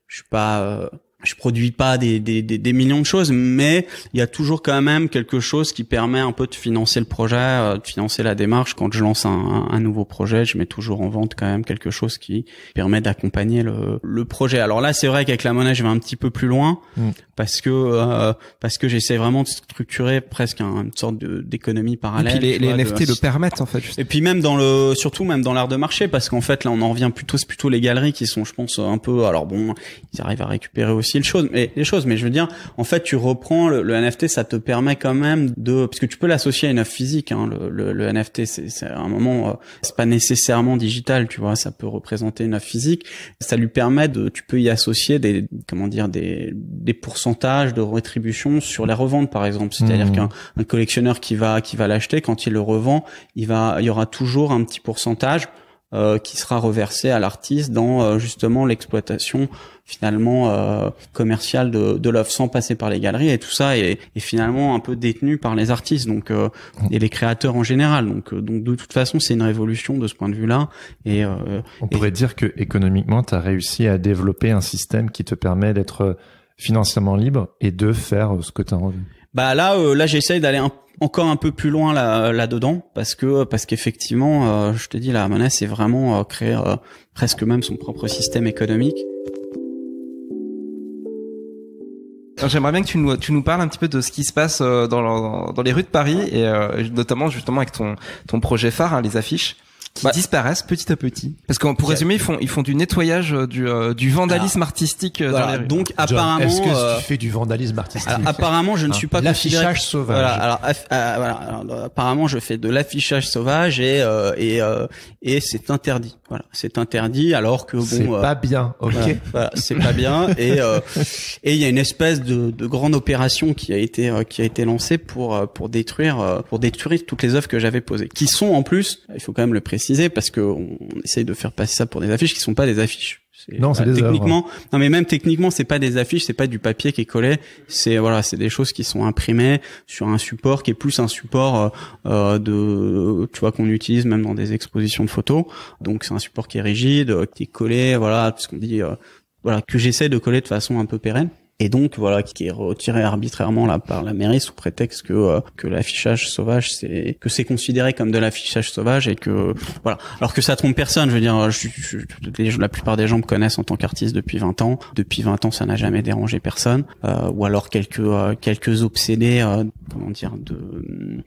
je suis pas je produis pas des, des, des, millions de choses, mais il y a toujours quand même quelque chose qui permet un peu de financer le projet, euh, de financer la démarche. Quand je lance un, un nouveau projet, je mets toujours en vente quand même quelque chose qui permet d'accompagner le, le, projet. Alors là, c'est vrai qu'avec la monnaie, je vais un petit peu plus loin mm. parce que euh, parce que j'essaie vraiment de structurer presque une sorte d'économie parallèle. Et puis les, NFT le permettent en fait. Et puis même dans le surtout même dans l'art de marché parce qu'en fait là, on en revient plutôt c'est plutôt les galeries qui sont, je pense, un peu. Alors bon, ils arrivent à récupérer aussi les choses, mais les choses. Mais je veux dire, en fait, tu reprends le, le NFT, ça te permet quand même de, parce que tu peux l'associer à une œuvre physique. Hein, le, le, le, NFT, c'est à un moment, euh, c'est pas nécessairement digital, tu vois. Ça peut représenter une œuvre physique. Ça lui permet de, tu peux y associer des, comment dire, des, des pourcentages de rétribution sur la revente, par exemple. C'est-à-dire mmh. qu'un collectionneur qui va, qui va l'acheter, quand il le revend, il va, il y aura toujours un petit pourcentage euh, qui sera reversé à l'artiste dans euh, justement l'exploitation finalement euh, commerciale de, de l'œuvre sans passer par les galeries et tout ça est, finalement un peu détenu par les artistes donc euh, mm. et les créateurs en général donc donc de toute façon c'est une révolution de ce point de vue là et on pourrait dire que économiquement tu as réussi à développer un système qui te permet d'être financièrement libre et de faire ce que tu as envie bah là, euh, là j'essaye d'aller encore un peu plus loin là, euh, dedans parce que euh, parce qu'effectivement, je te dis, la monnaie c'est vraiment créer presque même son propre système économique. J'aimerais bien que tu nous, tu nous parles un petit peu de ce qui se passe dans, les rues de Paris et notamment justement avec ton, ton projet phare, hein, les affiches qui bah, disparaissent petit à petit. Parce que pour résumer, ils font ils font du nettoyage euh, du, vandalisme artistique. Donc apparemment, est-ce que tu fais du vandalisme artistique Apparemment, je ne hein suis pas l'affichage sauvage. Euh, alors, apparemment, je fais de l'affichage sauvage et euh, et et c'est interdit. Voilà, c'est interdit. Alors que bon, c'est pas bien. Ok, c'est pas bien. Et et il y a une espèce de, de grande opération qui a été qui a été lancée pour pour détruire pour détruire toutes les œuvres que j'avais posées, qui sont en plus, il faut quand même le préciser parce qu'on essaye de faire passer ça pour des affiches qui sont pas des affiches. Non, c'est euh, techniquement. Non, mais même techniquement, c'est pas des affiches, c'est pas du papier qui est collé. C'est voilà, c'est des choses qui sont imprimées sur un support qui est plus un support euh, euh, de, tu vois, qu'on utilise même dans des expositions de photos. Donc c'est un support qui est rigide, qui est collé, voilà, ce qu'on dit, voilà, que j'essaie de coller de façon un peu pérenne et donc voilà qui est retiré arbitrairement là par la mairie sous prétexte que euh, que l'affichage sauvage c'est que c'est considéré comme de l'affichage sauvage et que voilà alors que ça trompe personne je veux dire je, la plupart des gens me connaissent en tant qu'artiste depuis 20 ans depuis 20 ans ça n'a jamais dérangé personne euh, ou alors quelques euh, quelques obsédés comment dire de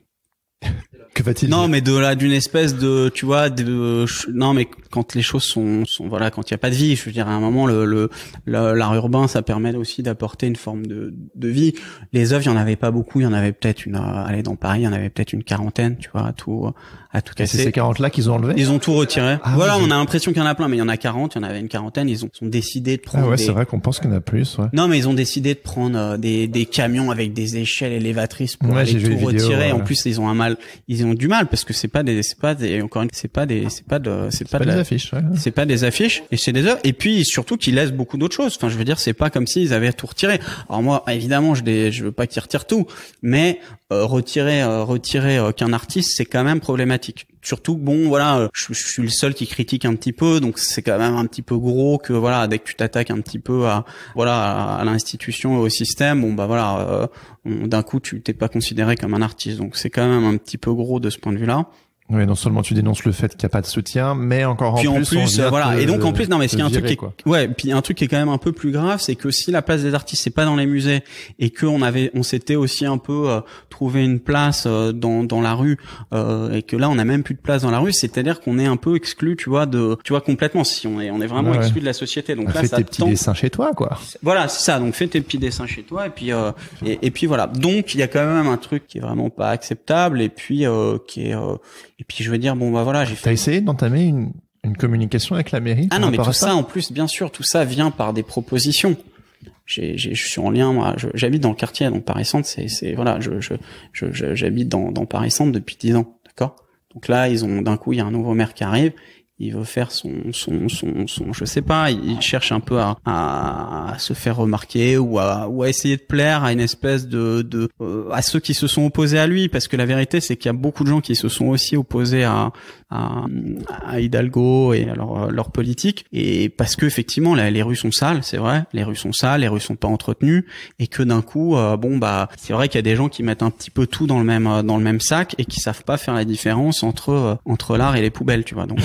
non, mais de là d'une espèce de, tu vois, de, non, mais quand les choses sont, voilà, quand il n'y a pas de vie, je veux dire, à un moment, le, le l'art urbain, ça permet aussi d'apporter une forme de, de vie. Les œuvres, il y en avait pas beaucoup, il y en avait peut-être une, euh, allez, dans Paris, il y en avait peut-être une quarantaine, tu vois, à tout, euh, à tout casser. C'est ces 40 là qu'ils ont enlevé Ils ont tout retiré. Ah voilà, on a l'impression qu'il y en a plein, mais il y en a 40, il y en avait une quarantaine. Ils ont, ils ont décidé de prendre. Ah ouais, c'est vrai qu'on pense qu'il y en a plus. Ouais. Non, mais ils ont décidé de prendre euh, des, des camions avec des échelles élévatrices pour tout retirer. En plus, ils ont un mal, ils ont du mal parce que c'est pas des, c'est pas des, encore une, c'est pas des, c'est pas de, c'est pas, des affiches. C'est pas des affiches et c'est des heures Et puis surtout qu'ils laissent beaucoup d'autres choses. Enfin, je veux dire, c'est pas comme s'ils avaient tout retiré. Alors moi, évidemment, je les, je veux pas qu'ils retirent tout, mais euh, retirer, euh, retirer euh, qu'un artiste, c'est quand même problématique surtout bon voilà, euh, je, suis le seul qui critique un petit peu, donc c'est quand même un petit peu gros que voilà, dès que tu t'attaques un petit peu à voilà à, l'institution et au système, bon bah voilà, euh, d'un coup tu t'es pas considéré comme un artiste, donc c'est quand même un petit peu gros de ce point de vue là. Oui, non seulement tu dénonces le fait qu'il n'y a pas de soutien, mais encore en plus, voilà. et donc en plus, non, mais ce qui est un truc, qui est, ouais, puis un truc qui est quand même un peu plus grave, c'est que si la place des artistes c'est pas dans les musées et que on avait, on s'était aussi un peu euh, trouvé une place euh, dans dans la rue euh, et que là on a même plus de place dans la rue, c'est-à-dire qu'on est un peu exclu, tu vois, de, tu vois complètement. Si on est, on est vraiment exclu de la société. Donc bah, fais tes petits dessins chez toi, quoi. Voilà, c'est ça. Donc fais tes petits dessins chez toi et puis euh, et, et, puis voilà. Donc il y a quand même un truc qui est vraiment pas acceptable et puis qui est et puis je veux dire, bon bah voilà, j'ai fait. T'as essayé d'entamer une, une communication avec la mairie Ah non, mais tout ça, en plus, bien sûr, tout ça vient par des propositions. J'ai, j'ai, je suis en lien, moi, j'habite dans le quartier, donc Paris Centre, c'est, c'est voilà, je, je, je, j'habite dans, dans Paris Centre depuis 10 ans, d'accord. Donc là, ils ont d'un coup, il y a un nouveau maire qui arrive, il veut faire son, son, son, son je sais pas, il cherche un peu à, à se faire remarquer ou à, ou à essayer de plaire à une espèce de, de euh, à ceux qui se sont opposés à lui, parce que la vérité c'est qu'il y a beaucoup de gens qui se sont aussi opposés à, à, Hidalgo et à leur, politique, et parce que effectivement les rues sont sales, c'est vrai, les rues sont sales, les rues sont pas entretenues, et que d'un coup, euh, bon bah, c'est vrai qu'il y a des gens qui mettent un petit peu tout dans le même euh, dans le même sac et qui savent pas faire la différence entre entre l'art et les poubelles, tu vois, donc,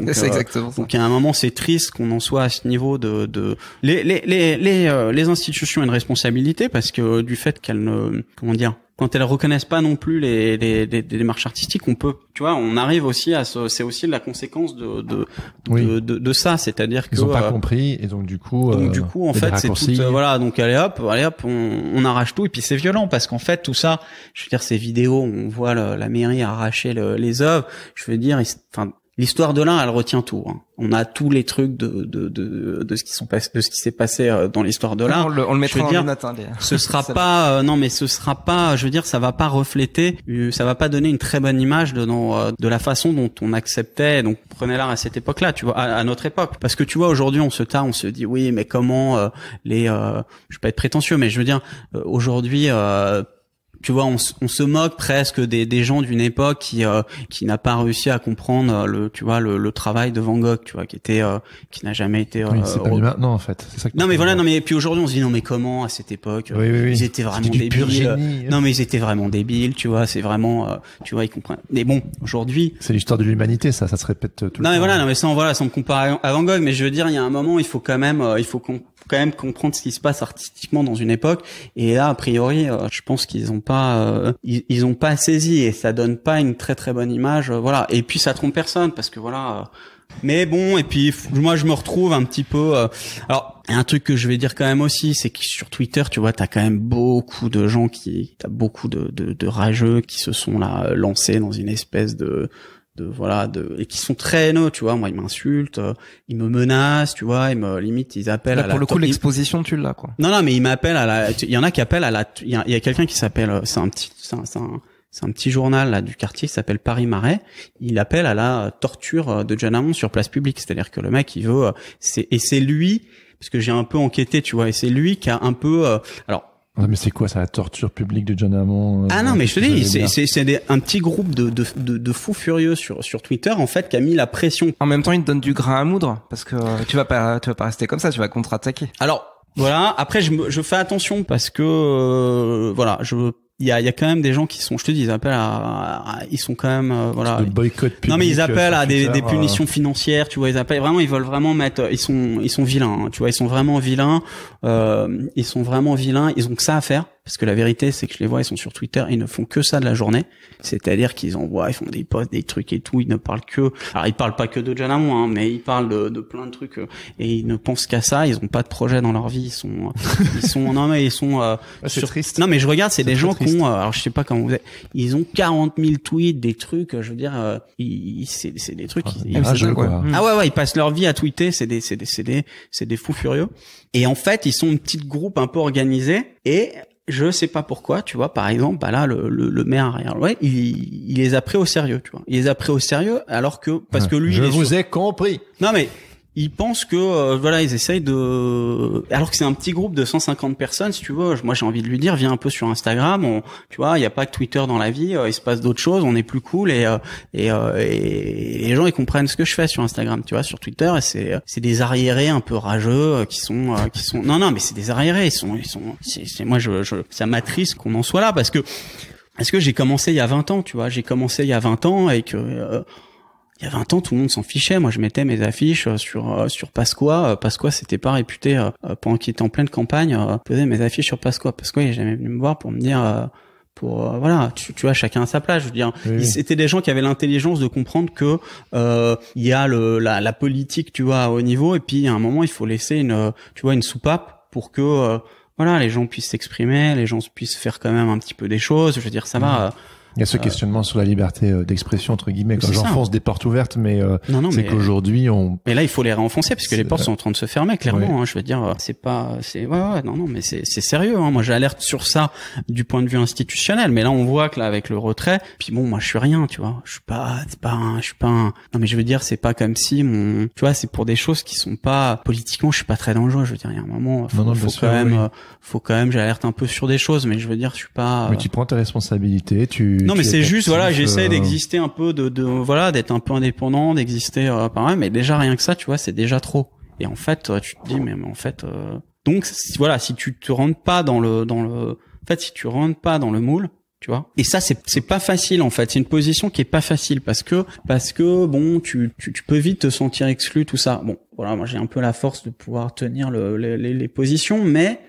donc, euh, exactement à un moment, c'est triste qu'on en soit à ce niveau de, de... Les, les, les, les, euh, les institutions ont une responsabilité parce que euh, du fait qu'elles ne, comment dire, quand elles reconnaissent pas non plus les, les, les, démarches artistiques, on peut, tu vois, on arrive aussi à c'est aussi la conséquence de de de, de, ça, c'est-à-dire que ils ont pas compris et donc du coup, donc du coup en fait c'est tout, voilà, donc allez hop, allez hop, on, arrache tout et puis c'est violent parce qu'en fait tout ça, je veux dire ces vidéos, on voit la mairie arracher les œuvres, je veux dire, enfin l'histoire de l'art, elle retient tout. Hein. On a tous les trucs de de de, ce qui sont ce qui s'est passé euh, dans l'histoire de l'art. On le, mettra en hein, Ce sera pas euh, non, mais ce sera pas. Je veux dire, ça va pas refléter, euh, ça va pas donner une très bonne image de de la façon dont on acceptait. Donc prenait l'art à cette époque-là, tu vois, à, notre époque. Parce que tu vois, aujourd'hui, on se ta on se dit oui, mais comment les, je vais pas être prétentieux, mais je veux dire, aujourd'hui tu vois, on, se moque presque des, gens d'une époque qui euh, qui n'a pas réussi à comprendre euh, le, tu vois, le, travail de Van Gogh, tu vois, qui était, euh, qui n'a jamais été. Euh, oui, c'est pas maintenant en fait. non mais voilà, non mais puis aujourd'hui on se dit non mais comment à cette époque ils étaient vraiment débiles. Hein. non mais ils étaient vraiment débiles, tu vois, c'est vraiment, tu vois, ils comprennent. Mais bon, aujourd'hui. C'est l'histoire de l'humanité, ça, ça se répète tout. le Non mais voilà, non mais sans voilà, sans comparer à Van Gogh, mais je veux dire, il y a un moment, il faut quand même, il faut qu'on quand même comprendre ce qui se passe artistiquement dans une époque. Et là, a priori, euh, je pense qu'ils ont pas, euh, ils, ont pas saisi et ça donne pas une très très bonne image. Euh, voilà. Et puis ça trompe personne parce que voilà. Mais bon, et puis moi je me retrouve un petit peu. alors un truc que je vais dire quand même aussi, c'est que sur Twitter, tu vois, t'as quand même beaucoup de gens qui, t'as beaucoup de, de, de, rageux qui se sont là lancés dans une espèce de de voilà de et qui sont très haineux, tu vois moi ils m'insultent euh, ils me menacent tu vois ils me limite ils appellent pour le coup l'exposition tu l'as quoi non non mais ils m'appellent à la il y en a qui appellent à la il y a, quelqu'un qui s'appelle euh, c'est un petit c'est un, c'est un petit journal là du quartier qui s'appelle Paris Marais. Il appelle à la torture euh, de Amon sur place publique, c'est-à-dire que le mec il veut, euh, c'est et c'est lui parce que j'ai un peu enquêté, tu vois, et c'est lui qui a un peu. alors non, mais c'est quoi ça, la torture publique de John Hammond euh, Ah non, mais je te dis, c'est un petit groupe de, de, de, fous furieux sur, sur Twitter, en fait, qui a mis la pression. En même temps, il te donne du grain à moudre, parce que tu vas pas, tu vas pas rester comme ça, tu vas contre-attaquer. Alors, voilà, après, je, je fais attention parce que, euh, voilà, je il y a, y a, quand même des gens qui sont, je te dis, ils appellent à, ils sont quand même, euh, voilà. boycott non mais ils appellent euh, à des, des, punitions euh. financières, tu vois, ils appellent vraiment, ils veulent vraiment mettre, ils sont, ils sont vilains, hein, tu vois, ils sont vraiment vilains, euh, ils sont vraiment vilains, ils ont que ça à faire. Parce que la vérité, c'est que je les vois, ils sont sur Twitter, ils ne font que ça de la journée. C'est-à-dire qu'ils envoient, ils font des posts, des trucs et tout. Ils ne parlent que, alors ils parlent pas que de Janamo, hein, mais ils parlent de, plein de trucs euh, et ils ne pensent qu'à ça. Ils ont pas de projet dans leur vie. Ils sont, euh, ils sont, non mais ils sont. Euh, ah, sur... triste. Non mais je regarde, c'est des gens qui ont, euh, alors je sais pas comment vous êtes, ils ont 40 000 tweets, des trucs. Je veux dire, euh, c'est des trucs. Ah, ils, quoi. ah ouais ouais, ils passent leur vie à tweeter. C'est des, c'est des, c'est des, des fous furieux. Et en fait, ils sont une petite groupe un peu organisée et je sais pas pourquoi, tu vois, par exemple, bah là, le, le, maire ouais, il, il, les a pris au sérieux, tu vois. Il les a pris au sérieux alors que, parce que lui... Je vous ai compris. Non mais, ils pensent que euh, voilà ils essayent de alors que c'est un petit groupe de 150 personnes si tu veux moi j'ai envie de lui dire viens un peu sur Instagram on, tu vois il n'y a pas que Twitter dans la vie euh, il se passe d'autres choses on est plus cool euh, et, et, les gens ils comprennent ce que je fais sur Instagram tu vois sur Twitter c'est c'est des arriérés un peu rageux qui sont qui sont non non mais c'est des arriérés ils sont ils sont c'est moi je, je ça m'attriste qu'on en soit là parce que parce que j'ai commencé il y a 20 ans tu vois j'ai commencé il y a 20 ans et que il y a 20 ans, tout le monde s'en fichait. Moi, je mettais mes affiches euh, sur euh, sur Pasqua. Euh, Pasqua, c'était pas réputé pendant qu'il était en pleine campagne. Je posais mes affiches sur Pasqua. Pasqua, il est jamais venu me voir pour me dire. Pour, voilà tu, vois chacun à sa place je veux dire c'était des gens qui avaient l'intelligence de comprendre que il y a le la, politique tu vois à haut niveau et puis à un moment il faut laisser une tu vois une soupape pour que voilà les gens puissent s'exprimer les gens puissent faire quand même un petit peu des choses je veux dire ça va il y a ce euh, questionnement sur la liberté euh, d'expression entre guillemets. Quand j'enfonce des portes ouvertes, mais euh, c'est qu'aujourd'hui on. Mais là, il faut les réenfoncer parce que les portes sont en train de se fermer. Clairement, hein. je veux dire, c'est pas, c'est ouais, ouais, non, non, mais c'est sérieux. Hein. Moi, j'alerte sur ça du point de vue institutionnel. Mais là, on voit que là, avec le retrait, puis bon, moi, je suis rien, tu vois. Je suis pas, c'est pas, je suis pas. Non, mais je veux dire, c'est pas comme si mon, tu vois, c'est pour des choses qui sont pas politiquement, je suis pas très dangereux. Je veux dire, il y a un moment, faut, quand même, faut quand même, j'alerte un peu sur des choses, mais je veux dire, je suis pas. Mais tu prends tes responsabilités, tu non mais c'est juste voilà euh. j'essaie d'exister un peu de, de voilà d'être un peu indépendant d'exister euh, par mais déjà rien que ça tu vois c'est déjà trop et en fait tu te dis mais, en fait euh, donc voilà si tu te rentres pas dans le dans le en fait si tu rentres pas dans le moule tu vois et ça c'est c'est pas facile en fait c'est une position qui est pas facile parce que parce que bon tu tu, peux vite te sentir exclu tout ça bon voilà moi j'ai un peu la force de pouvoir tenir les, les positions mais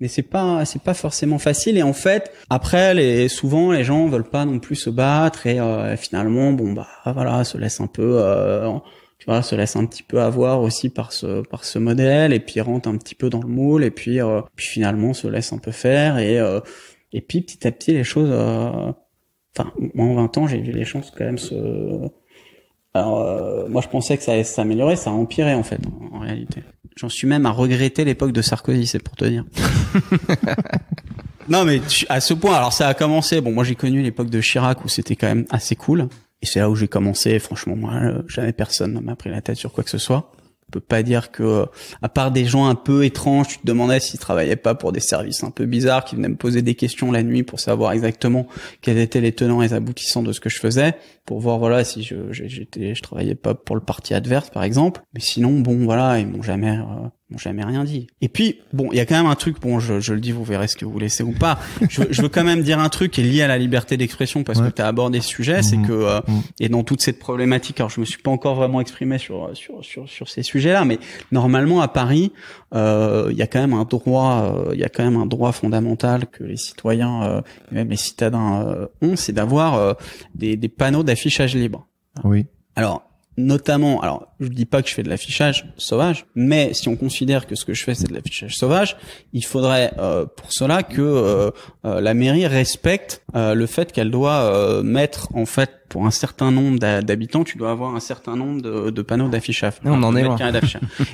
mais c'est pas c'est pas forcément facile et en fait après les souvent les gens veulent pas non plus se battre et euh, finalement bon bah voilà se laisse un peu euh, tu vois se laisse un petit peu avoir aussi par ce par ce modèle et puis rentre un petit peu dans le moule et puis euh, puis finalement se laisse un peu faire et et puis petit à petit les choses enfin moi en 20 ans j'ai vu les chances quand même se alors moi je pensais que ça allait s'améliorer ça a empiré en fait en réalité J'en suis même à regretter l'époque de Sarkozy, c'est pour te dire. non, mais à ce point, alors ça a commencé. Bon, moi j'ai connu l'époque de Chirac où c'était quand même assez cool. Et c'est là où j'ai commencé. Franchement, moi, euh, jamais personne ne m'a pris la tête sur quoi que ce soit peux pas dire que, euh, à part des gens un peu étranges, tu te demandais s'ils travaillaient pas pour des services un peu bizarres, qui venaient me poser des questions la nuit pour savoir exactement quels étaient les tenants et les aboutissants de ce que je faisais, pour voir voilà si je j'étais travaillais pas pour le parti adverse par exemple. Mais sinon bon voilà ils m'ont jamais euh, n'ont jamais rien dit. Et puis, bon, il y a quand même un truc, bon, je, je, le dis, vous verrez ce que vous laissez ou pas. Je, je veux quand même dire un truc qui est lié à la liberté d'expression parce que tu as abordé ce sujet, c'est mmh. que, euh, mmh. et dans toute cette problématique, alors je me suis pas encore vraiment exprimé sur, sur, sur, sur ces sujets-là, mais normalement, à Paris, euh, il y a quand même un droit, euh, il y a quand même un droit fondamental que les citoyens, même les citadins ont, c'est d'avoir des, des panneaux d'affichage libre. Oui. Alors, notamment, alors je dis pas que je fais de l'affichage sauvage, mais si on considère que ce que je fais c'est de l'affichage sauvage, il faudrait euh, pour cela que euh, euh, la mairie respecte le fait qu'elle doit mettre en fait pour un certain nombre d'habitants, tu dois avoir un certain nombre de, de panneaux d'affichage. on en est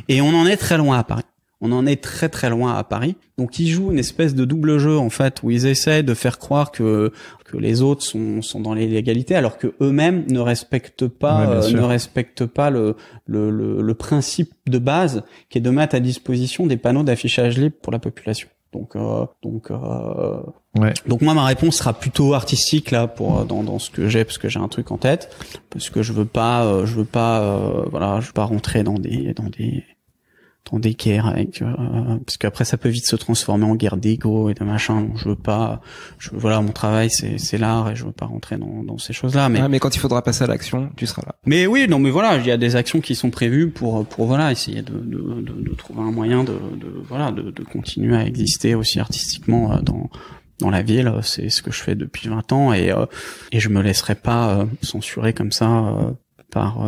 Et on en est très loin à Paris. On en est très très loin à Paris. Donc ils jouent une espèce de double jeu en fait où ils essaient de faire croire que que les autres sont sont dans l'illégalité alors que eux-mêmes ne respectent pas euh, ne respectent pas le, le, principe de base qui est de mettre à disposition des panneaux d'affichage libre pour la population. Donc euh, donc euh, ouais. donc moi ma réponse sera plutôt artistique là pour dans, dans ce que j'ai parce que j'ai un truc en tête parce que je veux pas je veux pas voilà, je veux pas rentrer dans des dans des ton décaire avec euh, parce qu'après ça peut vite se transformer en guerre d'ego et de machin je veux pas je voilà mon travail c'est c'est l'art et je veux pas rentrer dans, dans ces choses là mais mais quand il faudra passer à l'action tu seras là mais oui non mais voilà il y a des actions qui sont prévues pour pour voilà essayer de de, de, trouver un moyen de, de voilà de, de continuer à exister aussi artistiquement euh, dans dans la ville, c'est ce que je fais depuis 20 ans et euh, et je me laisserai pas euh, censurer comme ça par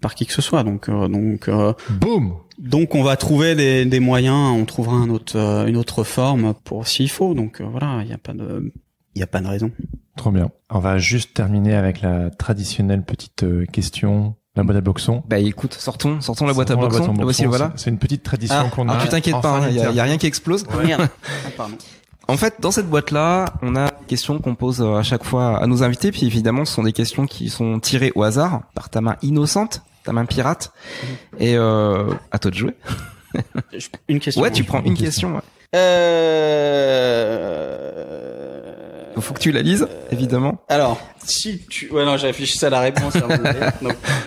par qui que ce soit. Donc donc boum donc on va trouver des, moyens, on trouvera euh, une autre forme pour s'il faut. Donc euh, voilà, il n'y a pas de, a pas de raison. Trop bien. On va juste terminer avec la traditionnelle petite euh, question. La boîte à boxon. Bah écoute, sortons, sortons la boîte à boxon. Voici, C'est une petite tradition ah, qu'on ah, a. tu t'inquiètes pas, il hein, y, a rien qui explose. en fait, dans cette boîte-là, on a des questions qu'on pose à chaque fois à nos invités. Puis évidemment, ce sont des questions qui sont tirées au hasard par ta main innocente ta main pirate. Et euh, à toi de jouer. une question. Ouais, tu prends une, question. Euh, Faut que tu la lises, évidemment. Euh, alors, si tu... Ouais, non, j'ai réfléchi à la réponse. Hein,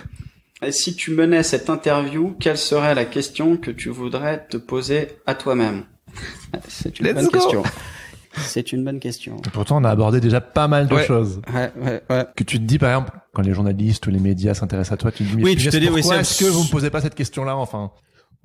si tu menais cette interview, quelle serait la question que tu voudrais te poser à toi-même C'est une bonne question. C'est une bonne question. pourtant, on a abordé déjà pas mal de choses. Que tu te dis, par exemple, quand les journalistes ou les médias s'intéressent à toi, tu te dis, oui, je pourquoi est-ce que vous me posez pas cette question-là, enfin?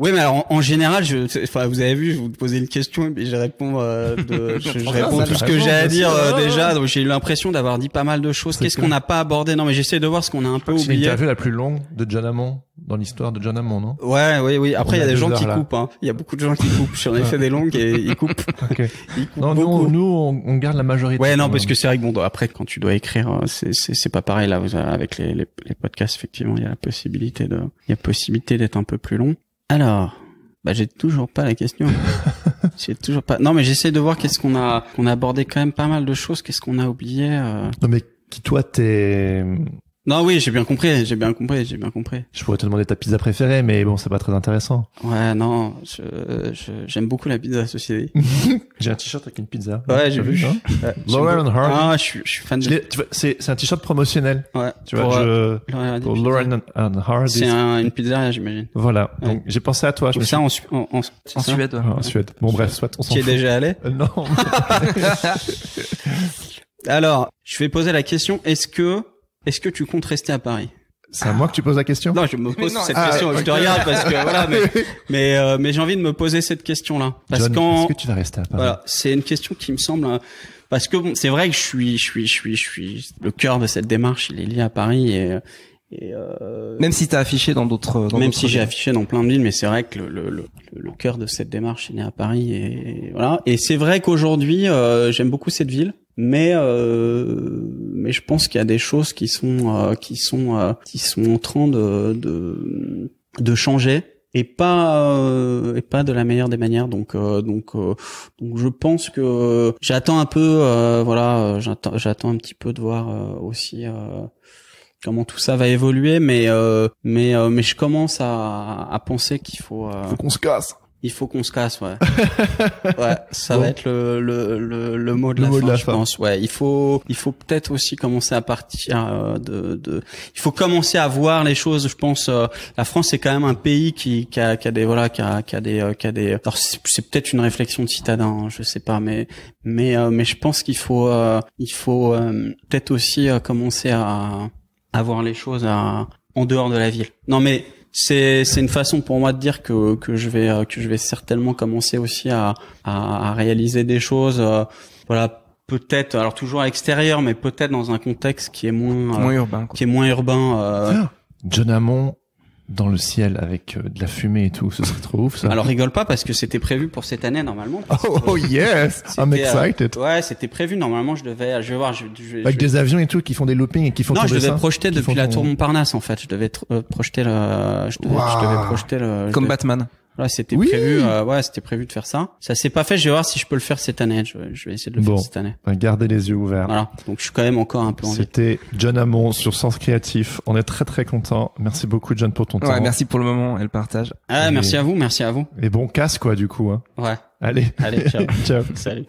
Oui, mais alors en, général, je, enfin, vous avez vu, je vous posais une question et je réponds, euh, je, réponds tout ce que j'ai à dire euh, déjà. Donc j'ai eu l'impression d'avoir dit pas mal de choses. Qu'est-ce qu'on n'a pas abordé Non, mais j'essaie de voir ce qu'on a un peu oublié. C'est la plus longue de John dans l'histoire de John non Ouais, oui, oui. Après, il y a des gens qui coupent. Hein. Il y a beaucoup de gens qui coupent. J'en ai fait des longues et ils coupent. Okay. non, nous, on, garde la majorité. Ouais, non, parce que c'est vrai que bon, après, quand tu dois écrire, euh, c'est pas pareil là. Avec les, les podcasts, effectivement, il y a la possibilité de, il y a possibilité d'être un peu plus long. Alors, bah, j'ai toujours pas la question. j'ai toujours pas. Non, mais j'essaie de voir qu'est-ce qu'on a. qu'on a abordé quand même pas mal de choses. Qu'est-ce qu'on a oublié euh. Non, mais qui toi t'es non, oui, j'ai bien compris, j'ai bien compris, j'ai bien compris. Je pourrais te demander ta pizza préférée, mais bon, c'est pas très intéressant. Ouais, non, j'aime je, j'aime beaucoup la pizza associée. j'ai un t-shirt avec une pizza. Ouais, j'ai hein vu. Lauren and Hardy. Ah, je suis, fan de. C'est c'est un t-shirt promotionnel. Ouais. Tu vois, pour, je, euh, Lauren and Hardy. C'est une pizza, j'imagine. Voilà. Donc j'ai pensé à toi. Je ça en, en, Suède. Ouais. Ah, en Suède. Bon bref, soit on s'en. Tu es déjà allé euh, Non. Alors, je vais poser la question. Est-ce que est-ce que tu comptes rester à Paris c'est à moi que tu poses la question Non, je me pose cette question. Je te regarde parce que voilà, mais euh, mais, j'ai envie de me poser cette question-là parce est-ce que tu vas rester à Paris c'est une question qui me semble euh, parce que c'est vrai que je suis, je suis, je suis, je suis le cœur de cette démarche. Il est lié à Paris et, euh, même si tu as affiché dans d'autres, même si j'ai affiché dans plein de villes, mais c'est vrai que le, le, le, cœur de cette démarche il est à Paris et, voilà. Et c'est vrai qu'aujourd'hui, j'aime beaucoup cette ville mais euh, mais je pense qu'il y a des choses qui sont euh, qui sont euh, qui sont en train de de, de changer et pas euh, et pas de la meilleure des manières donc donc donc je pense que j'attends un peu voilà j'attends j'attends un petit peu de voir aussi comment tout ça va évoluer mais mais mais je commence à, à penser qu'il faut, faut qu'on se casse il faut qu'on se casse, ouais. ouais, ça va être le, le, le, mot de la fin, je pense. Ouais, il faut, il faut peut-être aussi commencer à partir euh, de, de, il faut commencer à voir les choses. Je pense, euh, la France c'est quand même un pays qui, qui, a, qui a des, voilà, qui a, qui a des, euh, qui a des. Alors c'est peut-être une réflexion de citadin, hein, je sais pas, mais, mais, mais je pense qu'il faut, il faut peut-être aussi commencer à, à voir les choses en dehors de la ville. Non mais c'est une façon pour moi de dire que, que je vais euh, que je vais certainement commencer aussi à, à, réaliser des choses. Euh, voilà, peut-être alors toujours à l'extérieur, mais peut-être dans un contexte qui est moins, euh, urbain, qui est moins urbain. Ah. John Hamon dans le ciel avec euh, de la fumée et tout, ce serait trop ouf ça. Alors rigole pas parce que c'était prévu pour cette année normalement. Oh, oh, yes, I'm euh, excited. ouais, c'était prévu normalement, je devais je vais voir je, avec des avions et tout qui font des loopings et qui font Non, je devais projeter depuis la tour Montparnasse en fait, je devais euh, projeter le je projeter Comme Batman. Là, c'était prévu. Euh, ouais, c'était prévu de faire ça. Ça s'est pas fait. Je vais voir si je peux le faire cette année. Je, vais essayer de le faire cette année. Bah, Gardez les yeux ouverts. Voilà. Donc, je suis quand même encore un peu. En c'était John Hamon sur Sens Créatif. On est très très content. Merci beaucoup, John, pour ton ouais, Merci pour le moment et le partage. Ah, merci à vous, merci à vous. Et bon casse quoi, du coup. Hein. Ouais. Allez. Allez. Ciao. ciao. Salut.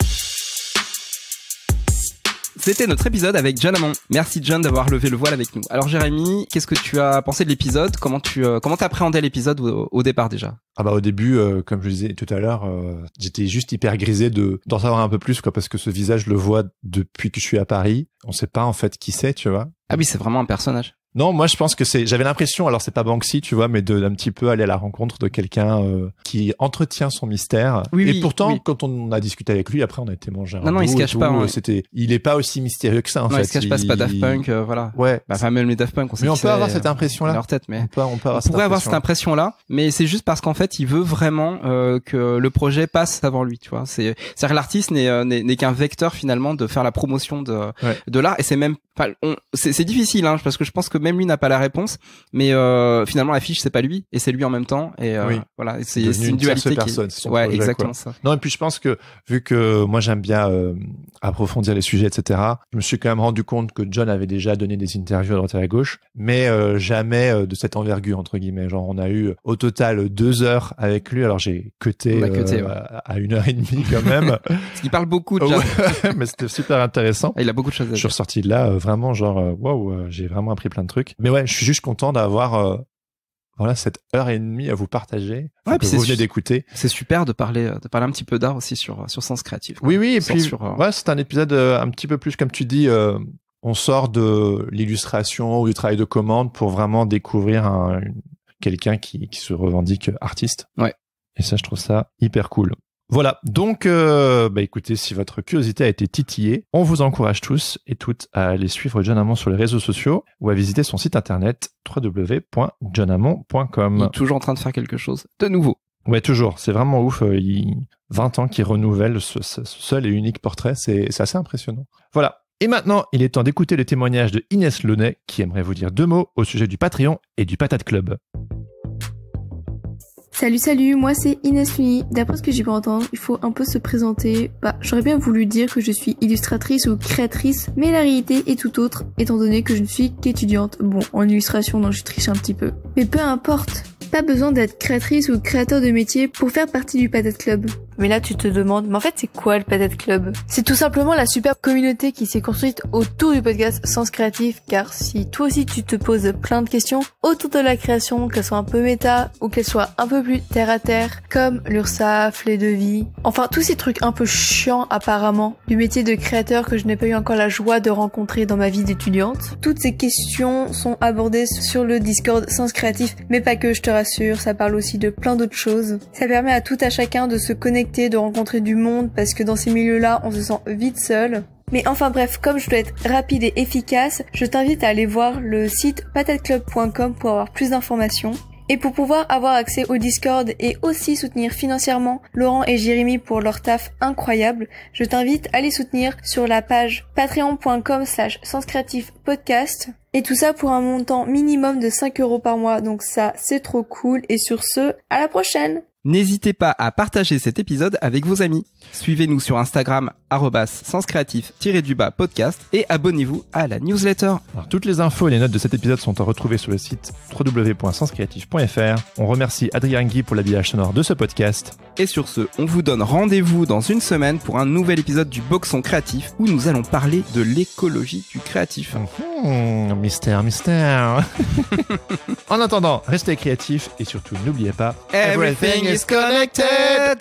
C'était notre épisode avec John Amon. Merci John d'avoir levé le voile avec nous. Alors Jérémy, qu'est-ce que tu as pensé de l'épisode Comment tu euh, comment t'appréhendais l'épisode au, départ déjà Ah bah au début, euh, comme je disais tout à l'heure, euh, j'étais juste hyper grisé de d'en savoir un peu plus quoi parce que ce visage le voit depuis que je suis à Paris. On sait pas en fait qui c'est, tu vois. Ah oui, c'est vraiment un personnage. Non, moi je pense que c'est. J'avais l'impression, alors c'est pas Banksy, tu vois, mais d'un petit peu aller à la rencontre de quelqu'un euh, qui entretient son mystère. Oui, et pourtant, quand on a discuté avec lui, après on a été manger. Non, un non, il se cache pas. C'était. Il est pas aussi mystérieux que ça. En non, fait. il se cache pas. C'est pas Daft Punk, euh, voilà. Ouais. Bah, enfin, même les Daft Punk, on sait. Mais on peut avoir euh, cette impression-là. tête, mais on peut, avoir cette avoir cette impression-là, mais c'est juste parce qu'en fait, il veut vraiment que le projet passe avant lui, tu vois. C'est, c'est-à-dire l'artiste n'est, n'est, qu'un vecteur finalement de faire la promotion de, de l'art, et c'est même, enfin, c'est, difficile, hein, parce que je pense que même lui n'a pas la réponse. Mais euh, finalement, la fiche, c'est pas lui et c'est lui en même temps. Et euh, voilà, c'est une, une dualité. Personne, ouais, exactement ça. Non, et puis je pense que vu que moi j'aime bien euh, approfondir les sujets, etc. Je me suis quand même rendu compte que John avait déjà donné des interviews à droite et à gauche, mais jamais de cette envergure entre guillemets. Genre, on a eu au total deux heures avec lui. Alors j'ai cuté, à une heure et demie quand même. Parce qu'il parle beaucoup. John. mais c'était super intéressant. Et il a beaucoup de choses. À dire. Je suis ressorti de là vraiment genre waouh, j'ai vraiment appris plein de mais ouais, je suis juste content d'avoir euh, voilà cette heure et demie à vous partager vous d'écouter. C'est super de parler euh, de parler un petit peu d'art aussi sur euh, sur Sens Créatif. Oui oui et puis c'est un épisode un petit peu plus comme tu dis on sort de l'illustration ou du travail de commande pour vraiment découvrir quelqu'un qui, qui se revendique artiste. Ouais. Et ça je trouve ça hyper cool. Voilà, donc euh, bah écoutez, si votre curiosité a été titillée, on vous encourage tous et toutes à aller suivre John Amon sur les réseaux sociaux ou à visiter son site internet www.johnamon.com. Toujours en train de faire quelque chose de nouveau. Ouais, toujours. C'est vraiment ouf. 20 euh, ans qu'il renouvelle ce, seul et unique portrait, c'est assez impressionnant. Voilà. Et maintenant, il est temps d'écouter le témoignage de Inès Launay, qui aimerait vous dire deux mots au sujet du Patreon et du Patate Club. Salut salut, moi c'est Inès Luni. D'après ce que j'ai pu entendre, il faut un peu se présenter. Bah, j'aurais bien voulu dire que je suis illustratrice ou créatrice, mais la réalité est tout autre, étant donné que je ne suis qu'étudiante. Bon, en illustration, donc je triche un petit peu. Mais peu importe, pas besoin d'être créatrice ou créateur de métier pour faire partie du Patate Club. Mais là, tu te demandes, mais en fait, c'est quoi le Patate Club C'est tout simplement la superbe communauté qui s'est construite autour du podcast Sens Créatif, car si toi aussi tu te poses plein de questions autour de la création, qu'elles soient un peu méta ou qu'elles soient un peu plus terre à terre, comme l'URSAF, les devis, enfin tous ces trucs un peu chiants apparemment du métier de créateur que je n'ai pas eu encore la joie de rencontrer dans ma vie d'étudiante, toutes ces questions sont abordées sur le Discord Sens Créatif, mais pas que, je te rassure sûr, ça parle aussi de plein d'autres choses. Ça permet à tout à chacun de se connecter, de rencontrer du monde, parce que dans ces milieux-là, on se sent vite seul. Mais enfin bref, comme je dois être rapide et efficace, je t'invite à aller voir le site patateclub.com pour avoir plus d'informations. Et pour pouvoir avoir accès au Discord et aussi soutenir financièrement Laurent et Jérémy pour leur taf incroyable, je t'invite à les soutenir sur la page patreon.com slash podcast. Et tout ça pour un montant minimum de 5 euros par mois, donc ça c'est trop cool. Et sur ce, à la prochaine N'hésitez pas à partager cet épisode avec vos amis. Suivez-nous sur Instagram, sens créatif podcast et abonnez-vous à la newsletter. toutes les infos et les notes de cet épisode sont à retrouver sur le site www.senscreatif.fr. On remercie Adrien Guy pour l'habillage sonore de ce podcast. Et sur ce, on vous donne rendez-vous dans une semaine pour un nouvel épisode du Boxon Créatif où nous allons parler de l'écologie du créatif. Mhm, mystère, mystère. en attendant, restez créatifs et surtout n'oubliez pas, everything is connected.